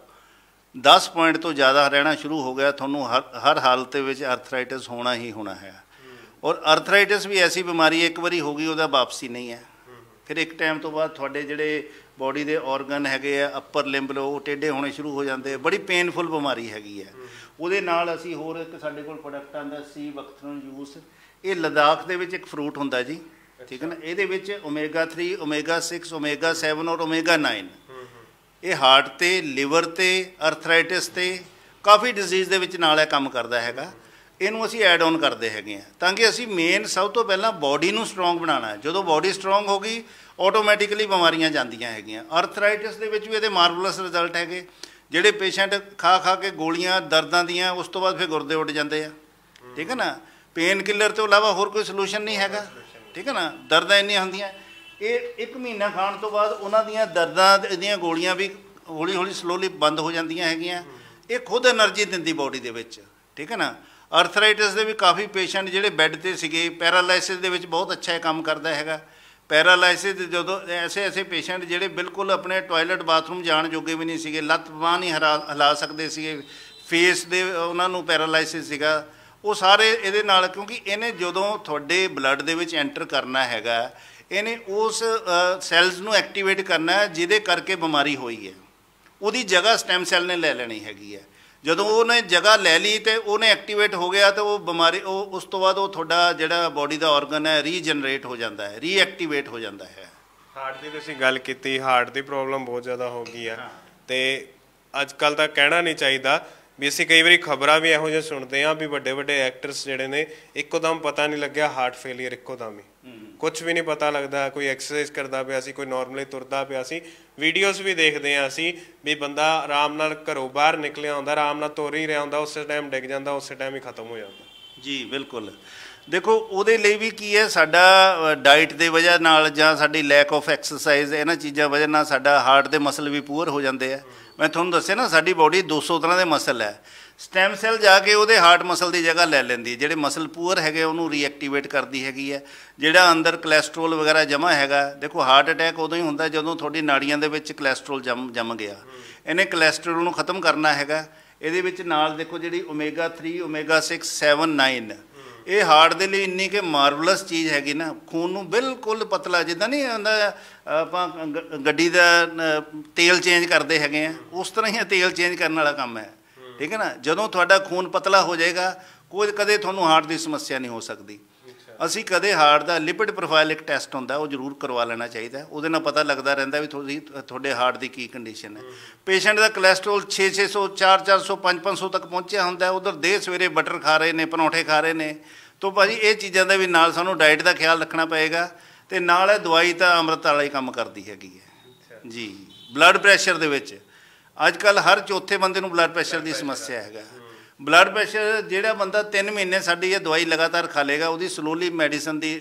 10 ਪੁਆਇੰਟ ਤੋਂ ਜ਼ਿਆਦਾ ਰਹਿਣਾ ਸ਼ੁਰੂ ਹੋ ਗਿਆ ਤੁਹਾਨੂੰ ਹਰ ਹਰ ਹਾਲਤ ਵਿੱਚ ਆਰਥਰਾਈਟਿਸ ਹੋਣਾ ਹੀ ਹੋਣਾ ਹੈ ਔਰ ਆਰਥਰਾਈਟਿਸ ਵੀ ਐਸੀ ਬਿਮਾਰੀ ਇੱਕ ਵਾਰੀ ਹੋ ਗਈ ਉਹਦਾ ਵਾਪਸੀ ਨਹੀਂ ਹੈ ਫਿਰ ਇੱਕ ਟਾਈਮ ਤੋਂ ਬਾਅਦ ਤੁਹਾਡੇ ਜਿਹੜੇ ਬਾਡੀ ਦੇ ਆਰਗਨ ਹੈਗੇ ਆ ਅਪਰ ਲਿੰਬ ਲੋ ਉਹ ਟੇਡੇ ਹੋਣੇ ਸ਼ੁਰੂ ਹੋ ਜਾਂਦੇ ਬੜੀ ਪੇਨਫੁਲ ਬਿਮਾਰੀ ਹੈਗੀ ਹੈ ਉਹਦੇ ਨਾਲ ਅਸੀਂ ਹੋਰ ਇੱਕ ਸਾਡੇ ਕੋਲ ਪ੍ਰੋਡਕਟ ਆਂਦਾ ਸੀ ਵਕਤਨ ਜੂਸ ਇਹ ਲਦਾਖ ਦੇ ਵਿੱਚ ਇੱਕ ਫਰੂਟ ਹੁੰਦਾ ਜੀ ਠੀਕ ਹੈ ਨਾ ਇਹਦੇ ਵਿੱਚ ਓਮੇਗਾ 3 ਓਮੇਗਾ 6 ਓਮੇਗਾ 7 ਔਰ ਓਮੇਗਾ 9 ਇਹ ਹਾਰਟ ਤੇ ਲਿਵਰ ਤੇ ਆਰਥਰਾਈਟਿਸ ਤੇ ਕਾਫੀ ਡਿਜ਼ੀਜ਼ ਦੇ ਵਿੱਚ ਨਾਲ ਇਹ ਕੰਮ ਕਰਦਾ ਹੈਗਾ ਇਹਨੂੰ ਅਸੀਂ ਐਡ ਆਨ ਕਰਦੇ ਹੈਗੇ ਆ ਤਾਂ ਕਿ ਅਸੀਂ ਮੇਨ ਸਭ ਤੋਂ ਪਹਿਲਾਂ ਬਾਡੀ ਨੂੰ ਸਟਰੋਂਗ ਬਣਾਉਣਾ ਜਦੋਂ ਬਾਡੀ ਸਟਰੋਂਗ ਹੋ ਗਈ ਆਟੋਮੈਟਿਕਲੀ ਬਿਮਾਰੀਆਂ ਜਾਂਦੀਆਂ ਹੈਗੀਆਂ ਆਰਥਰਾਈਟਿਸ ਦੇ ਵਿੱਚ ਵੀ ਇਹਦੇ ਮਾਰਵਲਸ ਰਿਜ਼ਲਟ ਹੈਗੇ ਜਿਹੜੇ ਪੇਸ਼ੈਂਟ ਖਾ ਖਾ ਕੇ ਗੋਲੀਆਂ ਦਰਦਾਂ ਦੀਆਂ ਉਸ ਤੋਂ ਬਾਅਦ ਫਿਰ ਗੁਰਦੇ ਉੱਡ ਜਾਂਦੇ ਆ ਠੀਕ ਹੈ ਨਾ ਪੇਨ ਕਿਲਰ ਤੋਂ ਇਲਾਵਾ ਹੋਰ ਕੋਈ ਸੋਲੂਸ਼ਨ ਨਹੀਂ ਹੈਗਾ ਠੀਕ ਹੈ ਨਾ ਦਰਦਾਂ ਇੰਨੀਆਂ ਹੁੰਦੀਆਂ ਇਹ 1 ਮਹੀਨਾ ਖਾਣ ਤੋਂ ਬਾਅਦ ਉਹਨਾਂ ਦੀਆਂ ਦਰਦਾਂ ਦੀਆਂ ਗੋਲੀਆਂ ਵੀ ਹੌਲੀ ਹੌਲੀ ਸਲੋਲੀ ਬੰਦ ਹੋ ਜਾਂਦੀਆਂ ਹੈਗੀਆਂ ਇਹ ਖੁਦ એનર્ਜੀ ਦਿੰਦੀ ਬਾਡੀ ਦੇ ਵਿੱਚ ਠੀਕ ਹੈ ਨਾ ਆਰਥਰਾਈਟਿਸ ਦੇ ਵੀ ਕਾਫੀ ਪੇਸ਼ੈਂਟ ਜਿਹੜੇ ਬੈੱਡ ਤੇ ਸੀਗੇ ਪੈਰਾਲਾਈਸਿਸ ਦੇ ਵਿੱਚ ਬਹੁਤ ਅੱਛਾ ਇਹ ਕੰਮ ਕਰਦਾ ਹੈਗਾ ਪੈਰਾਲਾਈਸਿਸ ਜਦੋਂ ਐਸੇ ਐਸੇ ਪੇਸ਼ੈਂਟ ਜਿਹੜੇ ਬਿਲਕੁਲ ਆਪਣੇ ਟਾਇਲਟ ਬਾਥਰੂਮ ਜਾਣ ਜੋਗੇ ਵੀ ਨਹੀਂ ਸੀਗੇ ਲੱਤ ਬਾਹ ਨਹੀਂ ਹਿਲਾ ਸਕਦੇ ਸੀਗੇ ਫੇਸ ਦੇ ਉਹਨਾਂ ਨੂੰ ਪੈਰਾਲਾਈਸਿਸ ਸੀਗਾ ਉਹ ਸਾਰੇ ਇਹਦੇ ਨਾਲ ਕਿਉਂਕਿ ਇਹਨੇ ਜਦੋਂ ਤੁਹਾਡੇ ਬਲੱਡ ਦੇ ਵਿੱਚ ਐਂਟਰ ਕਰਨਾ ਹੈਗਾ ਇਹਨੇ ਉਸ ਸੈਲਸ ਨੂੰ ਐਕਟੀਵੇਟ ਕਰਨਾ ਹੈ ਜਿਹਦੇ ਕਰਕੇ ਬਿਮਾਰੀ ਹੋਈ ਹੈ ਉਹਦੀ ਜਗ੍ਹਾ ਸਟੈਮ ਸੈਲ ਨੇ ਲੈ ਲੈਣੀ ਹੈਗੀ ਹੈ ਜਦੋਂ ਉਹਨੇ ਜਗ੍ਹਾ ਲੈ ਲਈ ਤੇ ਉਹਨੇ ਐਕਟੀਵੇਟ ਹੋ ਗਿਆ ਤੇ ਉਹ ਬਿਮਾਰੀ ਉਹ ਉਸ ਤੋਂ ਬਾਅਦ ਉਹ ਤੁਹਾਡਾ ਜਿਹੜਾ ਬਾਡੀ ਦਾ ਆਰਗਨ ਹੈ ਰੀਜਨਰੇਟ ਹੋ ਜਾਂਦਾ ਹੈ ਰੀਐਕਟੀਵੇਟ ਹੋ ਜਾਂਦਾ ਹੈ ਹਾਰਟ ਦੀ ਤੁਸੀਂ ਗੱਲ ਕੀਤੀ ਹਾਰਟ ਦੀ ਪ੍ਰੋਬਲਮ ਬਹੁਤ ਜ਼ਿਆਦਾ ਹੋ ਗਈ ਆ ਤੇ ਅੱਜ ਕੱਲ ਤਾਂ ਕਹਿਣਾ ਨਹੀਂ ਚਾਹੀਦਾ ਵੀ ਅਸੀਂ ਕਈ ਵਾਰੀ ਖਬਰਾਂ ਵੀ ਇਹੋ ਜਿਹੇ ਸੁਣਦੇ ਆ ਵੀ ਵੱਡੇ ਵੱਡੇ ਐਕਟਰਸ ਜਿਹੜੇ ਨੇ ਇੱਕੋ ਦਮ ਪਤਾ ਨਹੀਂ ਲੱਗਿਆ ਹਾਰਟ ਫੇਲਿਅਰ ਇੱਕੋ ਦਮ ਹੀ ਕੁਝ ਵੀ ਨਹੀਂ ਪਤਾ ਲੱਗਦਾ ਕੋਈ ਐਕਸਰਸਾਈਜ਼ ਕਰਦਾ ਪਿਆ ਸੀ ਕੋਈ ਨਾਰਮਲੀ ਤੁਰਦਾ ਪਿਆ ਸੀ ਵੀਡੀਓਜ਼ ਵੀ ਦੇਖਦੇ ਆ ਅਸੀਂ ਵੀ ਬੰਦਾ ਆਰਾਮ ਨਾਲ ਘਰੋਂ ਬਾਹਰ ਨਿਕਲਿਆ ਹੁੰਦਾ ਆਰਾਮ ਨਾਲ ਤੁਰ ਹੀ ਰਿਹਾ ਹੁੰਦਾ ਉਸੇ ਟਾਈਮ ਡਿੱਗ ਜਾਂਦਾ ਉਸੇ ਟਾਈਮ ਹੀ ਖਤਮ ਹੋ ਜਾਂਦਾ ਜੀ ਬਿਲਕੁਲ ਦੇਖੋ ਉਹਦੇ ਲਈ ਵੀ ਕੀ ਹੈ ਸਾਡਾ ਡਾਈਟ ਦੇ ਵਜ੍ਹਾ ਨਾਲ ਜਾਂ ਸਾਡੀ ਲੈਕ ਆਫ ਐਕਸਰਸਾਈਜ਼ ਇਹਨਾਂ ਚੀਜ਼ਾਂ ਵਜ੍ਹਾ ਨਾਲ ਸਾਡਾ ਹਾਰਟ ਦੇ ਮਸਲ ਵੀ ਪੂਰ ਹੋ ਜਾਂਦੇ ਆ ਮੈਂ ਤੁਹਾਨੂੰ ਦੱਸਿਆ ਨਾ ਸਾਡੀ ਬਾਡੀ 200 ਤਰ੍ਹਾਂ ਦੇ ਮਸਲ ਹੈ ਸਟੈਮ ਸੈਲ ਜਾ ਕੇ ਉਹਦੇ ਹਾਰਟ ਮਸਲ ਦੀ ਜਗ੍ਹਾ ਲੈ ਲੈਂਦੀ ਜਿਹੜੇ ਮਸਲ ਪੂਰ ਹੈਗੇ ਉਹਨੂੰ ਰੀਐਕਟੀਵੇਟ ਕਰਦੀ ਹੈਗੀ ਹੈ ਜਿਹੜਾ ਅੰਦਰ ਕੋਲੇਸਟ੍ਰੋਲ ਵਗੈਰਾ ਜਮਾ ਹੈਗਾ ਦੇਖੋ ਹਾਰਟ ਅਟੈਕ ਉਦੋਂ ਹੀ ਹੁੰਦਾ ਜਦੋਂ ਤੁਹਾਡੀ ਨਾੜੀਆਂ ਦੇ ਵਿੱਚ ਕੋਲੇਸਟ੍ਰੋਲ ਜਮ ਜਮ ਗਿਆ ਇਹਨੇ ਕੋਲੇਸਟ੍ਰੋਲ ਨੂੰ ਖਤਮ ਕਰਨਾ ਹੈਗਾ ਇਹਦੇ ਵਿੱਚ ਨਾਲ ਦੇਖੋ ਜਿਹੜੀ ਓਮੇਗਾ 3 ਓਮੇਗਾ 6 7 9 ਇਹ ਹਾਰਟ ਦੇ ਲਈ ਇੰਨੀ ਕਿ ਮਾਰਵਲਸ ਚੀਜ਼ ਹੈਗੀ ਨਾ ਖੂਨ ਨੂੰ ਬਿਲਕੁਲ ਪਤਲਾ ਜਿੱਦਾਂ ਨਹੀਂ ਹੁੰਦਾ ਆਪਾਂ ਗੱਡੀ ਦਾ ਤੇਲ ਚੇਂਜ ਕਰਦੇ ਹੈਗੇ ਆ ਉਸ ਤਰ੍ਹਾਂ ਹੀ ਤੇਲ ਚੇਂਜ ਕਰਨ ਵਾਲਾ ਕੰਮ ਹੈ ਠੀਕ ਹੈ ਨਾ ਜਦੋਂ ਤੁਹਾਡਾ ਖੂਨ ਪਤਲਾ ਹੋ ਜਾਏਗਾ ਕੋਈ ਕਦੇ ਤੁਹਾਨੂੰ ਹਾਰਟ ਦੀ ਸਮੱਸਿਆ ਨਹੀਂ ਹੋ ਸਕਦੀ ਅਸੀਂ ਕਦੇ ਹਾਰਟ ਦਾ ਲਿਪਿਡ ਪ੍ਰੋਫਾਈਲ ਇੱਕ ਟੈਸਟ ਹੁੰਦਾ ਉਹ ਜ਼ਰੂਰ ਕਰਵਾ ਲੈਣਾ ਚਾਹੀਦਾ ਉਹਦੇ ਨਾਲ ਪਤਾ ਲੱਗਦਾ ਰਹਿੰਦਾ ਵੀ ਤੁਸੀਂ ਤੁਹਾਡੇ ਹਾਰਟ ਦੀ ਕੀ ਕੰਡੀਸ਼ਨ ਹੈ ਪੇਸ਼ੈਂਟ ਦਾ ਕੋਲੇਸਟ੍ਰੋਲ 6-600 4-400 5-500 ਤੱਕ ਪਹੁੰਚਿਆ ਹੁੰਦਾ ਉਧਰ ਦੇ ਸਵੇਰੇ ਬਟਰ ਖਾ ਰਹੇ ਨੇ ਪਰੌਂਠੇ ਖਾ ਰਹੇ ਨੇ ਤੋਂ ਭਾਜੀ ਇਹ ਚੀਜ਼ਾਂ ਦਾ ਵੀ ਨਾਲ ਸਾਨੂੰ ਡਾਈਟ ਦਾ ਖਿਆਲ ਰੱਖਣਾ ਪਏਗਾ ਤੇ ਨਾਲ ਇਹ ਦਵਾਈ ਤਾਂ ਅੰਮ੍ਰਿਤ ਵਾਲਾ ਹੀ ਕੰਮ ਕਰਦੀ ਹੈਗੀ ਹੈ ਜੀ ਬਲੱਡ ਪ੍ਰੈਸ਼ਰ ਦੇ ਵਿੱਚ ਅੱਜ ਕੱਲ ਹਰ ਚੌਥੇ ਬੰਦੇ ਨੂੰ ਬਲੱਡ ਪ੍ਰੈਸ਼ਰ ਦੀ ਸਮੱਸਿਆ ਹੈਗਾ ਬਲੱਡ ਪ੍ਰੈਸ਼ਰ ਜਿਹੜਾ ਬੰਦਾ 3 ਮਹੀਨੇ ਸਾਡੀ ਇਹ ਦਵਾਈ ਲਗਾਤਾਰ ਖਾ ਲੇਗਾ ਉਹਦੀ ਸਲੋਲੀ ਮੈਡੀਸਨ ਦੀ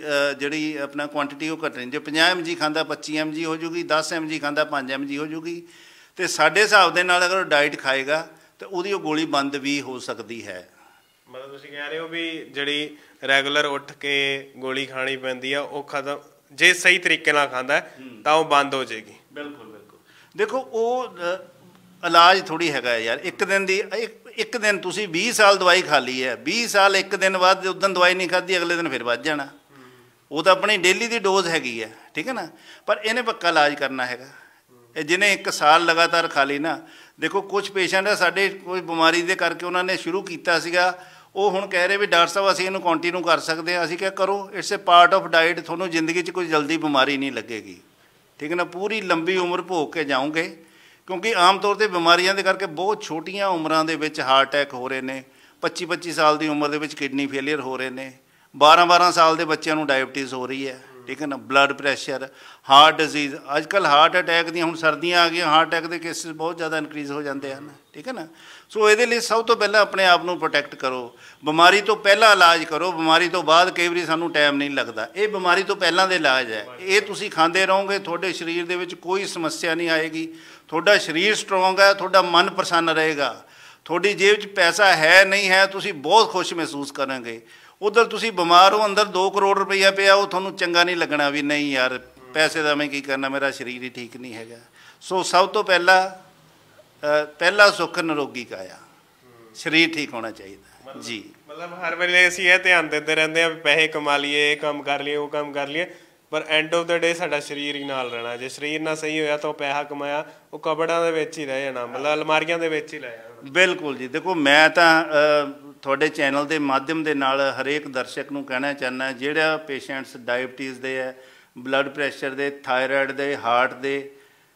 ਜਿਹੜੀ ਆਪਣਾ ਕੁਆਂਟੀਟੀ ਉਹ ਘਟ ਜੇ 50 mg ਖਾਂਦਾ 25 mg ਹੋ ਜੂਗੀ 10 mg ਖਾਂਦਾ 5 mg ਹੋ ਜੂਗੀ ਤੇ ਸਾਡੇ ਹਿਸਾਬ ਦੇ ਨਾਲ ਅਗਰ ਉਹ ਡਾਈਟ ਖਾਏਗਾ ਤੇ ਉਹਦੀ ਉਹ ਗੋਲੀ ਬੰਦ ਵੀ ਹੋ ਸਕਦੀ ਹੈ ਮਤਲਬ ਤੁਸੀਂ ਕਹਿ ਰਹੇ ਹੋ ਵੀ ਜਿਹੜੀ ਰੈਗੂਲਰ ਉੱਠ ਕੇ ਗੋਲੀ ਖਾਣੀ ਪੈਂਦੀ ਆ ਉਹ ਖਤਮ ਜੇ ਸਹੀ ਤਰੀਕੇ ਨਾਲ ਖਾਂਦਾ ਤਾਂ ਉਹ ਬੰਦ ਹੋ ਜਾਏਗੀ ਬਿਲਕੁਲ ਬਿਲਕੁਲ ਦੇਖੋ ਉਹ ਇਲਾਜ ਥੋੜੀ ਹੈਗਾ ਯਾਰ ਇੱਕ ਦਿਨ ਦੀ ਇੱਕ ਇੱਕ ਦਿਨ ਤੁਸੀਂ 20 ਸਾਲ ਦਵਾਈ ਖਾ ਲਈ ਹੈ 20 ਸਾਲ ਇੱਕ ਦਿਨ ਬਾਅਦ ਉਦੋਂ ਦਵਾਈ ਨਹੀਂ ਖਾਧੀ ਅਗਲੇ ਦਿਨ ਫਿਰ ਵੱਧ ਜਾਣਾ ਉਹ ਤਾਂ ਆਪਣੀ ਡੇਲੀ ਦੀ ਡੋਜ਼ ਹੈਗੀ ਹੈ ਠੀਕ ਹੈ ਨਾ ਪਰ ਇਹਨੇ ਪੱਕਾ ਇਲਾਜ ਕਰਨਾ ਹੈਗਾ ਇਹ ਜਿਹਨੇ ਇੱਕ ਸਾਲ ਲਗਾਤਾਰ ਖਾ ਲਈ ਨਾ ਦੇਖੋ ਕੁਝ ਪੇਸ਼ੈਂਟ ਆ ਸਾਡੇ ਕੋਈ ਬਿਮਾਰੀ ਦੇ ਕਰਕੇ ਉਹਨਾਂ ਨੇ ਸ਼ੁਰੂ ਕੀਤਾ ਸੀਗਾ ਉਹ ਹੁਣ ਕਹਿ ਰਹੇ ਵੀ ਡਾਕਟਰ ਸਾਹਿਬ ਅਸੀਂ ਇਹਨੂੰ ਕੰਟੀਨਿਊ ਕਰ ਸਕਦੇ ਹਾਂ ਅਸੀਂ ਕਿਹਾ ਕਰੋ it's a part of diet ਤੁਹਾਨੂੰ ਜ਼ਿੰਦਗੀ 'ਚ ਕੋਈ ਜਲਦੀ ਬਿਮਾਰੀ ਨਹੀਂ ਲੱਗੇਗੀ ਠੀਕ ਹੈ ਨਾ ਪੂਰੀ ਲੰਬੀ ਉਮਰ ਭੋਗ ਕੇ ਜਾਓਗੇ ਕਿਉਂਕਿ ਆਮ ਤੌਰ ਤੇ ਬਿਮਾਰੀਆਂ ਦੇ ਕਰਕੇ ਬਹੁਤ ਛੋਟੀਆਂ ਉਮਰਾਂ ਦੇ ਵਿੱਚ ਹਾਰਟ ਅਟੈਕ ਹੋ ਰਹੇ ਨੇ 25 25 ਸਾਲ ਦੀ ਉਮਰ ਦੇ ਵਿੱਚ ਕਿਡਨੀ ਫੇਲਿਅਰ ਹੋ ਰਹੇ ਨੇ 12 12 ਸਾਲ ਦੇ ਬੱਚਿਆਂ ਨੂੰ ਡਾਇਬਟੀਜ਼ ਹੋ ਰਹੀ ਹੈ ਠੀਕ ਹੈ ਨਾ ਬਲੱਡ ਪ੍ਰੈਸ਼ਰ ਹਾਰਟ ਡਿਜ਼ੀਜ਼ ਅੱਜ ਕੱਲ ਹਾਰਟ ਅਟੈਕ ਦੀ ਹੁਣ ਸਰਦੀਆਂ ਆ ਗਈਆਂ ਹਾਰਟ ਅਟੈਕ ਦੇ ਕੇਸਿਸ ਬਹੁਤ ਜ਼ਿਆਦਾ ਇਨਕਰੀਜ਼ ਹੋ ਜਾਂਦੇ ਹਨ ਠੀਕ ਹੈ ਨਾ ਸੋ ਇਹਦੇ ਲਈ ਸਭ ਤੋਂ ਪਹਿਲਾਂ ਆਪਣੇ ਆਪ ਨੂੰ ਪ੍ਰੋਟੈਕਟ ਕਰੋ ਬਿਮਾਰੀ ਤੋਂ ਪਹਿਲਾਂ ਇਲਾਜ ਕਰੋ ਬਿਮਾਰੀ ਤੋਂ ਬਾਅਦ ਕਈ ਵਾਰੀ ਸਾਨੂੰ ਟਾਈਮ ਨਹੀਂ ਲੱਗਦਾ ਇਹ ਬਿਮਾਰੀ ਤੋਂ ਪਹਿਲਾਂ ਦੇ ਇਲਾਜ ਹੈ ਇਹ ਤੁਸੀਂ ਖਾਂਦੇ ਰਹੋਗੇ ਤੁਹਾਡੇ ਸਰੀਰ ਦੇ ਵਿੱਚ ਕੋਈ ਸਮੱਸਿਆ ਨਹੀਂ ਆਏਗੀ ਤੁਹਾਡਾ ਸਰੀਰ ਸਟਰੋਂਗ ਹੈ ਤੁਹਾਡਾ ਮਨ ਪ੍ਰਸੰਨ ਰਹੇਗਾ ਤੁਹਾਡੀ ਜੇਬ 'ਚ ਪੈਸਾ ਹੈ ਨਹੀਂ ਹੈ ਤੁਸੀਂ ਬਹੁਤ ਖੁਸ਼ ਮਹਿਸੂਸ ਕਰਾਂਗੇ ਉਧਰ ਤੁਸੀਂ ਬਿਮਾਰ ਹੋ ਅੰਦਰ 2 ਕਰੋੜ ਰੁਪਈਆ ਪਿਆ ਉਹ ਤੁਹਾਨੂੰ ਚੰਗਾ ਨਹੀਂ ਲੱਗਣਾ ਵੀ ਨਹੀਂ ਯਾਰ ਪੈਸੇ ਦਾ ਮੈਂ ਕੀ ਕਰਨਾ ਮੇਰਾ ਸਰੀਰ ਹੀ ਠੀਕ ਨਹੀਂ ਹੈਗਾ ਸੋ ਸਭ ਤੋਂ ਪਹਿਲਾਂ ਪਹਿਲਾ ਸੁੱਖ ਕਾ ਕਾਇਆ ਸਰੀਰ ਠੀਕ ਹੋਣਾ ਚਾਹੀਦਾ ਜੀ ਮਤਲਬ ਹਰ ਵੇਲੇ ਅਸੀਂ ਇਹ ਧਿਆਨ ਦਿੰਦੇ ਰਹਿੰਦੇ ਆ ਪੈਸੇ ਕਮਾ ਲਈਏ ਇਹ ਕੰਮ ਕਰ ਲਈਏ ਉਹ ਕੰਮ ਕਰ ਲਈਏ ਪਰ ਐਂਡ ਆਫ ਦਾ ਡੇ ਸਾਡਾ ਸਰੀਰ ਹੀ ਨਾਲ ਰਹਿਣਾ ਜੇ ਸਰੀਰ ਨਾ ਸਹੀ ਹੋਇਆ ਤਾਂ ਪੈਸਾ ਕਮਾਇਆ ਉਹ ਕਬੜਾਂ ਦੇ ਵਿੱਚ ਹੀ ਰਹਿ ਜਾਣਾ ਮਤਲਬ ਅਲਮਾਰੀਆਂ ਦੇ ਵਿੱਚ ਹੀ ਲੈ ਜਾਣਾ ਬਿਲਕੁਲ ਜੀ ਦੇਖੋ ਮੈਂ ਤਾਂ ਤੁਹਾਡੇ ਚੈਨਲ ਦੇ ਮਾਧਿਅਮ ਦੇ ਨਾਲ ਹਰੇਕ ਦਰਸ਼ਕ ਨੂੰ ਕਹਿਣਾ ਚਾਹੁੰਦਾ ਜਿਹੜਾ ਪੇਸ਼ੈਂਟਸ ਡਾਇਬਟੀਜ਼ ਦੇ ਹੈ ਬਲੱਡ ਪ੍ਰੈਸ਼ਰ ਦੇ ਥਾਇਰਾਇਡ ਦੇ ਹਾਰਟ ਦੇ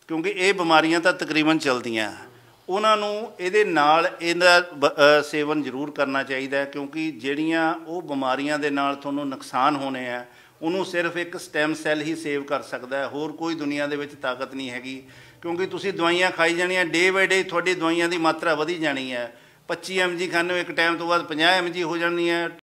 ਕਿਉਂਕਿ ਇਹ ਬਿਮਾਰੀਆਂ ਤਾਂ ਤਕਰੀਬਨ ਚਲਦੀਆਂ ਉਹਨਾਂ ਨੂੰ ਇਹਦੇ ਨਾਲ ਇਹਦਾ ਸੇਵਨ ਜ਼ਰੂਰ ਕਰਨਾ ਚਾਹੀਦਾ ਕਿਉਂਕਿ ਜਿਹੜੀਆਂ ਉਹ ਬਿਮਾਰੀਆਂ ਦੇ ਨਾਲ ਤੁਹਾਨੂੰ ਨੁਕਸਾਨ ਹੋਣੇ ਆ ਉਹਨੂੰ ਸਿਰਫ ਇੱਕ ਸਟੈਮ ਸੈੱਲ ਹੀ ਸੇਵ ਕਰ ਸਕਦਾ ਹੈ ਹੋਰ ਕੋਈ ਦੁਨੀਆ ਦੇ ਵਿੱਚ ਤਾਕਤ ਨਹੀਂ ਹੈਗੀ ਕਿਉਂਕਿ ਤੁਸੀਂ ਦਵਾਈਆਂ ਖਾਈ ਜਾਣੀਆਂ ਡੇ ਬਾਈ ਡੇ ਤੁਹਾਡੀ ਦਵਾਈਆਂ ਦੀ ਮਾਤਰਾ ਵਧੀ ਜਾਣੀ ਹੈ 25 ਐਮਜੀ ਖਾਣੇ ਇੱਕ ਟਾਈਮ ਤੋਂ ਬਾਅਦ 50 ਐਮਜੀ ਹੋ ਜਾਣੀ ਹੈ